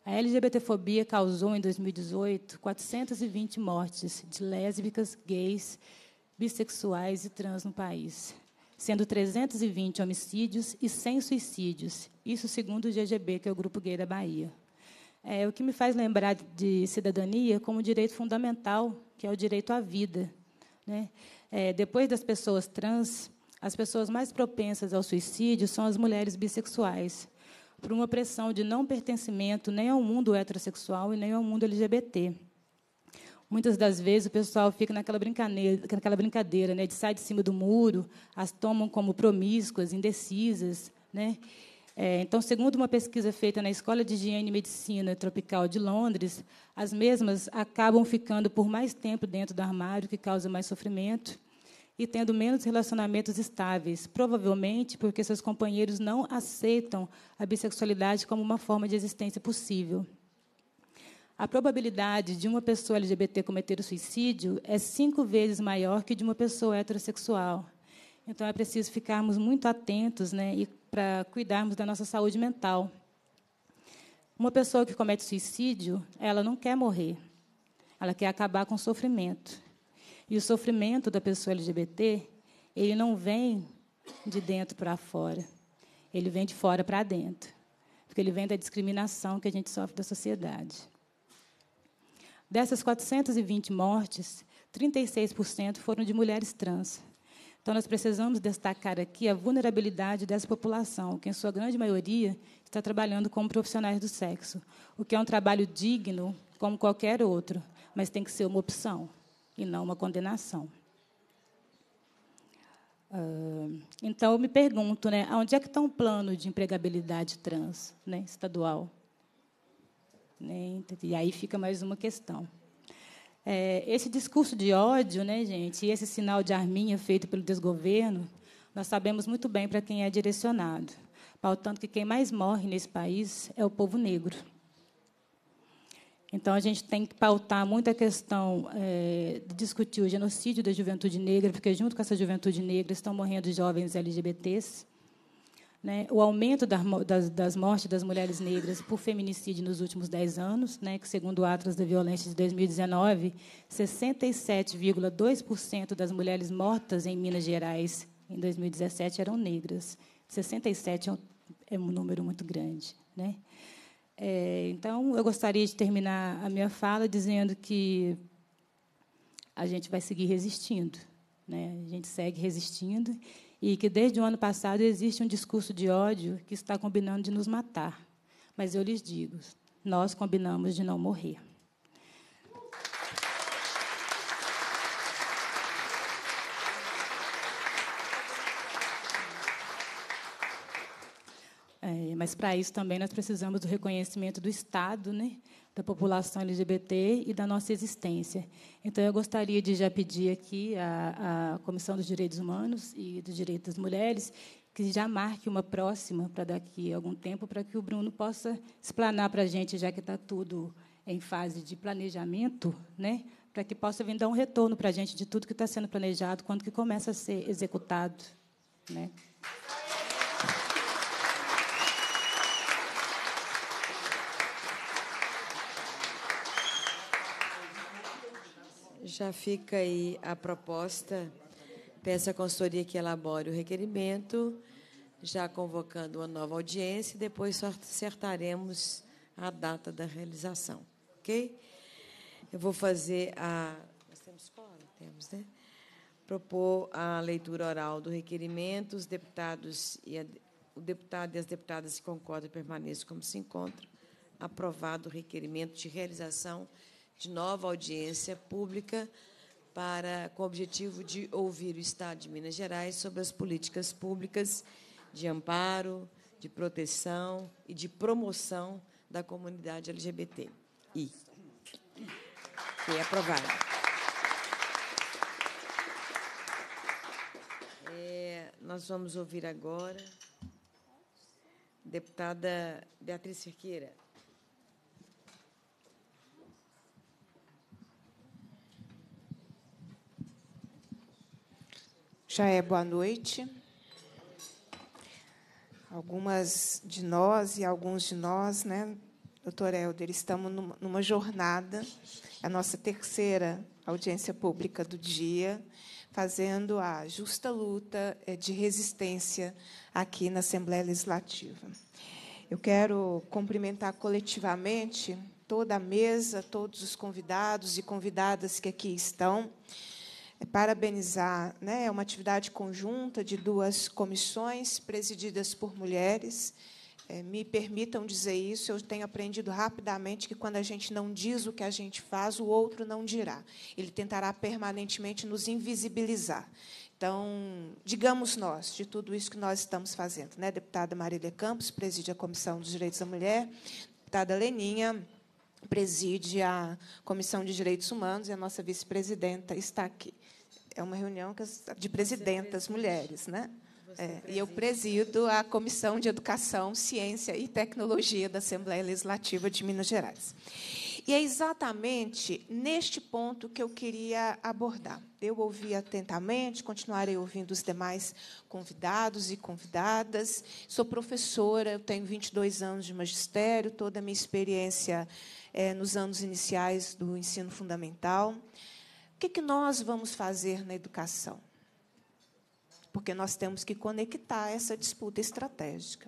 A LGBTfobia causou, em 2018, 420 mortes de lésbicas, gays, bissexuais e trans no país, sendo 320 homicídios e 100 suicídios, isso segundo o GGB, que é o Grupo Gay da Bahia. É, o que me faz lembrar de cidadania como direito fundamental, que é o direito à vida. Né? É, depois das pessoas trans, as pessoas mais propensas ao suicídio são as mulheres bissexuais por uma pressão de não pertencimento nem ao mundo heterossexual e nem ao mundo LGBT. Muitas das vezes o pessoal fica naquela brincadeira, naquela brincadeira né, de sair de cima do muro, as tomam como promíscuas, indecisas. Né? É, então, segundo uma pesquisa feita na Escola de Higiene e Medicina Tropical de Londres, as mesmas acabam ficando por mais tempo dentro do armário, que causa mais sofrimento e tendo menos relacionamentos estáveis, provavelmente porque seus companheiros não aceitam a bissexualidade como uma forma de existência possível. A probabilidade de uma pessoa LGBT cometer o suicídio é cinco vezes maior que de uma pessoa heterossexual. Então é preciso ficarmos muito atentos, né, e para cuidarmos da nossa saúde mental. Uma pessoa que comete suicídio, ela não quer morrer. Ela quer acabar com o sofrimento. E o sofrimento da pessoa LGBT, ele não vem de dentro para fora. Ele vem de fora para dentro. Porque ele vem da discriminação que a gente sofre da sociedade. Dessas 420 mortes, 36% foram de mulheres trans. Então, nós precisamos destacar aqui a vulnerabilidade dessa população, que, em sua grande maioria, está trabalhando como profissionais do sexo, o que é um trabalho digno como qualquer outro, mas tem que ser uma opção e não uma condenação. Uh, então, eu me pergunto, né, onde é que está um plano de empregabilidade trans né, estadual? Né, e aí fica mais uma questão. É, esse discurso de ódio, né, gente, e esse sinal de arminha feito pelo desgoverno, nós sabemos muito bem para quem é direcionado. pautando que quem mais morre nesse país é o povo negro. Então, a gente tem que pautar muito a questão é, de discutir o genocídio da juventude negra, porque, junto com essa juventude negra, estão morrendo jovens LGBTs. Né? O aumento das, das mortes das mulheres negras por feminicídio nos últimos 10 anos, né? que, segundo o Atlas da Violência de 2019, 67,2% das mulheres mortas em Minas Gerais em 2017 eram negras. 67 é um, é um número muito grande. Né? É, então, eu gostaria de terminar a minha fala dizendo que a gente vai seguir resistindo. Né? A gente segue resistindo e que desde o ano passado existe um discurso de ódio que está combinando de nos matar. Mas eu lhes digo, nós combinamos de não morrer. mas para isso também nós precisamos do reconhecimento do Estado, né, da população LGBT e da nossa existência. Então, eu gostaria de já pedir aqui à, a Comissão dos Direitos Humanos e dos Direitos das Mulheres que já marque uma próxima para daqui a algum tempo, para que o Bruno possa explanar para a gente, já que está tudo em fase de planejamento, né, para que possa vir dar um retorno para a gente de tudo que está sendo planejado, quando que começa a ser executado. Né? Já fica aí a proposta. Peço à consultoria que elabore o requerimento, já convocando uma nova audiência e depois acertaremos a data da realização. Ok? Eu vou fazer a. Nós temos qual? Temos, né? Propor a leitura oral do requerimento. Os deputados e a, o deputado e as deputadas que concordam permaneçam como se encontram. Aprovado o requerimento de realização de nova audiência pública para com o objetivo de ouvir o Estado de Minas Gerais sobre as políticas públicas de amparo, de proteção e de promoção da comunidade LGBT. E foi é aprovado. É, nós vamos ouvir agora deputada Beatriz Cerqueira. é boa noite. Algumas de nós e alguns de nós, né, doutor Helder, estamos numa jornada, é a nossa terceira audiência pública do dia, fazendo a justa luta eh, de resistência aqui na Assembleia Legislativa. Eu quero cumprimentar coletivamente toda a mesa, todos os convidados e convidadas que aqui estão. É parabenizar. Né? É uma atividade conjunta de duas comissões presididas por mulheres. É, me permitam dizer isso, eu tenho aprendido rapidamente que quando a gente não diz o que a gente faz, o outro não dirá. Ele tentará permanentemente nos invisibilizar. Então, digamos nós, de tudo isso que nós estamos fazendo. Né? Deputada Marília Campos preside a Comissão dos Direitos da Mulher, deputada Leninha preside a Comissão de Direitos Humanos e a nossa vice-presidenta está aqui. É uma reunião de presidentas mulheres, né? É, e eu presido a Comissão de Educação, Ciência e Tecnologia da Assembleia Legislativa de Minas Gerais. E é exatamente neste ponto que eu queria abordar. Eu ouvi atentamente, continuarei ouvindo os demais convidados e convidadas. Sou professora, eu tenho 22 anos de magistério, toda a minha experiência é, nos anos iniciais do ensino fundamental. O que, é que nós vamos fazer na educação? Porque nós temos que conectar essa disputa estratégica.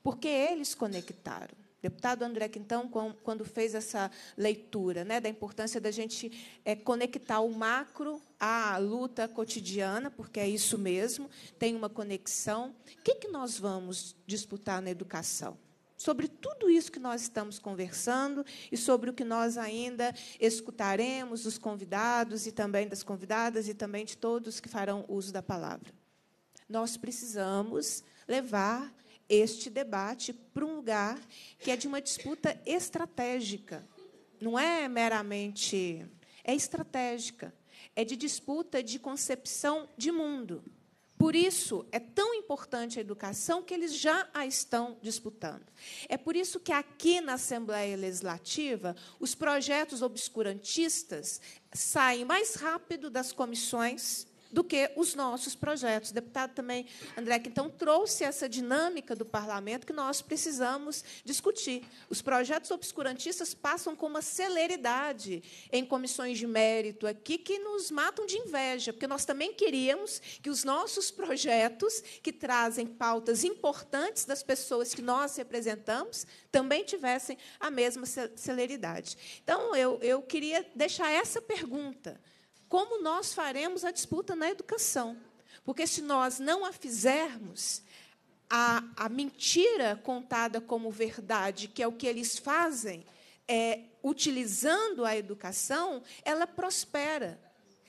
Porque eles conectaram. Deputado André Quintão, quando fez essa leitura né, da importância da gente é, conectar o macro à luta cotidiana, porque é isso mesmo, tem uma conexão. O que, que nós vamos disputar na educação? sobre tudo isso que nós estamos conversando e sobre o que nós ainda escutaremos dos convidados e também das convidadas e também de todos que farão uso da palavra. Nós precisamos levar este debate para um lugar que é de uma disputa estratégica. Não é meramente. É estratégica. É de disputa de concepção de mundo. Por isso é tão importante a educação que eles já a estão disputando. É por isso que aqui na Assembleia Legislativa os projetos obscurantistas saem mais rápido das comissões do que os nossos projetos. O deputado também, André, que então trouxe essa dinâmica do parlamento que nós precisamos discutir. Os projetos obscurantistas passam com uma celeridade em comissões de mérito aqui que nos matam de inveja, porque nós também queríamos que os nossos projetos, que trazem pautas importantes das pessoas que nós representamos, também tivessem a mesma celeridade. Então, eu, eu queria deixar essa pergunta como nós faremos a disputa na educação. Porque se nós não a fizermos, a, a mentira contada como verdade, que é o que eles fazem, é, utilizando a educação, ela prospera.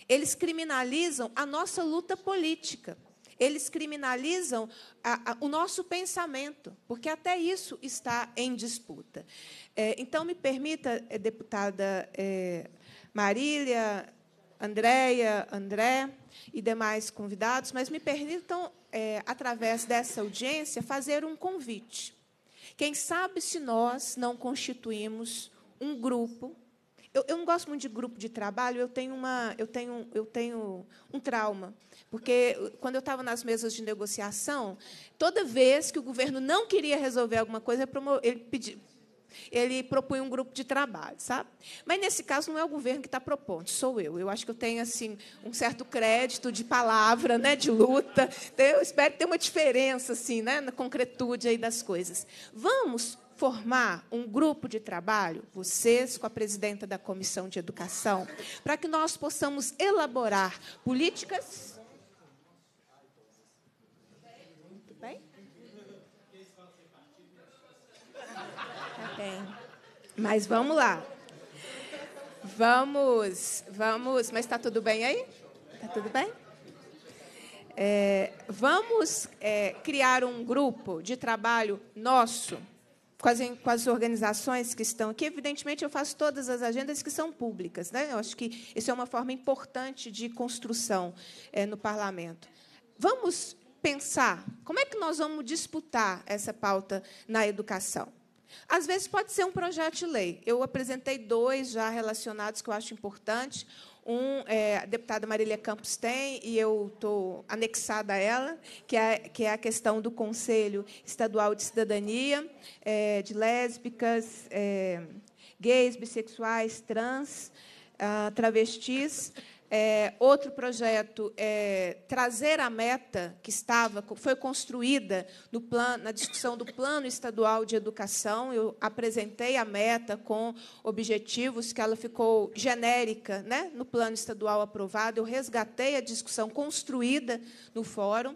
Eles criminalizam a nossa luta política. Eles criminalizam a, a, o nosso pensamento, porque até isso está em disputa. É, então, me permita, é, deputada é, Marília, Andréia, André e demais convidados, mas me permitam, é, através dessa audiência, fazer um convite. Quem sabe se nós não constituímos um grupo. Eu, eu, não gosto muito de grupo de trabalho, eu tenho, uma, eu tenho, eu tenho um trauma. Porque, quando eu estava nas mesas de negociação, toda vez que o governo não queria resolver alguma coisa, ele pedia ele propõe um grupo de trabalho, sabe? Mas nesse caso não é o governo que está propondo, sou eu. Eu acho que eu tenho assim um certo crédito de palavra, né, de luta. Então, eu espero ter uma diferença assim, né, na concretude aí das coisas. Vamos formar um grupo de trabalho, vocês com a presidenta da comissão de educação, para que nós possamos elaborar políticas Amém. Mas vamos lá. Vamos, vamos. Mas está tudo bem aí? Está tudo bem? É, vamos é, criar um grupo de trabalho nosso com as, com as, organizações que estão aqui. Evidentemente, eu faço todas as agendas que são públicas. Né? Eu acho que isso é uma forma importante de construção é, no parlamento. Vamos pensar como é que nós vamos disputar essa pauta na educação. Às vezes pode ser um projeto de lei. Eu apresentei dois já relacionados que eu acho importante. Um, é, a deputada Marília Campos tem, e eu estou anexada a ela, que é, que é a questão do Conselho Estadual de Cidadania, é, de lésbicas, é, gays, bissexuais, trans, ah, travestis. É, outro projeto é trazer a meta que estava foi construída no na discussão do plano estadual de educação. Eu apresentei a meta com objetivos que ela ficou genérica, né, no plano estadual aprovado. Eu resgatei a discussão construída no fórum.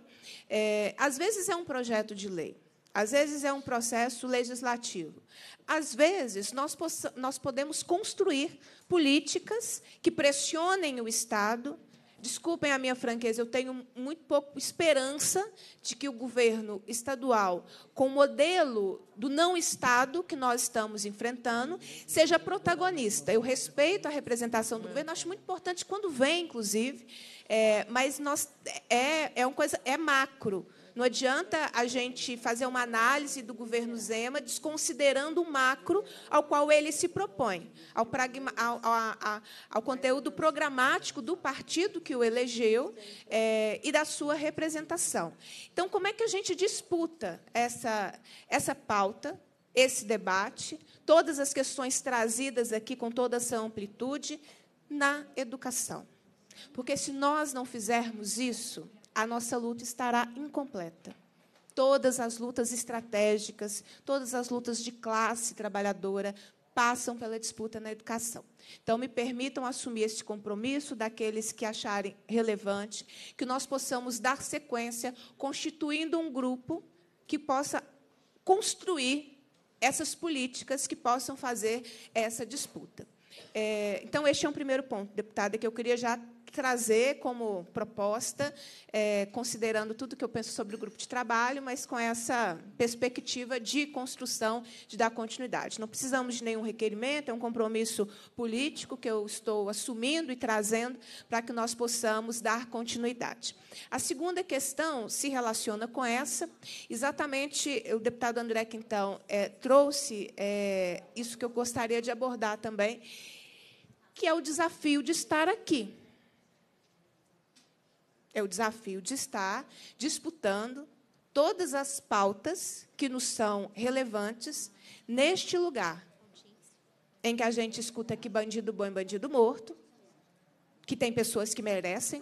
É, às vezes é um projeto de lei. Às vezes é um processo legislativo. Às vezes nós, nós podemos construir políticas que pressionem o Estado. Desculpem a minha franqueza, eu tenho muito pouco esperança de que o governo estadual, com o modelo do não Estado que nós estamos enfrentando, seja protagonista. Eu respeito a representação do governo, acho muito importante quando vem, inclusive, é, mas nós, é, é uma coisa é macro. Não adianta a gente fazer uma análise do governo Zema desconsiderando o macro ao qual ele se propõe, ao, pragma, ao, ao, ao conteúdo programático do partido que o elegeu é, e da sua representação. Então, como é que a gente disputa essa, essa pauta, esse debate, todas as questões trazidas aqui com toda essa amplitude na educação? Porque se nós não fizermos isso, a nossa luta estará incompleta. Todas as lutas estratégicas, todas as lutas de classe trabalhadora, passam pela disputa na educação. Então, me permitam assumir este compromisso daqueles que acharem relevante, que nós possamos dar sequência, constituindo um grupo que possa construir essas políticas que possam fazer essa disputa. É, então, este é um primeiro ponto, deputada, que eu queria já trazer como proposta, é, considerando tudo que eu penso sobre o grupo de trabalho, mas com essa perspectiva de construção, de dar continuidade. Não precisamos de nenhum requerimento, é um compromisso político que eu estou assumindo e trazendo para que nós possamos dar continuidade. A segunda questão se relaciona com essa. Exatamente, o deputado André Quintão é, trouxe é, isso que eu gostaria de abordar também, que é o desafio de estar aqui é o desafio de estar disputando todas as pautas que nos são relevantes neste lugar em que a gente escuta que bandido bom e bandido morto, que tem pessoas que merecem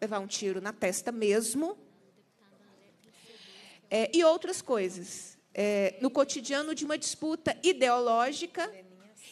levar um tiro na testa mesmo, é, e outras coisas. É, no cotidiano de uma disputa ideológica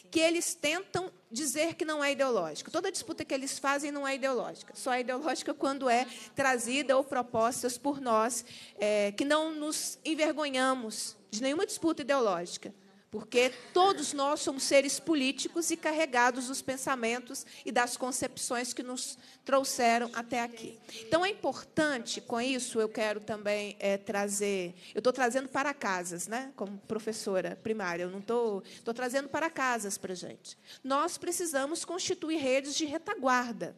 que eles tentam dizer que não é ideológico. Toda disputa que eles fazem não é ideológica. Só é ideológica quando é trazida ou propostas por nós é, que não nos envergonhamos de nenhuma disputa ideológica porque todos nós somos seres políticos e carregados dos pensamentos e das concepções que nos trouxeram até aqui. Então é importante, com isso eu quero também é, trazer, eu estou trazendo para casas, né? Como professora primária, eu não estou, estou trazendo para casas para gente. Nós precisamos constituir redes de retaguarda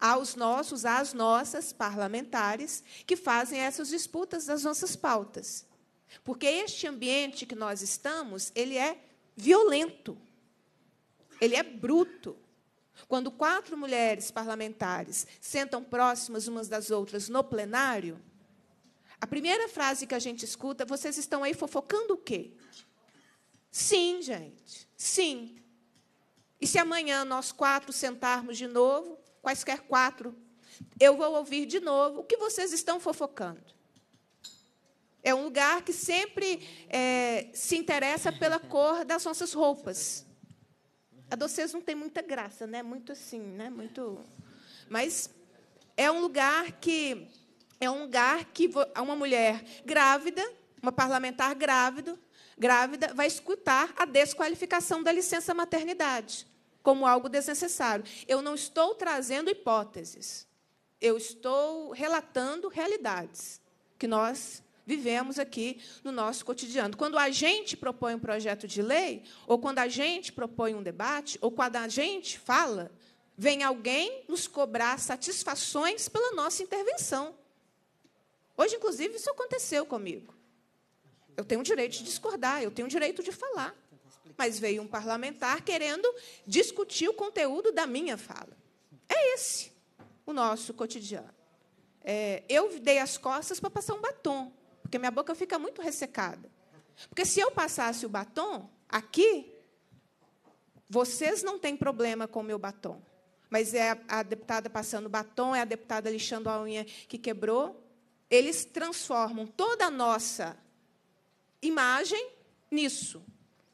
aos nossos, às nossas parlamentares que fazem essas disputas das nossas pautas. Porque este ambiente que nós estamos, ele é violento. Ele é bruto. Quando quatro mulheres parlamentares sentam próximas umas das outras no plenário, a primeira frase que a gente escuta, vocês estão aí fofocando o quê? Sim, gente, sim. E se amanhã nós quatro sentarmos de novo, quaisquer quatro, eu vou ouvir de novo o que vocês estão fofocando. É um lugar que sempre é, se interessa pela cor das nossas roupas. A doces não tem muita graça, né? Muito assim, né? Muito. Mas é um lugar que é um lugar que uma mulher grávida, uma parlamentar grávida, grávida vai escutar a desqualificação da licença maternidade como algo desnecessário. Eu não estou trazendo hipóteses. Eu estou relatando realidades que nós vivemos aqui no nosso cotidiano. Quando a gente propõe um projeto de lei, ou quando a gente propõe um debate, ou quando a gente fala, vem alguém nos cobrar satisfações pela nossa intervenção. Hoje, inclusive, isso aconteceu comigo. Eu tenho o direito de discordar, eu tenho o direito de falar. Mas veio um parlamentar querendo discutir o conteúdo da minha fala. É esse o nosso cotidiano. É, eu dei as costas para passar um batom. Porque minha boca fica muito ressecada. Porque se eu passasse o batom aqui, vocês não têm problema com o meu batom. Mas é a, deputada passando batom, é a deputada lixando a unha que quebrou. Eles transformam toda a nossa imagem nisso,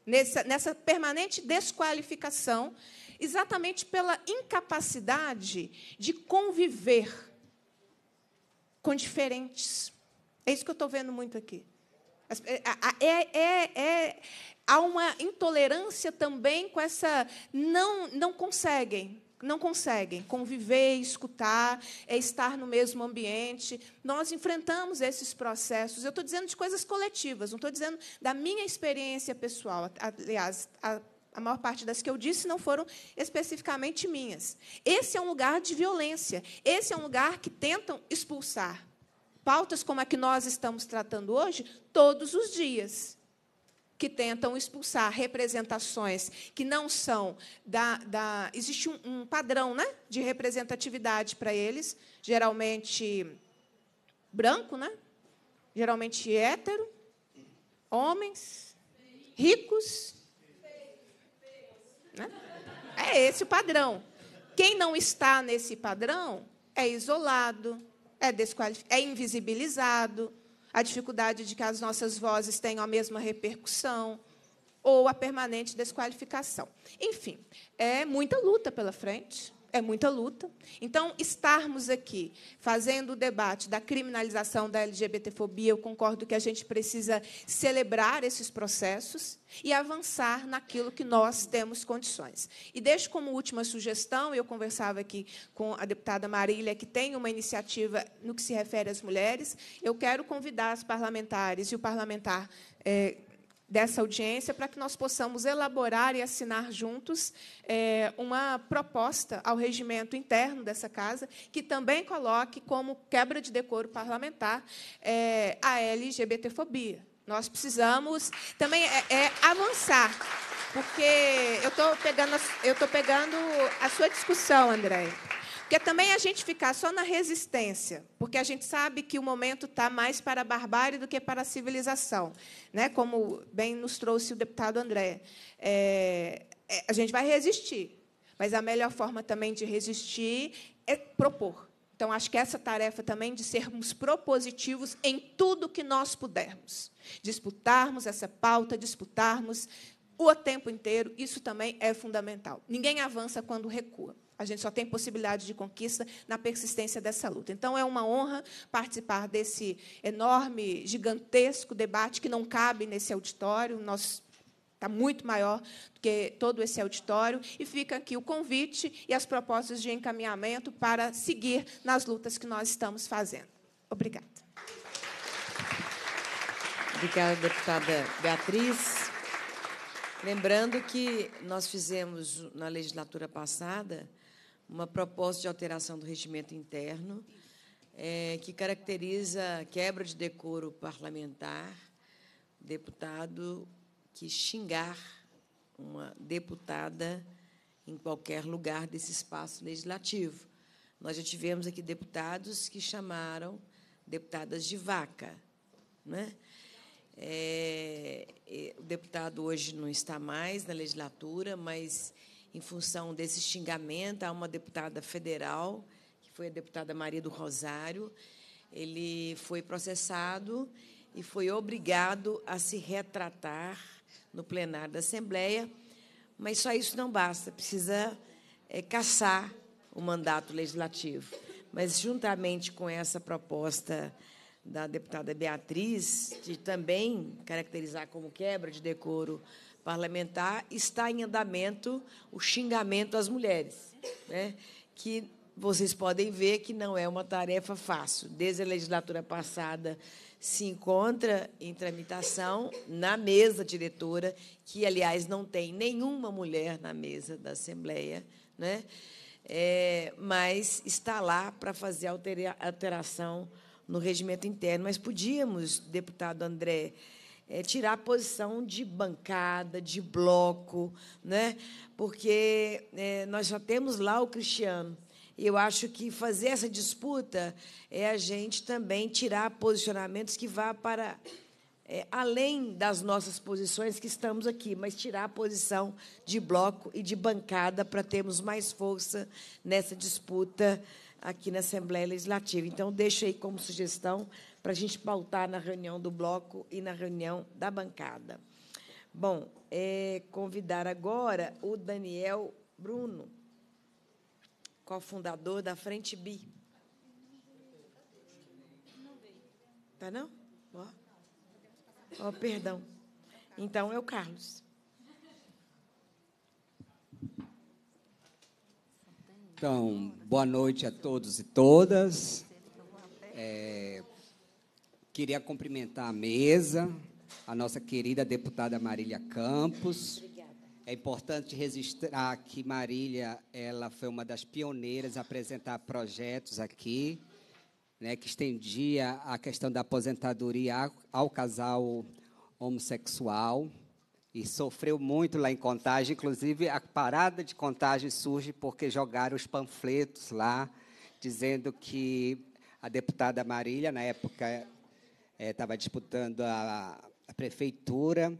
nessa, nessa permanente desqualificação, exatamente pela incapacidade de conviver com diferentes. É isso que eu estou vendo muito aqui. É, é, é, é, há uma intolerância também com essa. Não, não conseguem. Não conseguem conviver, escutar, é estar no mesmo ambiente. Nós enfrentamos esses processos. Eu estou dizendo de coisas coletivas, não estou dizendo da minha experiência pessoal. Aliás, a, a maior parte das que eu disse não foram especificamente minhas. Esse é um lugar de violência. Esse é um lugar que tentam expulsar pautas como a que nós estamos tratando hoje todos os dias, que tentam expulsar representações que não são da. da existe um, um padrão né, de representatividade para eles, geralmente branco, né? geralmente hétero, homens, ricos. Né? É esse o padrão. Quem não está nesse padrão é isolado, é, é invisibilizado, a dificuldade de que as nossas vozes tenham a mesma repercussão ou a permanente desqualificação. Enfim, é muita luta pela frente é muita luta. Então, estarmos aqui fazendo o debate da criminalização da LGBTfobia, eu concordo que a gente precisa celebrar esses processos e avançar naquilo que nós temos condições. E deixo como última sugestão, eu conversava aqui com a deputada Marília, que tem uma iniciativa no que se refere às mulheres, eu quero convidar as parlamentares e o parlamentar. É, dessa audiência para que nós possamos elaborar e assinar juntos é, uma proposta ao regimento interno dessa casa que também coloque como quebra de decoro parlamentar é, a LGBTfobia. Nós precisamos também é, é avançar, porque eu estou pegando, eu estou pegando a sua discussão, André. Porque também a gente ficar só na resistência, porque a gente sabe que o momento está mais para a barbárie do que para a civilização, né? como bem nos trouxe o deputado André. É, é, a gente vai resistir, mas a melhor forma também de resistir é propor. Então, acho que essa tarefa também de sermos propositivos em tudo que nós pudermos. Disputarmos essa pauta, disputarmos o tempo inteiro, isso também é fundamental. Ninguém avança quando recua. A gente só tem possibilidade de conquista na persistência dessa luta. Então, é uma honra participar desse enorme, gigantesco debate que não cabe nesse auditório. Nós Está muito maior do que todo esse auditório. E fica aqui o convite e as propostas de encaminhamento para seguir nas lutas que nós estamos fazendo. Obrigada. Obrigada, deputada Beatriz. Lembrando que nós fizemos, na legislatura passada, uma proposta de alteração do regimento interno é, que caracteriza quebra de decoro parlamentar, deputado que xingar uma deputada em qualquer lugar desse espaço legislativo. Nós já tivemos aqui deputados que chamaram deputadas de vaca. Né? É, o deputado hoje não está mais na legislatura, mas em função desse xingamento a uma deputada federal, que foi a deputada Maria do Rosário. Ele foi processado e foi obrigado a se retratar no plenário da Assembleia, mas só isso não basta, precisa é, caçar o mandato legislativo. Mas, juntamente com essa proposta da deputada Beatriz, de também caracterizar como quebra de decoro parlamentar, está em andamento o xingamento às mulheres, né? que vocês podem ver que não é uma tarefa fácil. Desde a legislatura passada se encontra em tramitação na mesa diretora, que, aliás, não tem nenhuma mulher na mesa da Assembleia, né? É, mas está lá para fazer alteração no regimento interno. Mas podíamos, deputado André, é, tirar a posição de bancada, de bloco, né? porque é, nós já temos lá o Cristiano. E eu acho que fazer essa disputa é a gente também tirar posicionamentos que vá para é, além das nossas posições que estamos aqui, mas tirar a posição de bloco e de bancada para termos mais força nessa disputa aqui na Assembleia Legislativa. Então, deixo aí como sugestão para a gente pautar na reunião do bloco e na reunião da bancada. Bom, é, convidar agora o Daniel Bruno, cofundador da Frente Bi. Tá não? Ó. Oh. perdão. Então é o Carlos. Então, boa noite a todos e todas. É, Queria cumprimentar a mesa, a nossa querida deputada Marília Campos. Obrigada. É importante registrar que Marília, ela foi uma das pioneiras a apresentar projetos aqui, né, que estendia a questão da aposentadoria ao casal homossexual e sofreu muito lá em Contagem. Inclusive, a parada de Contagem surge porque jogaram os panfletos lá, dizendo que a deputada Marília, na época estava é, disputando a, a, prefeitura,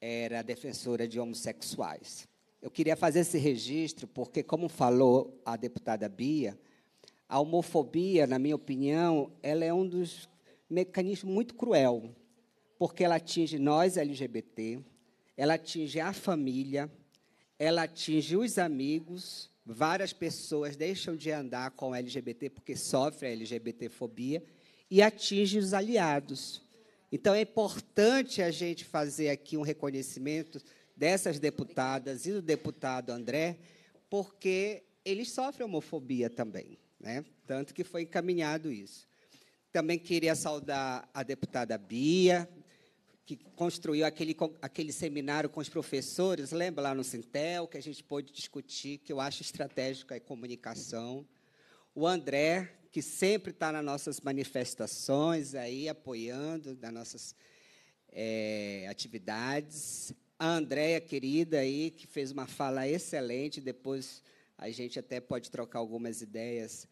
era defensora de homossexuais. Eu queria fazer esse registro porque, como falou a deputada Bia, a homofobia, na minha opinião, ela é um dos mecanismos muito cruel, porque ela atinge nós LGBT, ela atinge a família, ela atinge os amigos, várias pessoas deixam de andar com LGBT porque sofrem a LGBTfobia e atinge os aliados. Então é importante a gente fazer aqui um reconhecimento dessas deputadas e do deputado André, porque eles sofrem homofobia também, né? Tanto que foi encaminhado isso. Também queria saudar a deputada Bia, que construiu aquele, aquele seminário com os professores, lembra lá no Sintel, que a gente pôde discutir, que eu acho estratégico a comunicação. O André, que sempre está nas nossas manifestações, aí apoiando nas nossas é, atividades. A Andréia, querida, aí, que fez uma fala excelente, depois a gente até pode trocar algumas ideias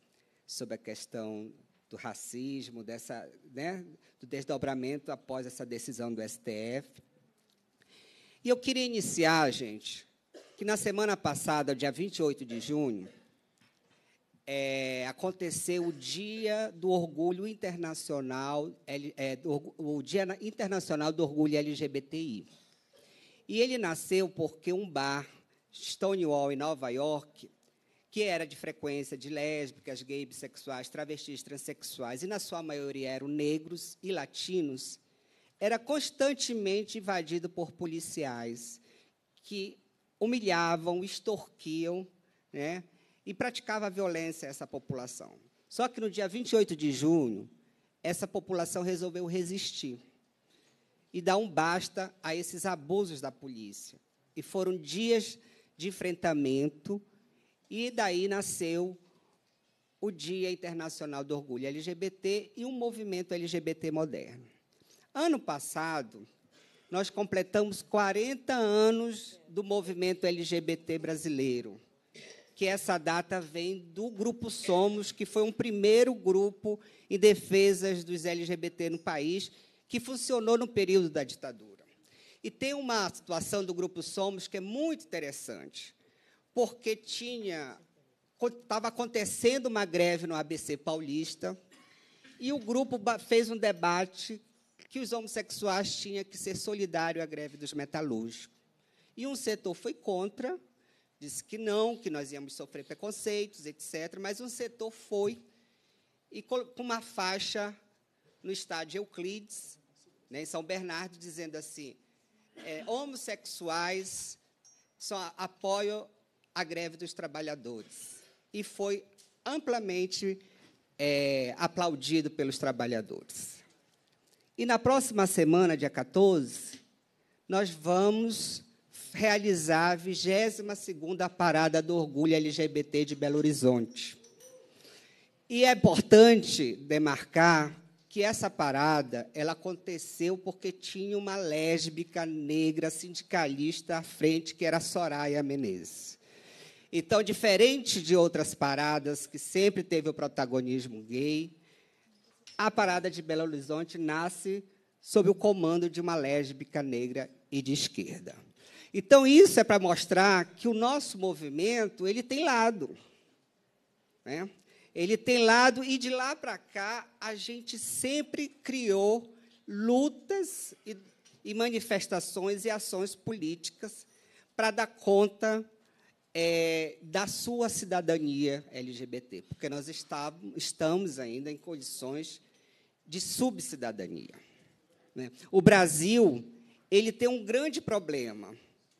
sobre a questão do racismo, dessa, né, do desdobramento após essa decisão do STF. E eu queria iniciar, gente, que na semana passada, dia 28 de junho, é, aconteceu o Dia do Orgulho Internacional, é, do, o Dia Internacional do Orgulho LGBTI. E ele nasceu porque um bar, Stonewall, em Nova York, que era de frequência de lésbicas, gays, bissexuais, travestis, transexuais, e na sua maioria eram negros e latinos, era constantemente invadido por policiais que humilhavam, extorquiam, né? e praticava violência a essa população. Só que no dia 28 de junho, essa população resolveu resistir e dar um basta a esses abusos da polícia. E foram dias de enfrentamento, e daí nasceu o Dia Internacional do Orgulho LGBT e um movimento LGBT moderno. Ano passado, nós completamos 40 anos do movimento LGBT brasileiro que essa data vem do Grupo Somos, que foi um primeiro grupo em defesas dos LGBT no país, que funcionou no período da ditadura. E tem uma situação do Grupo Somos que é muito interessante, porque tinha estava acontecendo uma greve no ABC paulista e o grupo fez um debate que os homossexuais tinham que ser solidários à greve dos metalúrgicos. E um setor foi contra disse que não, que nós íamos sofrer preconceitos, etc. Mas um setor foi e com uma faixa no estádio Euclides, né, em São Bernardo, dizendo assim: é, homossexuais só apoiam a greve dos trabalhadores. E foi amplamente é, aplaudido pelos trabalhadores. E na próxima semana, dia 14, nós vamos realizar a 22 Parada do Orgulho LGBT de Belo Horizonte. E é importante demarcar que essa parada ela aconteceu porque tinha uma lésbica negra sindicalista à frente, que era Soraya Menezes. Então, diferente de outras paradas que sempre teve o protagonismo gay, a parada de Belo Horizonte nasce sob o comando de uma lésbica negra e de esquerda. Então isso é para mostrar que o nosso movimento ele tem lado, né? Ele tem lado e de lá para cá a gente sempre criou lutas e, e manifestações e ações políticas para dar conta é, da sua cidadania LGBT, porque nós está, estamos ainda em condições de subcidadania. Né? O Brasil ele tem um grande problema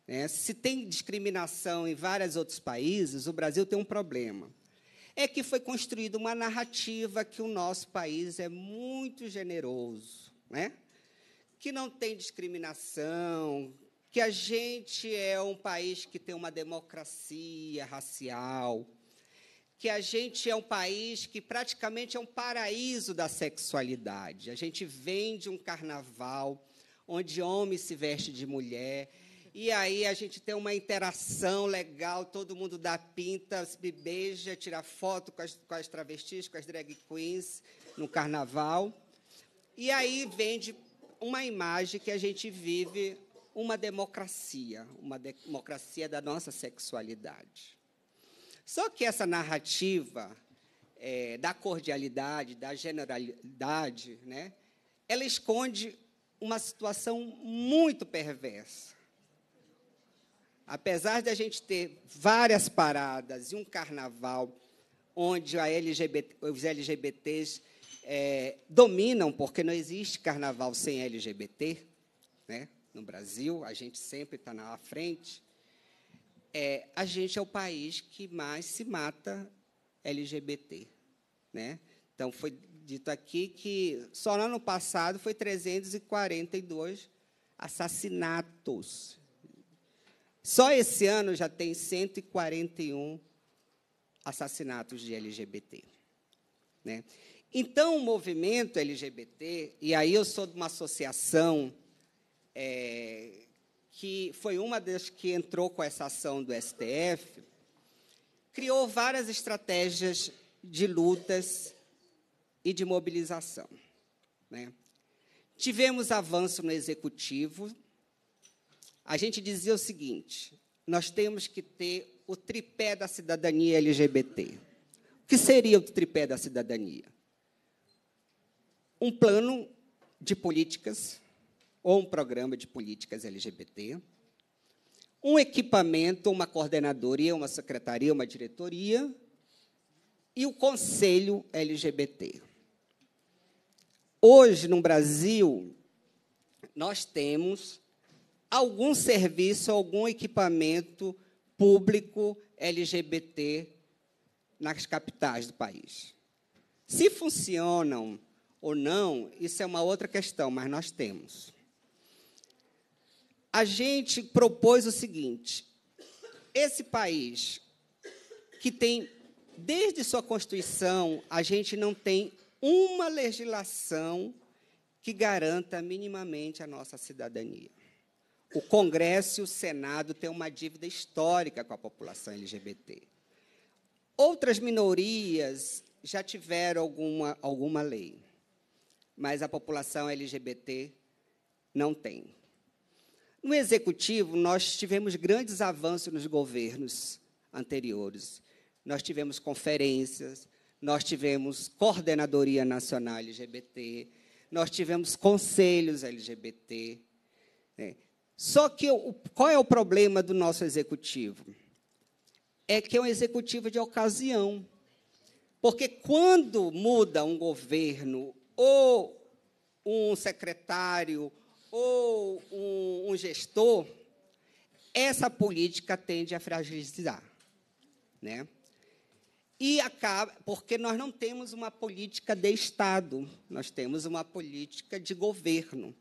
né? se tem discriminação em vários outros países, o Brasil tem um problema. É que foi construída uma narrativa que o nosso país é muito generoso, né? que não tem discriminação, que a gente é um país que tem uma democracia racial, que a gente é um país que praticamente é um paraíso da sexualidade. A gente vem de um carnaval onde homem se veste de mulher e aí a gente tem uma interação legal, todo mundo dá pinta, se beija, tira foto com as, com as travestis, com as drag queens no carnaval. E aí vende uma imagem que a gente vive uma democracia, uma democracia da nossa sexualidade. Só que essa narrativa é, da cordialidade, da generalidade, né, ela esconde uma situação muito perversa apesar de a gente ter várias paradas e um carnaval onde LGBT, os LGBTs é, dominam, porque não existe carnaval sem LGBT, né? no Brasil, a gente sempre está na frente, é, a gente é o país que mais se mata LGBT. Né? Então, foi dito aqui que só no ano passado foi 342 assassinatos só esse ano já tem 141 assassinatos de LGBT. Né? Então, o movimento LGBT, e aí eu sou de uma associação é, que foi uma das que entrou com essa ação do STF, criou várias estratégias de lutas e de mobilização. Né? Tivemos avanço no executivo, a gente dizia o seguinte: nós temos que ter o tripé da cidadania LGBT. O que seria o tripé da cidadania? Um plano de políticas ou um programa de políticas LGBT, um equipamento, uma coordenadoria, uma secretaria, uma diretoria e o conselho LGBT. Hoje no Brasil nós temos algum serviço, algum equipamento público LGBT nas capitais do país. Se funcionam ou não, isso é uma outra questão, mas nós temos. A gente propôs o seguinte: esse país que tem desde sua constituição, a gente não tem uma legislação que garanta minimamente a nossa cidadania o Congresso e o Senado têm uma dívida histórica com a população LGBT. Outras minorias já tiveram alguma, alguma lei, mas a população LGBT não tem. No executivo, nós tivemos grandes avanços nos governos anteriores. Nós tivemos conferências, nós tivemos coordenadoria nacional LGBT, nós tivemos conselhos LGBT. Né? Só que o, qual é o problema do nosso executivo? É que é um executivo de ocasião. Porque quando muda um governo, ou um secretário, ou um, um gestor, essa política tende a fragilizar. Né? E acaba, porque nós não temos uma política de Estado, nós temos uma política de governo.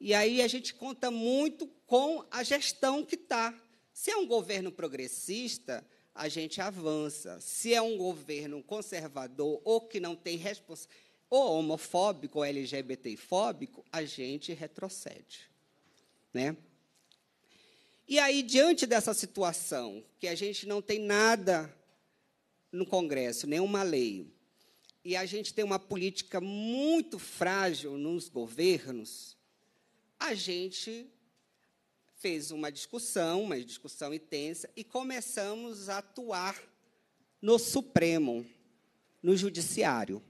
E aí a gente conta muito com a gestão que está. Se é um governo progressista, a gente avança. Se é um governo conservador ou que não tem responsabilidade, ou homofóbico ou LGBTfóbico, a gente retrocede. Né? E aí, diante dessa situação, que a gente não tem nada no Congresso, nenhuma lei, e a gente tem uma política muito frágil nos governos, a gente fez uma discussão, uma discussão intensa, e começamos a atuar no Supremo, no Judiciário.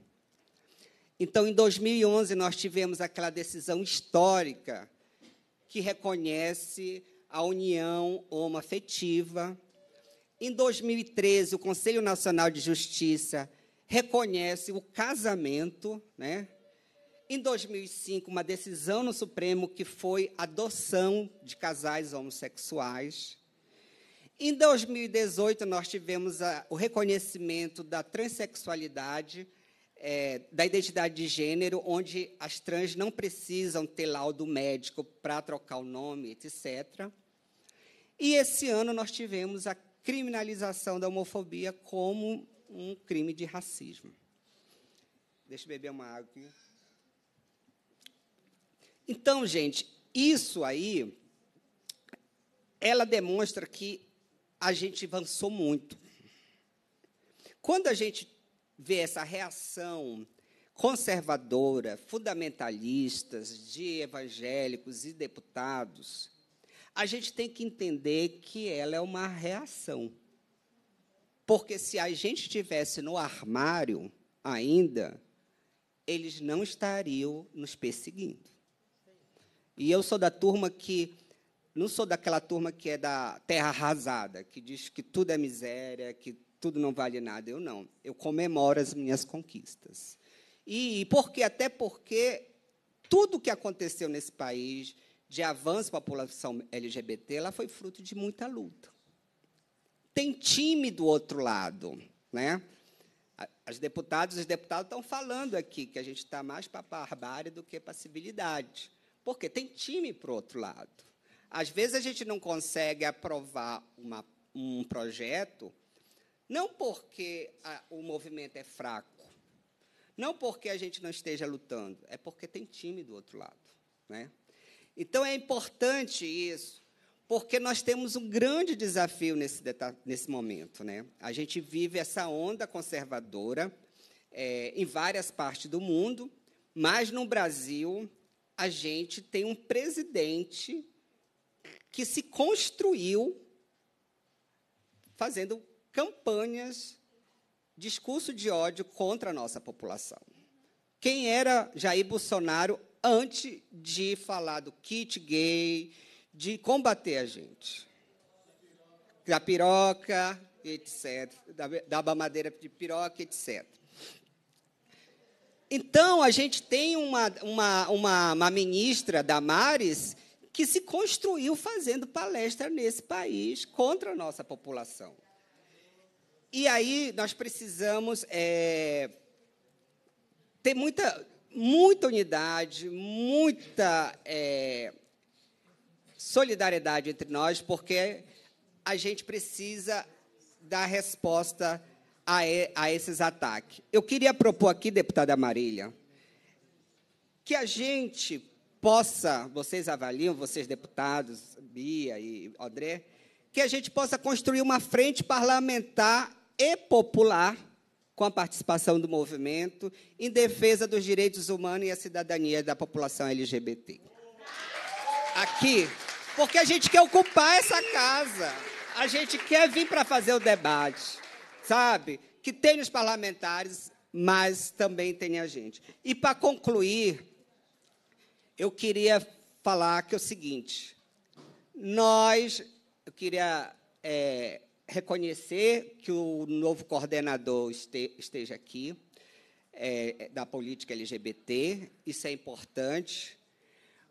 Então, em 2011, nós tivemos aquela decisão histórica que reconhece a união homoafetiva. Em 2013, o Conselho Nacional de Justiça reconhece o casamento, né? em 2005, uma decisão no Supremo que foi adoção de casais homossexuais. Em 2018, nós tivemos a, o reconhecimento da transexualidade, é, da identidade de gênero, onde as trans não precisam ter laudo médico para trocar o nome, etc. E esse ano nós tivemos a criminalização da homofobia como um crime de racismo. Deixa eu beber uma água aqui. Então, gente, isso aí, ela demonstra que a gente avançou muito. Quando a gente vê essa reação conservadora, fundamentalistas, de evangélicos e deputados, a gente tem que entender que ela é uma reação. Porque se a gente estivesse no armário ainda, eles não estariam nos perseguindo. E eu sou da turma que. Não sou daquela turma que é da terra arrasada, que diz que tudo é miséria, que tudo não vale nada. Eu não. Eu comemoro as minhas conquistas. E, e porque até porque tudo que aconteceu nesse país de avanço para a população LGBT, ela foi fruto de muita luta. Tem time do outro lado, né? As deputadas e os deputados estão falando aqui que a gente está mais para a barbárie do que para a civilidade. Porque tem time para o outro lado. Às vezes a gente não consegue aprovar uma, um projeto, não porque a, o movimento é fraco, não porque a gente não esteja lutando, é porque tem time do outro lado. Né? Então é importante isso, porque nós temos um grande desafio nesse, nesse momento. Né? A gente vive essa onda conservadora é, em várias partes do mundo, mas no Brasil a gente tem um presidente que se construiu fazendo campanhas, discurso de ódio contra a nossa população. Quem era Jair Bolsonaro antes de falar do kit gay, de combater a gente? Da piroca, etc. Da, da mamadeira de piroca, etc. Então, a gente tem uma, uma, uma, uma ministra, Damares, que se construiu fazendo palestra nesse país contra a nossa população. E aí nós precisamos é, ter muita, muita unidade, muita é, solidariedade entre nós, porque a gente precisa dar resposta a, a esses ataques. Eu queria propor aqui, deputada Marília, que a gente possa, vocês avaliam, vocês deputados, Bia e André, que a gente possa construir uma frente parlamentar e popular com a participação do movimento em defesa dos direitos humanos e a cidadania da população LGBT. Aqui, porque a gente quer ocupar essa casa, a gente quer vir para fazer o debate sabe? Que tem os parlamentares, mas também tem a gente. E para concluir, eu queria falar que é o seguinte: nós, eu queria é, reconhecer que o novo coordenador este, esteja aqui, é, da política LGBT, isso é importante,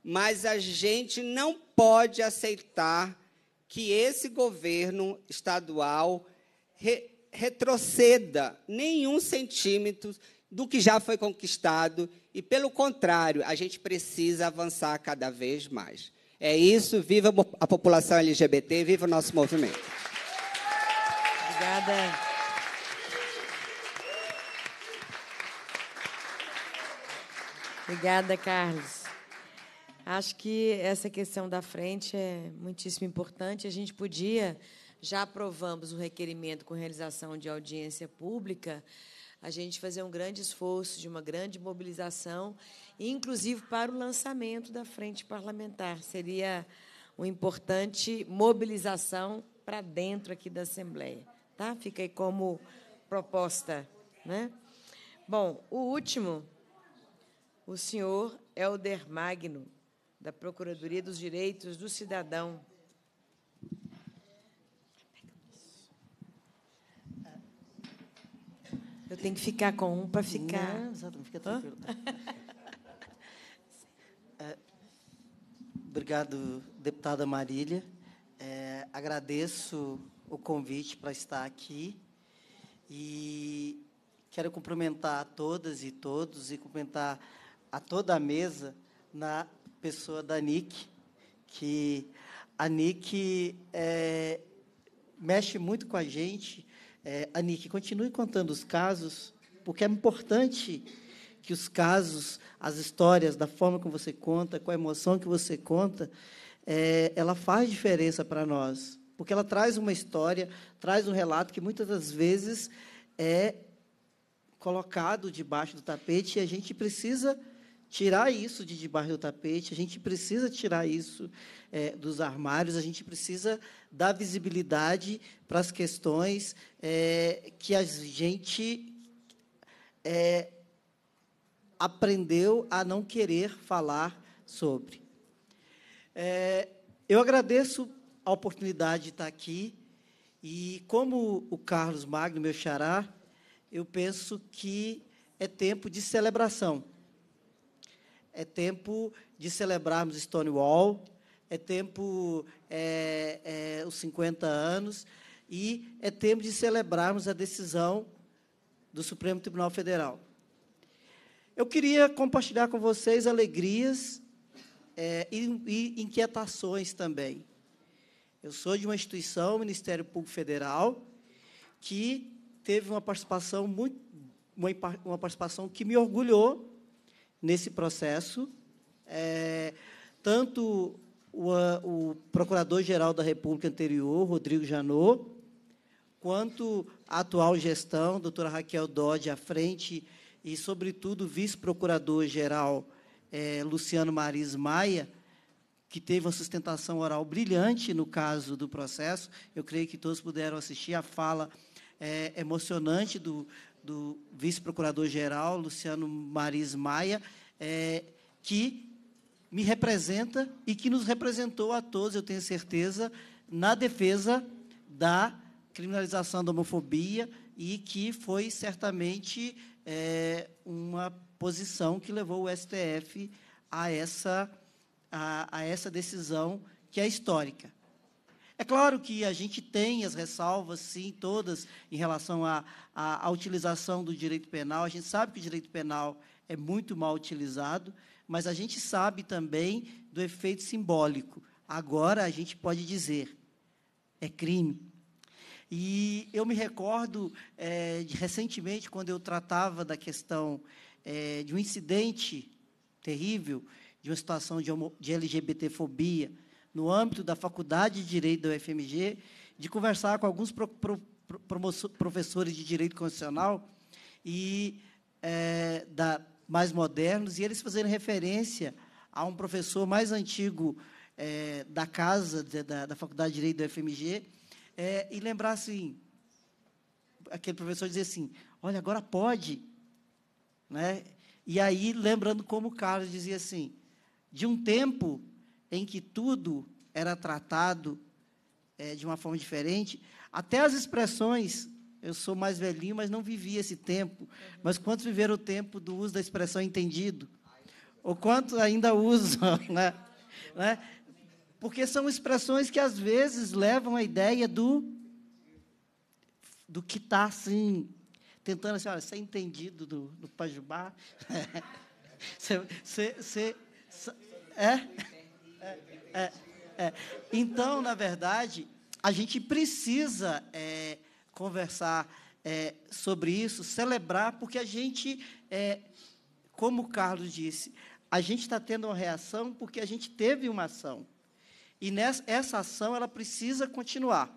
mas a gente não pode aceitar que esse governo estadual re, retroceda nenhum centímetro do que já foi conquistado e, pelo contrário, a gente precisa avançar cada vez mais. É isso, viva a população LGBT, viva o nosso movimento. Obrigada. Obrigada, Carlos. Acho que essa questão da frente é muitíssimo importante. A gente podia já aprovamos um requerimento com realização de audiência pública, a gente fazer um grande esforço, de uma grande mobilização, inclusive para o lançamento da frente parlamentar. Seria uma importante mobilização para dentro aqui da Assembleia. Tá? Fica aí como proposta. Né? Bom, o último, o senhor Helder Magno, da Procuradoria dos Direitos do Cidadão. Eu tenho que ficar com um para ficar. Não, exatamente, fica tranquilo. é, obrigado, deputada Marília. É, agradeço o convite para estar aqui e quero cumprimentar a todas e todos e cumprimentar a toda a mesa na pessoa da Nick, que a Nick é, mexe muito com a gente é, Anique, continue contando os casos, porque é importante que os casos, as histórias, da forma como você conta, com a emoção que você conta, é, ela faz diferença para nós, porque ela traz uma história, traz um relato que muitas das vezes é colocado debaixo do tapete e a gente precisa tirar isso de debaixo do tapete, a gente precisa tirar isso é, dos armários, a gente precisa dar visibilidade para as questões é, que a gente é, aprendeu a não querer falar sobre. É, eu agradeço a oportunidade de estar aqui e, como o Carlos Magno, meu xará, eu penso que é tempo de celebração é tempo de celebrarmos Stonewall, é tempo é, é, os 50 anos e é tempo de celebrarmos a decisão do Supremo Tribunal Federal. Eu queria compartilhar com vocês alegrias é, e, e inquietações também. Eu sou de uma instituição, o Ministério Público Federal, que teve uma participação muito, uma, uma participação que me orgulhou nesse processo. É, tanto o, o Procurador-Geral da República anterior, Rodrigo Janot, quanto a atual gestão, doutora Raquel Dodge, à frente, e, sobretudo, o vice-procurador-geral é, Luciano Maris Maia, que teve uma sustentação oral brilhante no caso do processo. Eu creio que todos puderam assistir a fala é, emocionante do do vice-procurador-geral, Luciano Maris Maia, é, que me representa e que nos representou a todos, eu tenho certeza, na defesa da criminalização da homofobia e que foi certamente é, uma posição que levou o STF a essa, a, a essa decisão que é histórica. É claro que a gente tem as ressalvas, sim, todas, em relação à, à, à utilização do direito penal. A gente sabe que o direito penal é muito mal utilizado, mas a gente sabe também do efeito simbólico. Agora a gente pode dizer: é crime, e eu me recordo é, de, recentemente, quando eu tratava da questão é, de um incidente terrível, de uma situação de, homo, de LGBTfobia no âmbito da Faculdade de Direito da UFMG, de conversar com alguns pro, pro, pro, professores de Direito Constitucional e é, da, mais modernos, e eles fazendo referência a um professor mais antigo é, da casa, de, da, da, Faculdade de Direito da UFMG, é, eh, e lembrar assim, aquele professor dizer assim, olha, agora pode. Né? E aí, lembrando como o Carlos dizia assim, de um tempo em que tudo era tratado é, de uma forma diferente, até as expressões. Eu sou mais velhinho, mas não vivi esse tempo. Uhum. Mas quantos viveram o tempo do uso da expressão entendido? Ou quantos ainda usam? Né? né? Porque são expressões que às vezes levam a ideia do do que está assim, tentando assim, olha, ser é entendido do, do Pajubá. Você, é? É, é, é. Então, na verdade, a gente precisa é, conversar é, sobre isso, celebrar, porque a gente, é, como o Carlos disse, a gente está tendo uma reação porque a gente teve uma ação. E nessa, essa ação ela precisa continuar.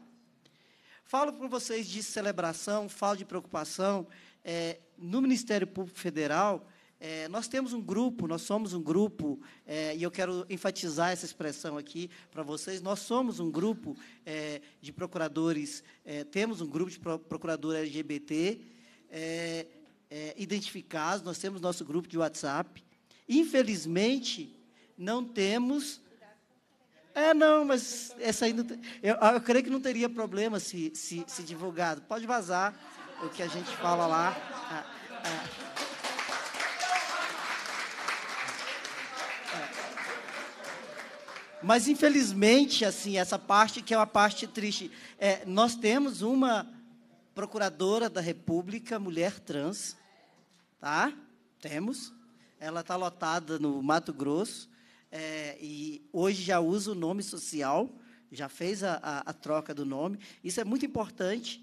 Falo para vocês de celebração, falo de preocupação. no Ministério Público Federal, é, nós temos um grupo, nós somos um grupo, é, e eu quero enfatizar essa expressão aqui para vocês. Nós somos um grupo é, de procuradores, é, temos um grupo de procurador LGBT é, é, identificados, nós temos nosso grupo de WhatsApp. Infelizmente, não temos. É, não, mas essa eu, ah, eu creio que não teria problema se, se, se divulgado. Pode vazar o que a gente fala lá. Ah, ah. Mas infelizmente, assim, essa parte que é uma parte triste, é, nós temos uma procuradora da República, mulher trans, tá? Temos. Ela está lotada no Mato Grosso é, e hoje já usa o nome social, já fez a, a, a troca do nome. Isso é muito importante.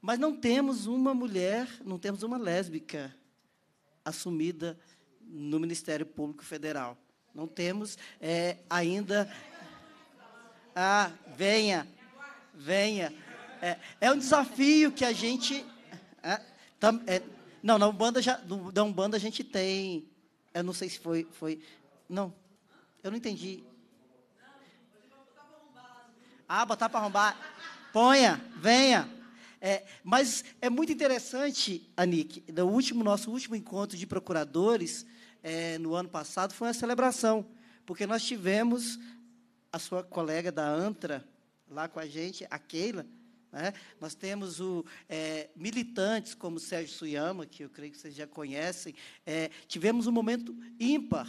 Mas não temos uma mulher, não temos uma lésbica assumida no Ministério Público Federal. Não temos é, ainda. Ah, venha, venha. É, é um desafio que a gente. É, tam, é, não, na Umbanda, já, na Umbanda a gente tem. Eu não sei se foi. foi não, eu não entendi. Ah, botar para arrombar. Ponha, venha. É, mas é muito interessante, Anique, no último, nosso último encontro de procuradores, é, no ano passado foi uma celebração, porque nós tivemos a sua colega da ANTRA lá com a gente, a Keila. Né? Nós temos o, é, militantes como Sérgio Suyama, que eu creio que vocês já conhecem. É, tivemos um momento ímpar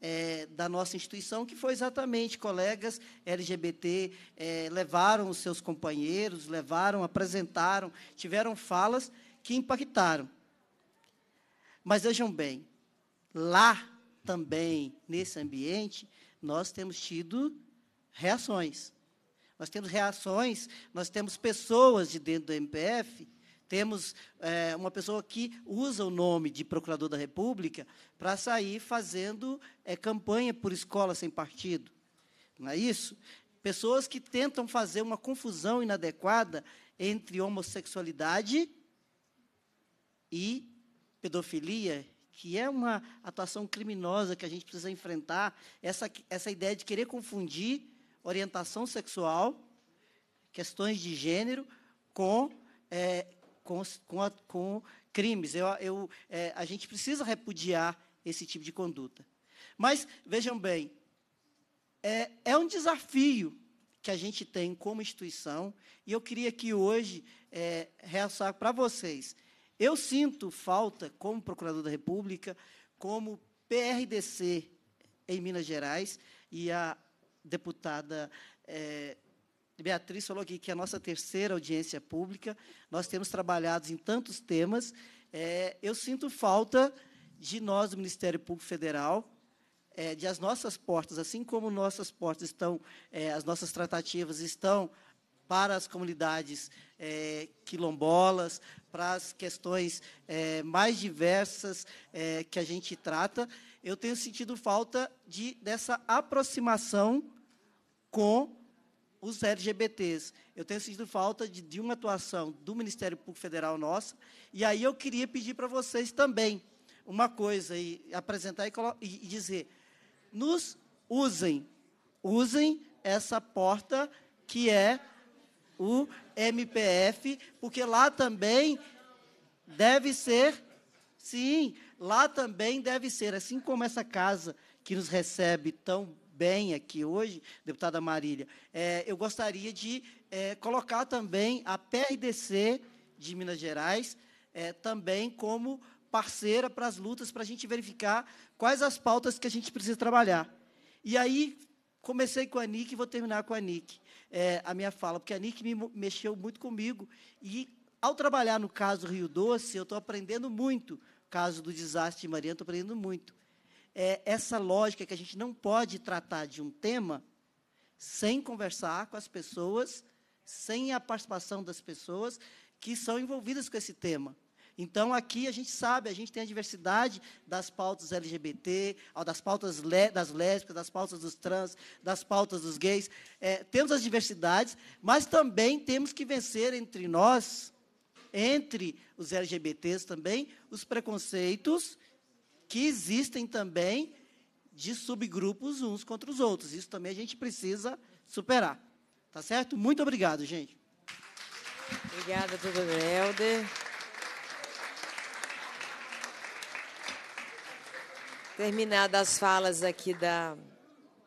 é, da nossa instituição, que foi exatamente colegas LGBT é, levaram os seus companheiros, levaram, apresentaram, tiveram falas que impactaram. Mas vejam bem, lá também, nesse ambiente, nós temos tido reações. Nós temos reações, nós temos pessoas de dentro do MPF, temos é, uma pessoa que usa o nome de procurador da República para sair fazendo é, campanha por escola sem partido. Não é isso? Pessoas que tentam fazer uma confusão inadequada entre homossexualidade e pedofilia que é uma atuação criminosa que a gente precisa enfrentar, essa, essa ideia de querer confundir orientação sexual, questões de gênero, com, é, com, com, a, com, crimes. Eu, eu, é, a gente precisa repudiar esse tipo de conduta. Mas, vejam bem, é, é um desafio que a gente tem como instituição, e eu queria que hoje é, realçar para vocês eu sinto falta, como procurador da República, como PRDC em Minas Gerais, e a deputada é, Beatriz falou aqui que é a nossa terceira audiência pública, nós temos trabalhado em tantos temas. É, eu sinto falta de nós, do Ministério Público Federal, é, de as nossas portas, assim como nossas portas estão, as nossas tratativas estão para as comunidades é, quilombolas, para as questões é, mais diversas é, que a gente trata, eu tenho sentido falta de, dessa aproximação com os LGBTs. Eu tenho sentido falta de, de uma atuação do Ministério Público Federal nossa. E aí eu queria pedir para vocês também uma coisa, e apresentar e, e dizer, nos usem, usem essa porta que é o MPF, porque lá também deve ser, sim, lá também deve ser, assim como essa casa que nos recebe tão bem aqui hoje, deputada Marília, é, eu gostaria de é, colocar também a PRDC de Minas Gerais é, também como parceira para as lutas, para a gente verificar quais as pautas que a gente precisa trabalhar. E aí, comecei com a NIC e vou terminar com a NIC é, a minha fala, porque a Nick me mexeu muito comigo. E ao trabalhar no caso Rio Doce, eu estou aprendendo muito. Caso do desastre de Mariana, estou aprendendo muito. É, essa lógica que a gente não pode tratar de um tema sem conversar com as pessoas, sem a participação das pessoas que são envolvidas com esse tema. Então, aqui a gente sabe, a gente tem a diversidade das pautas LGBT, das pautas le, das lésbicas, das pautas dos trans, das pautas dos gays. É, temos as diversidades, mas também temos que vencer entre nós, entre os LGBTs também, os preconceitos que existem também de subgrupos uns contra os outros. Isso também a gente precisa superar. Tá certo? Muito obrigado, gente. Obrigada, doutor Helder. Terminadas as falas aqui da,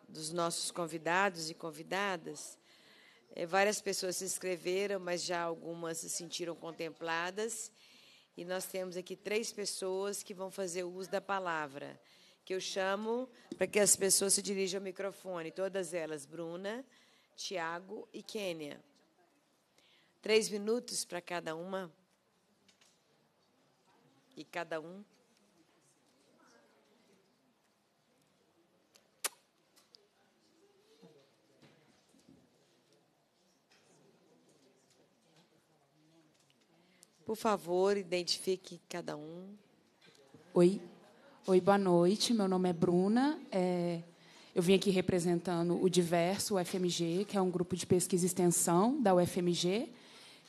dos nossos convidados e convidadas, é, várias pessoas se inscreveram, mas já algumas se sentiram contempladas. E nós temos aqui três pessoas que vão fazer uso da palavra, que eu chamo para que as pessoas se dirijam ao microfone. Todas elas, Bruna, Tiago e Kênia. Três minutos para cada uma. E cada um Por favor, identifique cada um. Oi. Oi, boa noite. Meu nome é Bruna. É, eu vim aqui representando o Diverso UFMG, que é um grupo de pesquisa e extensão da UFMG,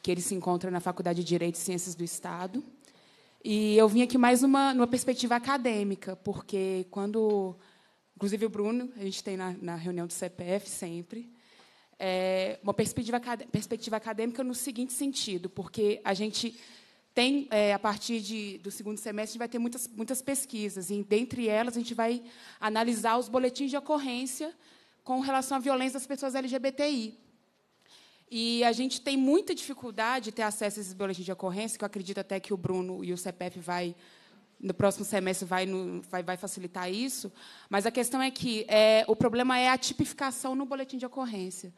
que ele se encontra na Faculdade de Direito e Ciências do Estado. E eu vim aqui mais numa, numa perspectiva acadêmica, porque quando. Inclusive o Bruno, a gente tem na, na reunião do CPF sempre é, uma perspectiva, perspectiva acadêmica no seguinte sentido, porque a gente tem, é, a partir de, do segundo semestre, a gente vai ter muitas, muitas pesquisas, e, dentre elas, a gente vai analisar os boletins de ocorrência com relação à violência das pessoas LGBTI. E a gente tem muita dificuldade de ter acesso a esses boletins de ocorrência, que eu acredito até que o Bruno e o CPF vai no próximo semestre vai, no, vai, vai, facilitar isso. Mas a questão é que é, o problema é a tipificação no boletim de ocorrência.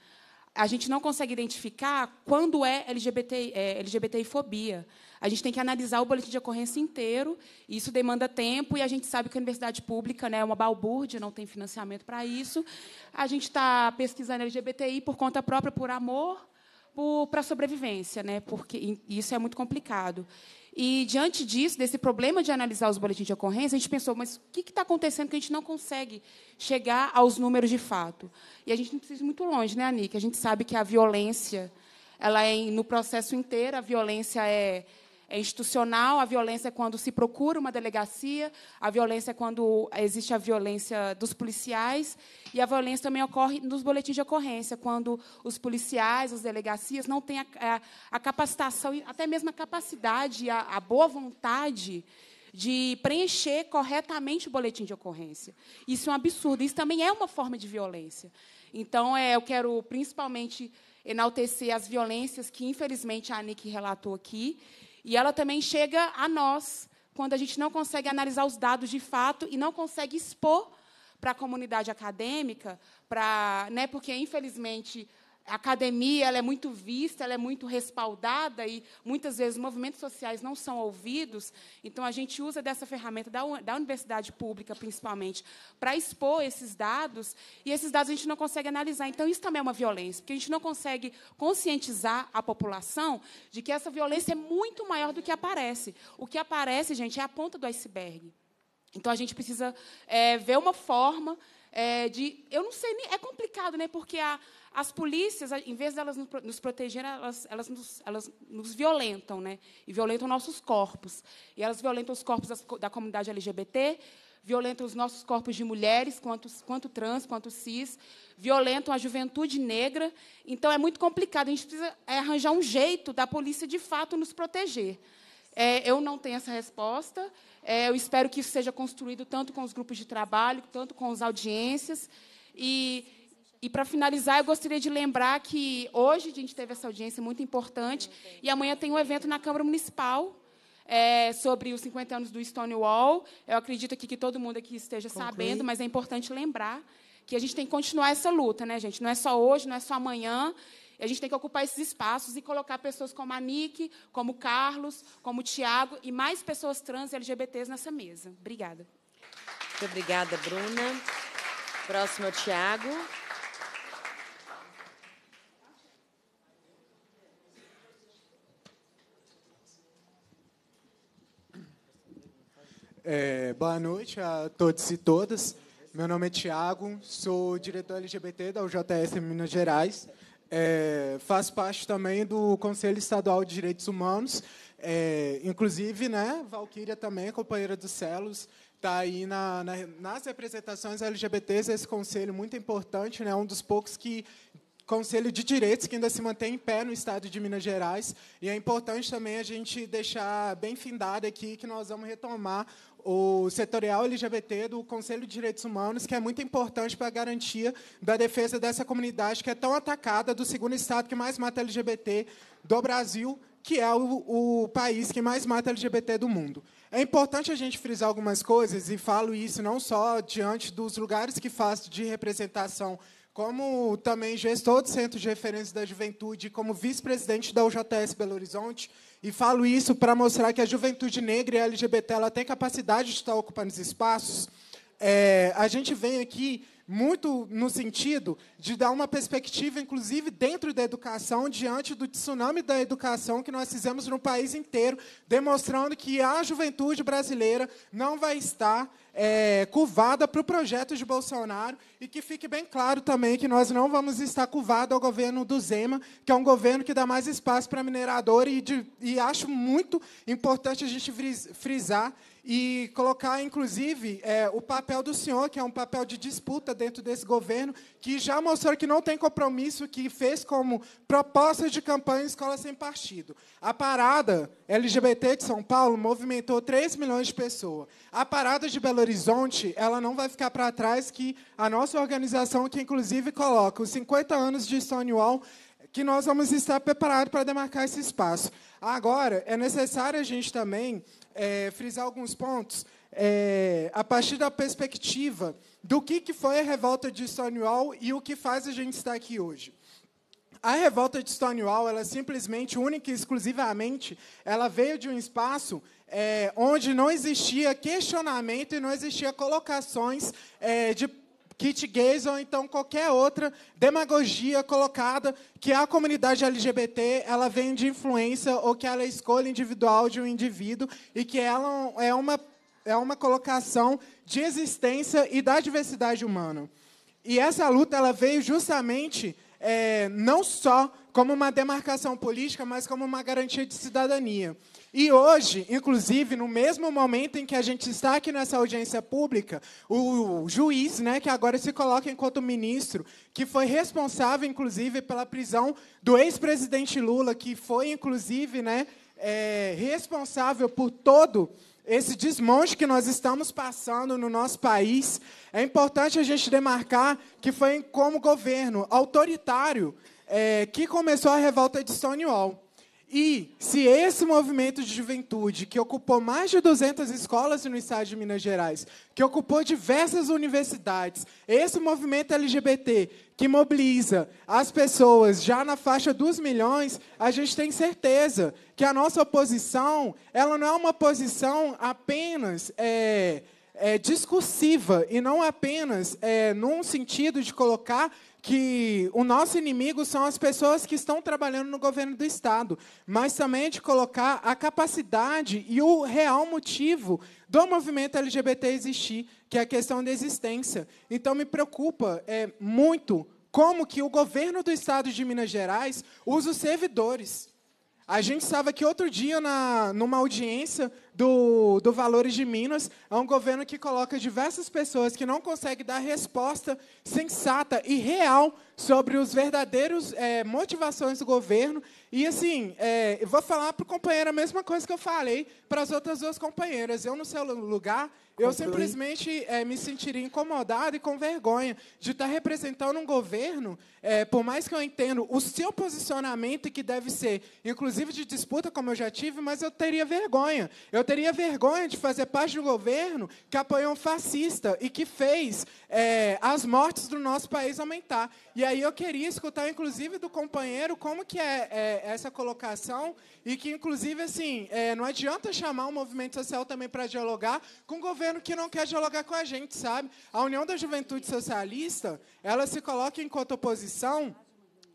A gente não consegue identificar quando é, LGBT, é LGBTI-fobia. A gente tem que analisar o boletim de ocorrência inteiro, e isso demanda tempo, e a gente sabe que a universidade pública né, é uma balbúrdia, não tem financiamento para isso. A gente está pesquisando LGBTI por conta própria, por amor, para a sobrevivência, né? porque isso é muito complicado. E, diante disso, desse problema de analisar os boletins de ocorrência, a gente pensou, mas o que está acontecendo que a gente não consegue chegar aos números de fato? E a gente não precisa ir muito longe, né, Anique? A gente sabe que a violência, ela é, no processo inteiro, a violência é é institucional, a violência é quando se procura uma delegacia, a violência é quando existe a violência dos policiais, e a violência também ocorre nos boletins de ocorrência, quando os policiais, as delegacias não têm a, a, a capacitação, até mesmo a capacidade, a, a boa vontade de preencher corretamente o boletim de ocorrência. Isso é um absurdo, isso também é uma forma de violência. Então, é, eu quero principalmente enaltecer as violências que, infelizmente, a Nick relatou aqui e ela também chega a nós quando a gente não consegue analisar os dados de fato e não consegue expor para a comunidade acadêmica, para, né, porque infelizmente a academia ela é muito vista, ela é muito respaldada e muitas vezes movimentos sociais não são ouvidos. Então a gente usa dessa ferramenta da, da universidade pública, principalmente, para expor esses dados e esses dados a gente não consegue analisar. Então isso também é uma violência, porque a gente não consegue conscientizar a população de que essa violência é muito maior do que aparece. O que aparece, gente, é a ponta do iceberg. Então a gente precisa é, ver uma forma é, de. Eu não sei nem. É complicado, né? Porque a, as polícias, em vez delas de nos protegerem, elas, elas, nos, elas nos violentam, né? E violentam nossos corpos. E elas violentam os corpos das, da comunidade LGBT, violentam os nossos corpos de mulheres, quanto, quanto trans, quanto cis, violentam a juventude negra. Então, é muito complicado. A gente precisa é, arranjar um jeito da polícia, de fato, nos proteger. É, eu não tenho essa resposta. É, eu espero que isso seja construído tanto com os grupos de trabalho, tanto com as audiências. E, e para finalizar, eu gostaria de lembrar que hoje a gente teve essa audiência muito importante e amanhã tem um evento na Câmara Municipal é, sobre os 50 anos do Stonewall. Eu acredito aqui que todo mundo aqui esteja Conclui. sabendo, mas é importante lembrar que a gente tem que continuar essa luta, né, gente? Não é só hoje, não é só amanhã. E a gente tem que ocupar esses espaços e colocar pessoas como a Nick, como o Carlos, como o Tiago e mais pessoas trans e LGBTs nessa mesa. Obrigada. Muito obrigada, Bruna. Próximo, é Tiago. É, boa noite a todos e todas. Meu nome é Tiago, sou diretor LGBT da UJS Minas Gerais. É, faz parte também do Conselho Estadual de Direitos Humanos. É, inclusive, né, Valquíria também, companheira do Celos, está aí na, na, nas representações LGBTs, esse conselho é muito importante, né, um dos poucos que Conselho de Direitos que ainda se mantém em pé no estado de Minas Gerais. E é importante também a gente deixar bem findado aqui que nós vamos retomar o setorial LGBT do Conselho de Direitos Humanos, que é muito importante para a garantia da defesa dessa comunidade que é tão atacada, do segundo estado que mais mata LGBT do Brasil, que é o, o, país que mais mata LGBT do mundo. É importante a gente frisar algumas coisas, e falo isso não só diante dos lugares que faço de representação, como também gestor do Centro de Referência da Juventude, como vice-presidente da UJS Belo Horizonte, e falo isso para mostrar que a juventude negra e LGBT ela tem capacidade de estar ocupando os espaços. É, a gente vem aqui muito no sentido de dar uma perspectiva, inclusive dentro da educação, diante do tsunami da educação que nós fizemos no país inteiro, demonstrando que a juventude brasileira não vai estar é, curvada para o projeto de Bolsonaro e que fique bem claro também que nós não vamos estar curvados ao governo do Zema, que é um governo que dá mais espaço para minerador e, de, e acho muito importante a gente frisar e colocar, inclusive, é, o papel do senhor, que é um papel de disputa dentro desse governo, que já mostrou que não tem compromisso, que fez como proposta de campanha Escola Sem Partido. A parada LGBT de São Paulo movimentou 3 milhões de pessoas. A parada de Belo Horizonte, ela não vai ficar para trás, que a nossa organização, que inclusive coloca os 50 anos de Stonewall, que nós vamos estar preparados para demarcar esse espaço. Agora, é necessário a gente também é, frisar alguns pontos é, a partir da perspectiva do que, que foi a revolta de Stonewall e o que faz a gente estar aqui hoje. A revolta de Stonewall, ela é simplesmente, única e exclusivamente, ela veio de um espaço é, onde não existia questionamento e não existia colocações é, de Kit gays ou então qualquer outra demagogia colocada que a comunidade LGBT ela vem de influência ou que ela é escolha individual de um indivíduo e que ela é uma, é uma colocação de existência e da diversidade humana. E essa luta ela veio justamente é, não só como uma demarcação política, mas como uma garantia de cidadania. E hoje, inclusive, no mesmo momento em que a gente está aqui nessa audiência pública, o juiz, né, que agora se coloca enquanto ministro, que foi responsável, inclusive, pela prisão do ex-presidente Lula, que foi, inclusive, né, é, responsável por todo esse desmonte que nós estamos passando no nosso país, é importante a gente demarcar que foi como governo autoritário é, que começou a revolta de Stonewall. E se esse movimento de juventude, que ocupou mais de 200 escolas no estado de Minas Gerais, que ocupou diversas universidades, esse movimento LGBT que mobiliza as pessoas já na faixa dos milhões, a gente tem certeza que a nossa oposição ela não é uma posição apenas é, é, discursiva e não apenas é, num sentido de colocar que o nosso inimigo são as pessoas que estão trabalhando no governo do Estado, mas também de colocar a capacidade e o real motivo do movimento LGBT existir, que é a questão da existência. Então, me preocupa é, muito como que o governo do Estado de Minas Gerais usa os servidores. A gente estava aqui outro dia na, numa audiência do, do Valores de Minas. É um governo que coloca diversas pessoas que não conseguem dar resposta sensata e real sobre os verdadeiros é, motivações do governo. E, assim, é, eu vou falar para o companheiro a mesma coisa que eu falei para as outras duas companheiras. Eu, no seu lugar, eu simplesmente é, me sentiria incomodado e com vergonha de estar tá representando um governo, é, por mais que eu entendo o seu posicionamento, que deve ser, inclusive, de disputa, como eu já tive, mas eu teria vergonha. Eu teria vergonha de fazer parte de um governo que apoiou um fascista e que fez é, as mortes do nosso país aumentar. E aí eu queria escutar, inclusive, do companheiro como que é, é essa colocação e que, inclusive, assim, não adianta chamar o movimento social também para dialogar com o governo governo que não quer dialogar com a gente, sabe? A União da Juventude Socialista, ela se coloca enquanto oposição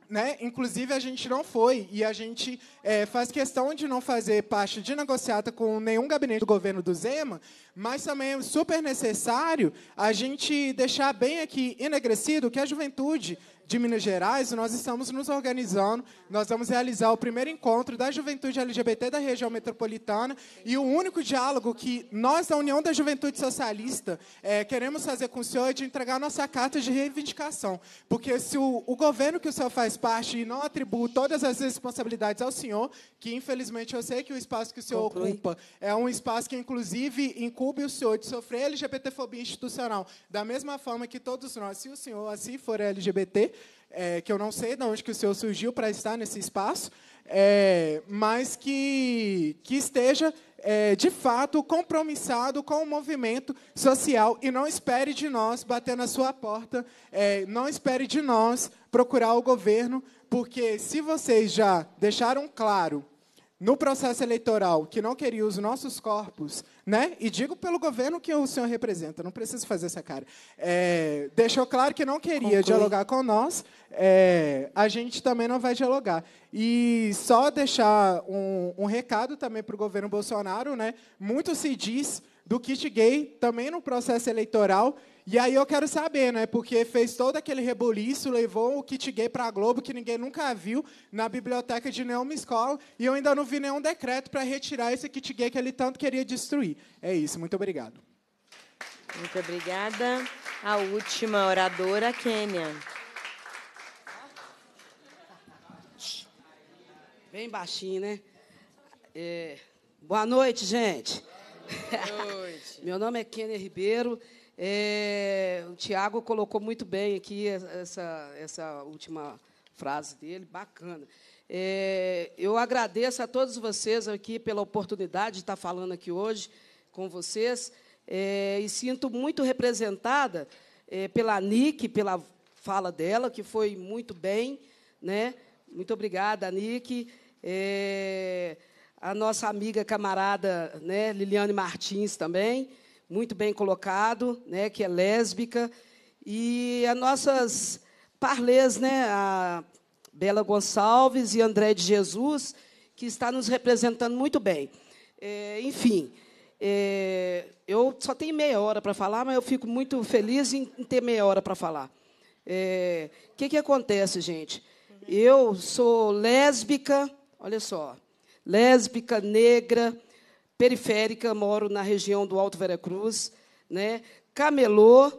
né? Inclusive a gente não foi e a gente é, faz questão de não fazer parte de negociata com nenhum gabinete do governo do Zema, mas também é super necessário a gente deixar bem aqui enegrecido que a juventude de Minas Gerais, nós estamos nos organizando. Nós vamos realizar o primeiro encontro da juventude LGBT da região metropolitana e o único diálogo que nós, da União da Juventude Socialista, é, queremos fazer com o senhor é de entregar nossa carta de reivindicação. Porque se o, o governo que o senhor faz parte e não atribui todas as responsabilidades ao senhor, que infelizmente eu sei que o espaço que o senhor Conclui. ocupa é um espaço que, inclusive, incube o senhor de sofrer LGBTfobia institucional, da mesma forma que todos nós, se o senhor assim for LGBT, é, que eu não sei de onde que o senhor surgiu para estar nesse espaço, é, mas que, que esteja é, de fato compromissado com o movimento social e não espere de nós bater na sua porta, é, não espere de nós procurar o governo, porque se vocês já deixaram claro no processo eleitoral que não queria os nossos corpos, né? E digo pelo governo que o senhor representa, não preciso fazer essa cara. É, deixou claro que não queria Conclui. dialogar com nós, é, a gente também não vai dialogar. E só deixar um, um recado também para o governo Bolsonaro, né? Muito se diz do kit gay também no processo eleitoral e aí eu quero saber, né? Porque fez todo aquele reboliço, levou o kit gay para a Globo, que ninguém nunca viu, na biblioteca de nenhuma escola, e eu ainda não vi nenhum decreto para retirar esse kit gay que ele tanto queria destruir. É isso, muito obrigado. Muito obrigada. A última oradora, Kênia. Bem baixinho, né? É... Boa noite, gente. Boa noite. Meu nome é Kênia Ribeiro. É, o Tiago colocou muito bem aqui essa, essa última frase dele, bacana. É, eu agradeço a todos vocês aqui pela oportunidade de estar falando aqui hoje com vocês é, e sinto muito representada é, pela Nick, pela fala dela, que foi muito bem. Né? Muito obrigada, Nick. É, a nossa amiga camarada né, Liliane Martins também muito bem colocado, né, que é lésbica, e as nossas parlês, né, a Bela Gonçalves e André de Jesus, que está nos representando muito bem. É, enfim, é, eu só tenho meia hora para falar, mas eu fico muito feliz em, ter meia hora para falar. O é, que, que acontece, gente? Eu sou lésbica, olha só, lésbica, negra, periférica, moro na região do Alto Veracruz, né? Camelô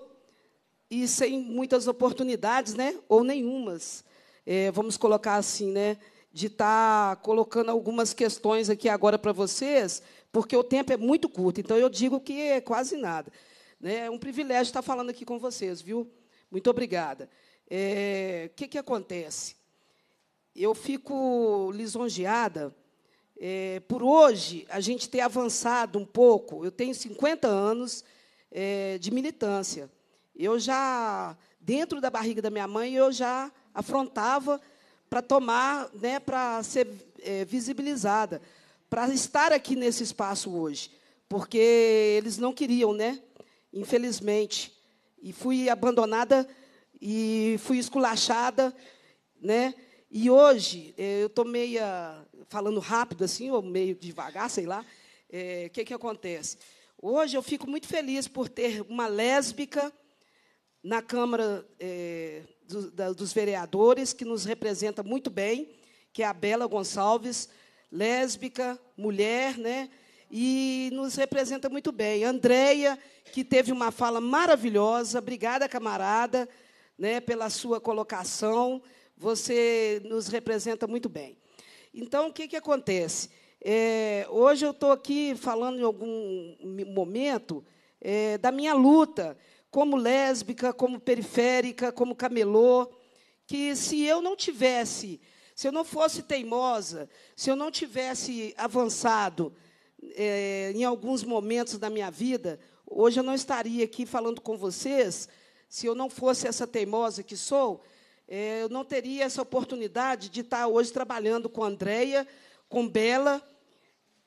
e sem muitas oportunidades, né? Ou nenhumas. É, vamos colocar assim, né? De estar tá colocando algumas questões aqui agora para vocês, porque o tempo é muito curto. Então eu digo que é quase nada. Né? É um privilégio estar tá falando aqui com vocês, viu? Muito obrigada. O é, que, que acontece? Eu fico lisonjeada é, por hoje, a gente ter avançado um pouco. Eu tenho 50 anos é, de militância. Eu já, dentro da barriga da minha mãe, eu já afrontava para tomar, né, para ser é, visibilizada, para estar aqui nesse espaço hoje, porque eles não queriam, né? Infelizmente, e fui abandonada e fui esculachada, né? E hoje, é, eu estou meio falando rápido assim, ou meio devagar, sei lá. O é, que, que acontece? Hoje eu fico muito feliz por ter uma lésbica na Câmara é, do, da, dos Vereadores, que nos representa muito bem, que é a Bela Gonçalves, lésbica, mulher, né? e nos representa muito bem. Andreia, que teve uma fala maravilhosa, obrigada, camarada, né, pela sua colocação você nos representa muito bem. Então, o que, que acontece? É, hoje eu estou aqui falando em algum momento é, da minha luta como lésbica, como periférica, como camelô, que se eu não tivesse, se eu não fosse teimosa, se eu não tivesse avançado é, em alguns momentos da minha vida, hoje eu não estaria aqui falando com vocês, se eu não fosse essa teimosa que sou, eh, eu não teria essa oportunidade de estar hoje trabalhando com Andréia, com Bela,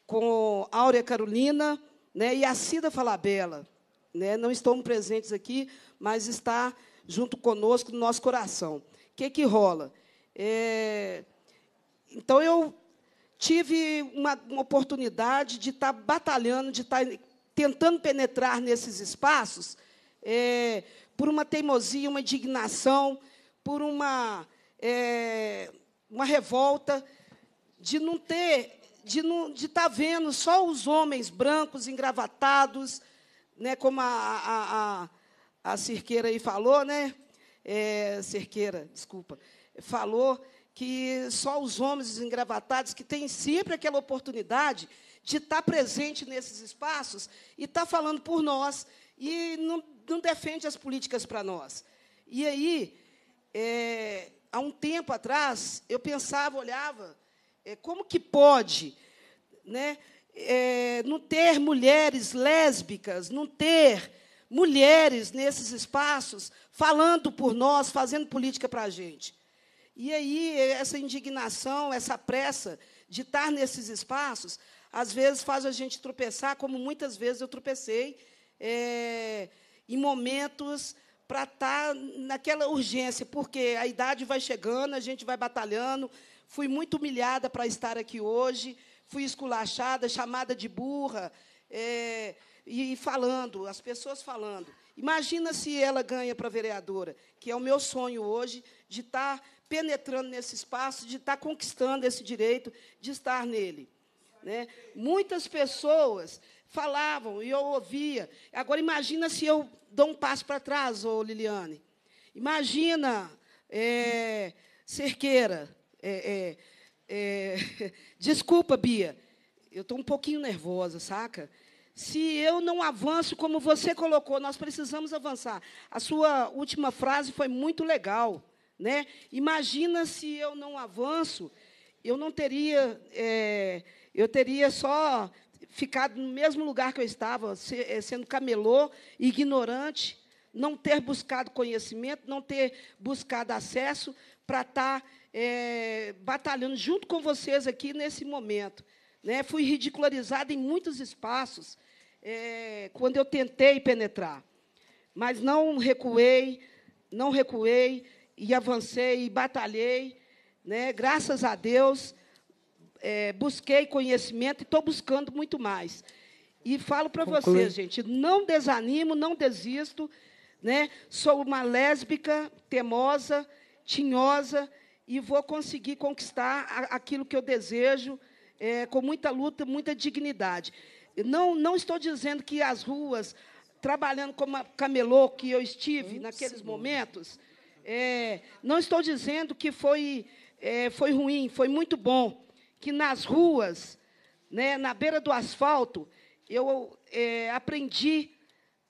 com Áurea Carolina né, e a Cida Falabella. Né, não estão presentes aqui, mas está junto conosco no nosso coração. O que, que rola? É, então, eu tive uma, uma, oportunidade de estar batalhando, de estar tentando penetrar nesses espaços é, por uma teimosia, uma indignação, por uma, é, uma revolta de não ter, de não, de estar tá vendo só os homens brancos engravatados, né, como a, a, a, a aí falou, né? É, Cerqueira, desculpa, falou que só os homens engravatados que têm sempre aquela oportunidade de estar tá presente nesses espaços e está falando por nós e não, não defende as políticas para nós. E aí é, há um tempo atrás, eu pensava, olhava, é, como que pode né, é, não ter mulheres lésbicas, não ter mulheres nesses espaços falando por nós, fazendo política para a gente? E aí, essa indignação, essa pressa de estar nesses espaços, às vezes faz a gente tropeçar, como muitas vezes eu tropecei, é, em momentos para estar tá naquela urgência, porque a idade vai chegando, a gente vai batalhando. Fui muito humilhada para estar aqui hoje, fui esculachada, chamada de burra, é, e, falando, as pessoas falando. Imagina se ela ganha para vereadora, que é o meu sonho hoje, de estar tá penetrando nesse espaço, de estar tá conquistando esse direito, de estar nele. Né? Muitas pessoas falavam e eu ouvia. Agora imagina se eu dou um passo para trás, ô Liliane. Imagina é, cerqueira. É, é, é desculpa, Bia. Eu estou um pouquinho nervosa, saca? Se eu não avanço como você colocou, nós precisamos avançar. A sua última frase foi muito legal. Né? Imagina se eu não avanço, eu não teria, é, eu teria só ficado no mesmo lugar que eu estava, eh, sendo camelô, ignorante, não ter buscado conhecimento, não ter buscado acesso para tá, estar eh, é, batalhando junto com vocês aqui nesse momento. Né? Fui ridicularizada em muitos espaços é, quando eu tentei penetrar, mas não recuei, não recuei e avancei e batalhei, né? graças a Deus é, busquei conhecimento e estou buscando muito mais. E falo para vocês, gente, não desanimo, não desisto. Né? Sou uma lésbica, temosa, tinhosa e vou conseguir conquistar a, aquilo que eu desejo é, com muita luta, muita dignidade. Não, não estou dizendo que as ruas, trabalhando como camelô que eu estive naqueles momentos, é, não estou dizendo que foi, é, foi ruim, foi muito bom que nas ruas, né, na beira do asfalto, eu é, aprendi,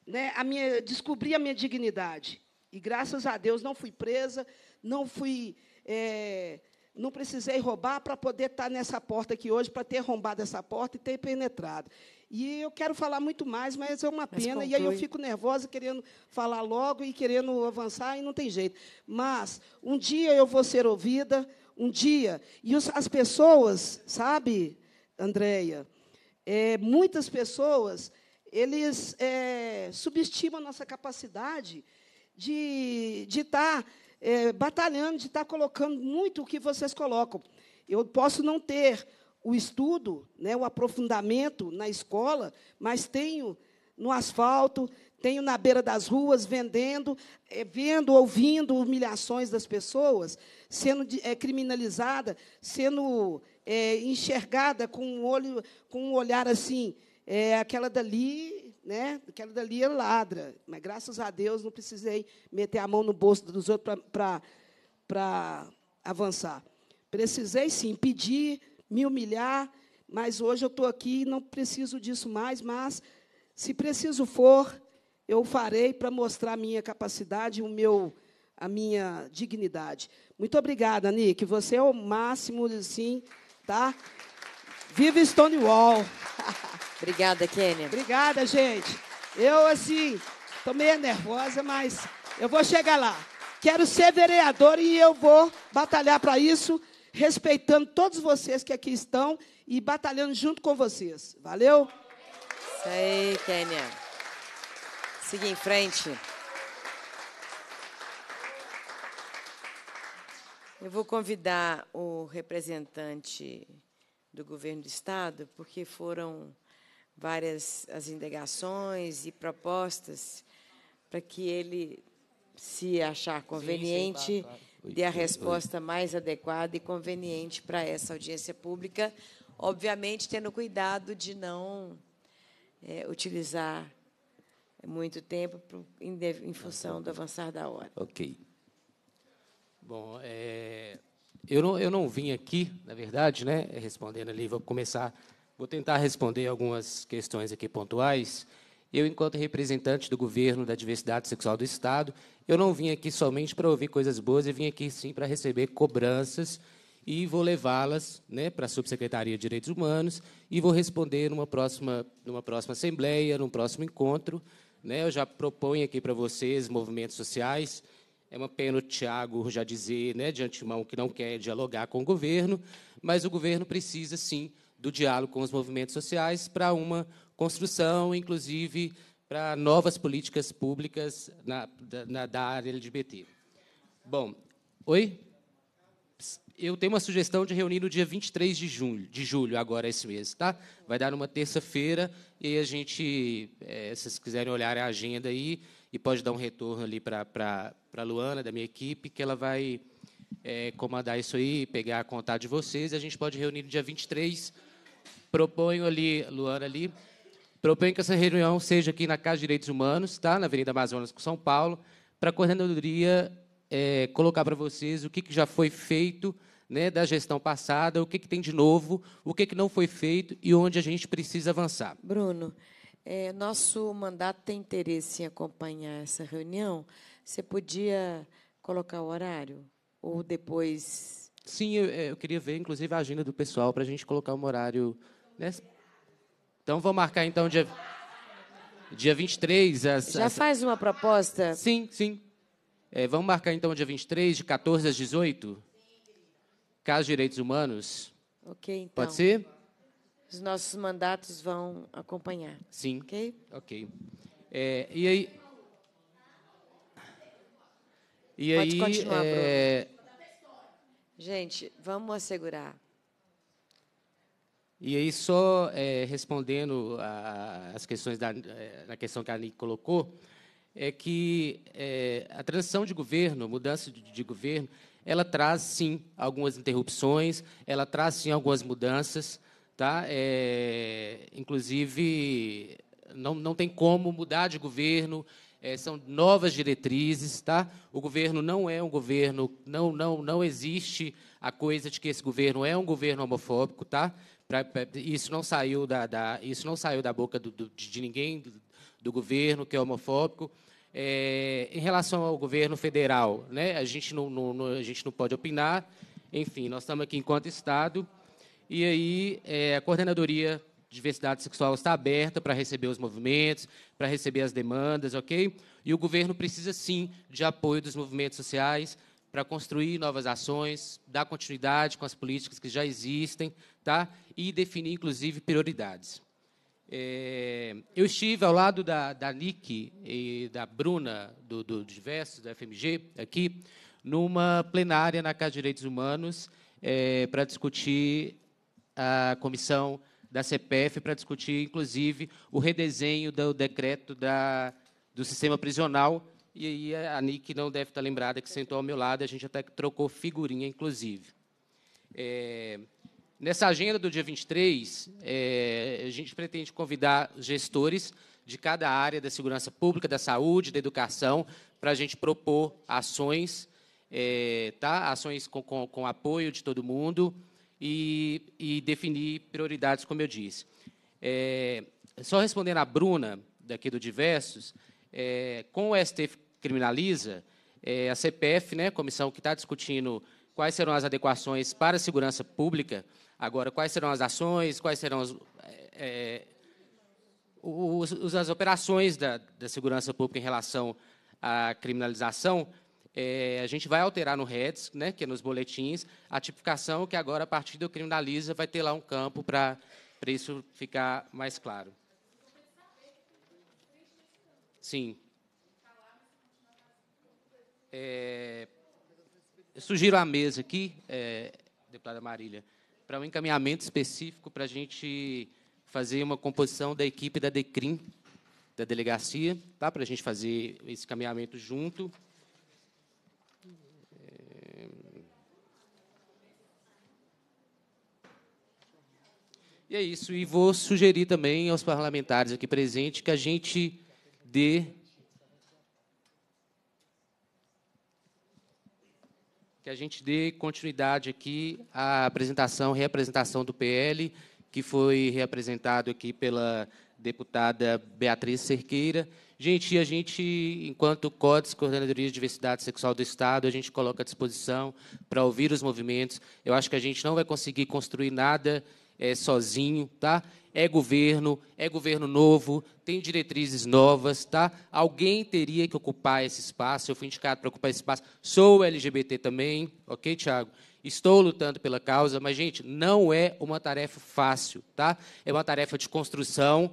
né, a minha, descobri a minha dignidade. E graças a Deus não fui presa, não fui, é, não precisei roubar para poder estar nessa porta aqui hoje, para ter arrombado essa porta e ter penetrado. E eu quero falar muito mais, mas é uma pena. E aí eu fico nervosa, querendo falar logo e querendo avançar, e não tem jeito. Mas um dia eu vou ser ouvida, um dia. E os, as pessoas, sabe, Andréia, é, muitas pessoas, eles é, subestimam a nossa capacidade de estar de tá, é, batalhando, de estar tá colocando muito o que vocês colocam. Eu posso não ter o estudo, né, o aprofundamento na escola, mas tenho no asfalto, tenho na beira das ruas vendendo, é, vendo, ouvindo humilhações das pessoas, sendo é, criminalizada, sendo é, enxergada com um olho, com um olhar assim, aquela dali, né? Aquela dali é ladra. Mas graças a Deus não precisei meter a mão no bolso dos outros para para avançar. Precisei sim pedir, me humilhar, mas hoje eu estou aqui, não preciso disso mais, mas se preciso for, eu farei para mostrar a minha capacidade, o meu, a minha dignidade. Muito obrigada, Nick. Você é o máximo, sim, tá? Viva Stonewall! Obrigada, Kênia. Obrigada, gente. Eu, assim, estou meio nervosa, mas eu vou chegar lá. Quero ser vereador e eu vou batalhar para isso, respeitando todos vocês que aqui estão e batalhando junto com vocês. Valeu? Isso aí, Kênia seguir em frente. Eu vou convidar o representante do governo do Estado, porque foram várias as indagações e propostas para que ele, se achar conveniente, Sim, claro, claro. dê a resposta mais adequada e conveniente para essa audiência pública, obviamente tendo cuidado de não é, utilizar é muito tempo em, ah, função do avançar da hora. Ok. Bom, é, eu, não, eu não vim aqui, na verdade, né, respondendo ali, vou começar, vou tentar responder algumas questões aqui pontuais. Eu, enquanto representante do governo da diversidade sexual do Estado, eu não vim aqui somente para ouvir coisas boas, eu vim aqui sim para receber cobranças e vou levá-las né, para a Subsecretaria de Direitos Humanos e vou responder numa próxima, numa próxima assembleia, num próximo encontro. Né? Eu já proponho aqui para vocês movimentos sociais. É uma pena o Tiago já dizer né, de antemão que não quer dialogar com o governo, mas o governo precisa, sim, do diálogo com os movimentos sociais para uma construção, inclusive para novas políticas públicas na, da, na, da área LGBT. Bom, oi? eu tenho uma sugestão de reunir no dia 23 de julho, de julho agora esse mês, tá? Vai dar numa terça-feira e a gente, é, se vocês quiserem olhar a agenda aí, e pode dar um retorno ali para a Luana, da minha equipe, que ela vai é, comandar isso aí, pegar a contato de vocês, e a gente pode reunir no dia 23. Proponho ali, Luana ali, proponho que essa reunião seja aqui na Casa de Direitos Humanos, tá? Na Avenida Amazonas com São Paulo, para a coordenadoria é, colocar para vocês o que, que já foi feito né, da gestão passada, o que, que tem de novo, o que, que não foi feito e onde a gente precisa avançar. Bruno, é, nosso mandato tem interesse em acompanhar essa reunião. Você podia colocar o horário? Ou depois. Sim, eu, é, eu queria ver, inclusive, a agenda do pessoal para a gente colocar um horário. Né? Então, vou marcar, então, dia, dia 23. Às, Já faz uma proposta? Sim, sim. É, vamos marcar então dia 23, de 14 às 18? Caso Direitos Humanos. Ok, então. Pode ser? Os nossos mandatos vão acompanhar. Sim. Ok? Ok. É, e aí. E Pode aí, continuar, é... Bruno. Gente, vamos assegurar. E aí, só é, respondendo às questões da, é, na questão que a Nick colocou, é que é, a transição de governo, mudança de, de, governo, ela traz sim algumas interrupções, ela traz sim algumas mudanças, tá? É, inclusive não, não tem como mudar de governo, é, são novas diretrizes, tá? O governo não é um governo, não não não existe a coisa de que esse governo é um governo homofóbico, tá? Pra, pra, isso não saiu da, da, isso não saiu da boca do, do, de ninguém do governo, que é homofóbico. É, em relação ao governo federal, né, a, gente não, não, não, a gente não pode opinar. Enfim, nós estamos aqui enquanto Estado. E aí, é, a coordenadoria de diversidade sexual está aberta para receber os movimentos, para receber as demandas, ok? E o governo precisa, sim, de apoio dos movimentos sociais para construir novas ações, dar continuidade com as políticas que já existem, tá? E definir, inclusive, prioridades. É, eu estive ao lado da, da Nick e da Bruna, do, do Diversos, da FMG, aqui, numa plenária na Casa de Direitos Humanos, é, para discutir a comissão da CPF, para discutir, inclusive, o redesenho do decreto da, do sistema prisional. E aí a Nick não deve estar lembrada que sentou ao meu lado, a gente até trocou figurinha, inclusive. É, Nessa agenda do dia 23, é, a gente pretende convidar gestores de cada área da segurança pública, da saúde, da educação, para a gente propor ações, é, tá? ações com, com, com, apoio de todo mundo e, e definir prioridades, como eu disse. É, só respondendo a Bruna, daqui do Diversos, é, com o STF Criminaliza, é, a CPF, né, comissão que está discutindo quais serão as adequações para a segurança pública, Agora, quais serão as ações, quais serão as, é, é os, as operações da, da, segurança pública em relação à criminalização, é, a gente vai alterar no REDS, né, que é nos boletins, a tipificação que agora, a partir do criminaliza, vai ter lá um campo para isso ficar mais claro. Sim. É, eu sugiro a mesa aqui, é, deputada Marília para um encaminhamento específico para a gente fazer uma composição da equipe da DECRIM, da delegacia, tá? para a gente fazer esse encaminhamento junto. É. E é isso. E vou sugerir também aos parlamentares aqui presentes que a gente dê que a gente dê continuidade aqui à apresentação, reapresentação do PL, que foi reapresentado aqui pela deputada Beatriz Cerqueira. Gente, a gente, enquanto CODES, Coordenadoria de Diversidade Sexual do Estado, a gente coloca à disposição para ouvir os movimentos. Eu acho que a gente não vai conseguir construir nada é, sozinho, tá? É governo, é governo novo, tem diretrizes novas, tá? Alguém teria que ocupar esse espaço, eu fui indicado para ocupar esse espaço. Sou LGBT também, ok, Tiago? Estou lutando pela causa, mas, gente, não é uma tarefa fácil, tá? É uma tarefa de construção,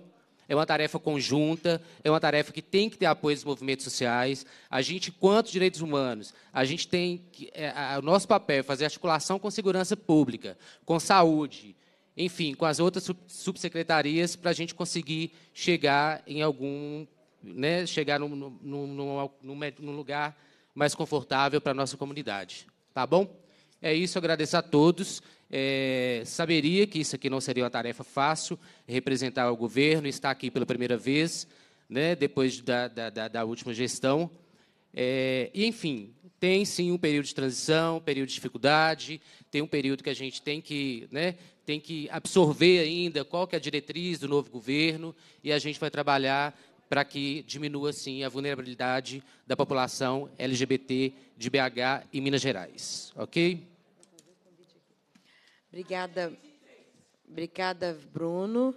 é uma tarefa conjunta, é uma tarefa que tem que ter apoio dos movimentos sociais. A gente, quanto direitos humanos, a gente tem que, é, a, o nosso papel é fazer articulação com segurança pública, com saúde, enfim, com as outras subsecretarias para a gente conseguir chegar em algum, né, chegar num, num, num, num lugar mais confortável para a nossa comunidade. Tá bom? É isso, agradeço a todos. É, saberia que isso aqui não seria uma tarefa fácil, representar o governo, estar aqui pela primeira vez, né, depois da, da, da última gestão. É, e, enfim, tem sim um período de transição, um período de dificuldade, tem um período que a gente tem que né, tem que absorver ainda qual que é a diretriz do novo governo e a gente vai trabalhar para que diminua, sim, a vulnerabilidade da população LGBT de BH e Minas Gerais. Ok? Obrigada. Obrigada, Bruno.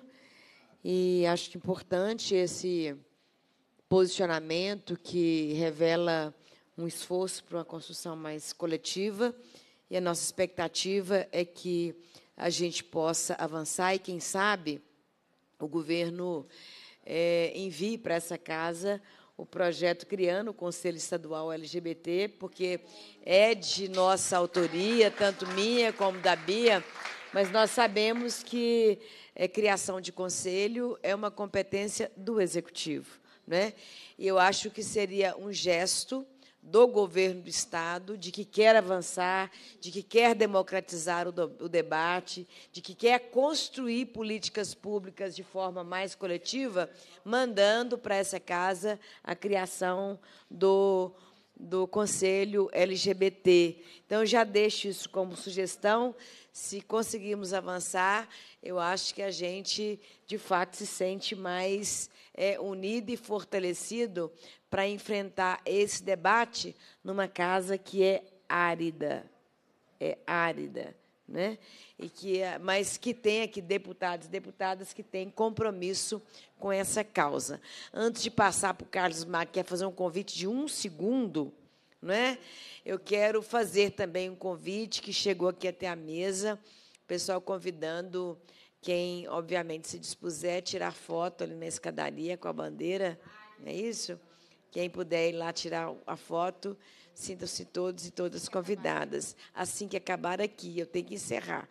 E acho que importante esse posicionamento que revela um esforço para uma construção mais coletiva. E a nossa expectativa é que a gente possa avançar e, quem sabe, o governo é, envie para essa casa o projeto Criando o Conselho Estadual LGBT, porque é de nossa autoria, tanto minha como da Bia, mas nós sabemos que é, criação de conselho é uma competência do executivo. Né? E eu acho que seria um gesto do governo do Estado, de que quer avançar, de que quer democratizar o, do, o, debate, de que quer construir políticas públicas de forma mais coletiva, mandando para essa casa a criação do, do Conselho LGBT. Então, já deixo isso como sugestão. Se conseguirmos avançar, eu acho que a gente, de fato, se sente mais é, unido e fortalecido para enfrentar esse debate numa casa que é árida, é árida, né? E que, mas que tem aqui deputados e deputadas que têm compromisso com essa causa. Antes de passar para o Carlos Mar, que quer fazer um convite de um segundo, né? Eu quero fazer também um convite que chegou aqui até a mesa, o pessoal convidando quem, obviamente, se dispuser a tirar foto ali na escadaria com a bandeira, é isso? Quem puder ir lá tirar a foto, sintam-se todos e todas convidadas. Assim que acabar aqui, eu tenho que encerrar.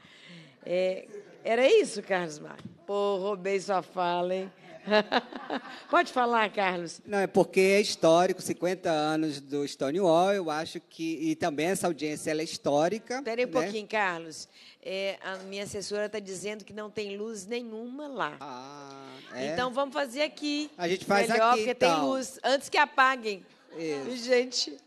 É, era isso, Carlos Mar. Pô, roubei sua fala, hein? Pode falar, Carlos. Não, é porque é histórico, 50 anos do Stonewall, eu acho que... E também essa audiência, ela é histórica. Espera um né? pouquinho, Carlos. É, a minha assessora está dizendo que não tem luz nenhuma lá. Ah, é? Então, vamos fazer aqui. A gente faz melhor, aqui, Melhor, porque então. tem luz. Antes que apaguem. Isso. Gente...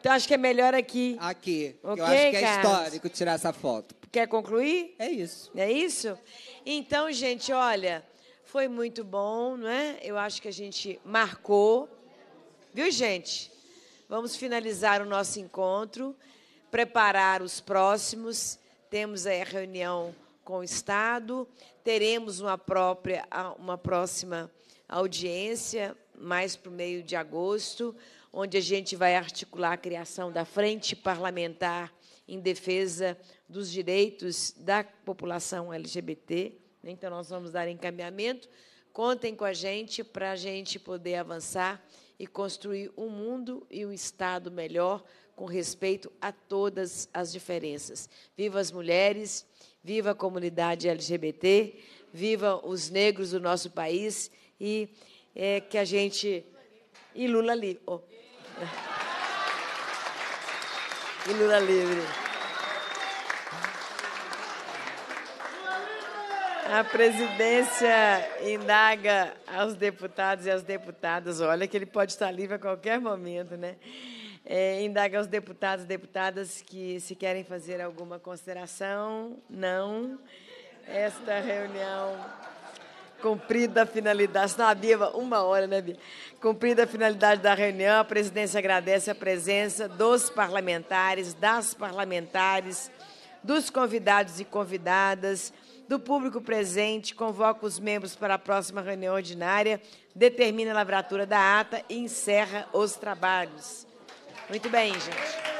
Então acho que é melhor aqui. Aqui. Okay, eu acho que é Carlos? histórico tirar essa foto. Quer concluir? É isso. É isso? Então, gente, olha, foi muito bom, não é? Eu acho que a gente marcou. Viu, gente? Vamos finalizar o nosso encontro, preparar os próximos. Temos aí a reunião com o Estado, teremos uma própria, uma próxima audiência mais para o meio de agosto, onde a gente vai articular a criação da frente parlamentar em defesa dos direitos da população LGBT. Então, nós vamos dar encaminhamento. Contem com a gente para a gente poder avançar e construir um mundo e um Estado melhor com respeito a todas as diferenças. Viva as mulheres, viva a comunidade LGBT, viva os negros do nosso país e é, que a gente. E Lula livre. Oh. E Lula livre. A presidência indaga aos deputados e às deputadas, olha que ele pode estar livre a qualquer momento, né? É, indaga aos deputados e deputadas que se querem fazer alguma consideração. Não. Esta reunião Cumprida a finalidade. Não, a uma hora, né, Bia? Cumprida a finalidade da reunião, a presidência agradece a presença dos parlamentares, das parlamentares, dos convidados e convidadas do público presente, convoca os membros para a próxima reunião ordinária, determina a lavratura da ata e encerra os trabalhos. Muito bem, gente.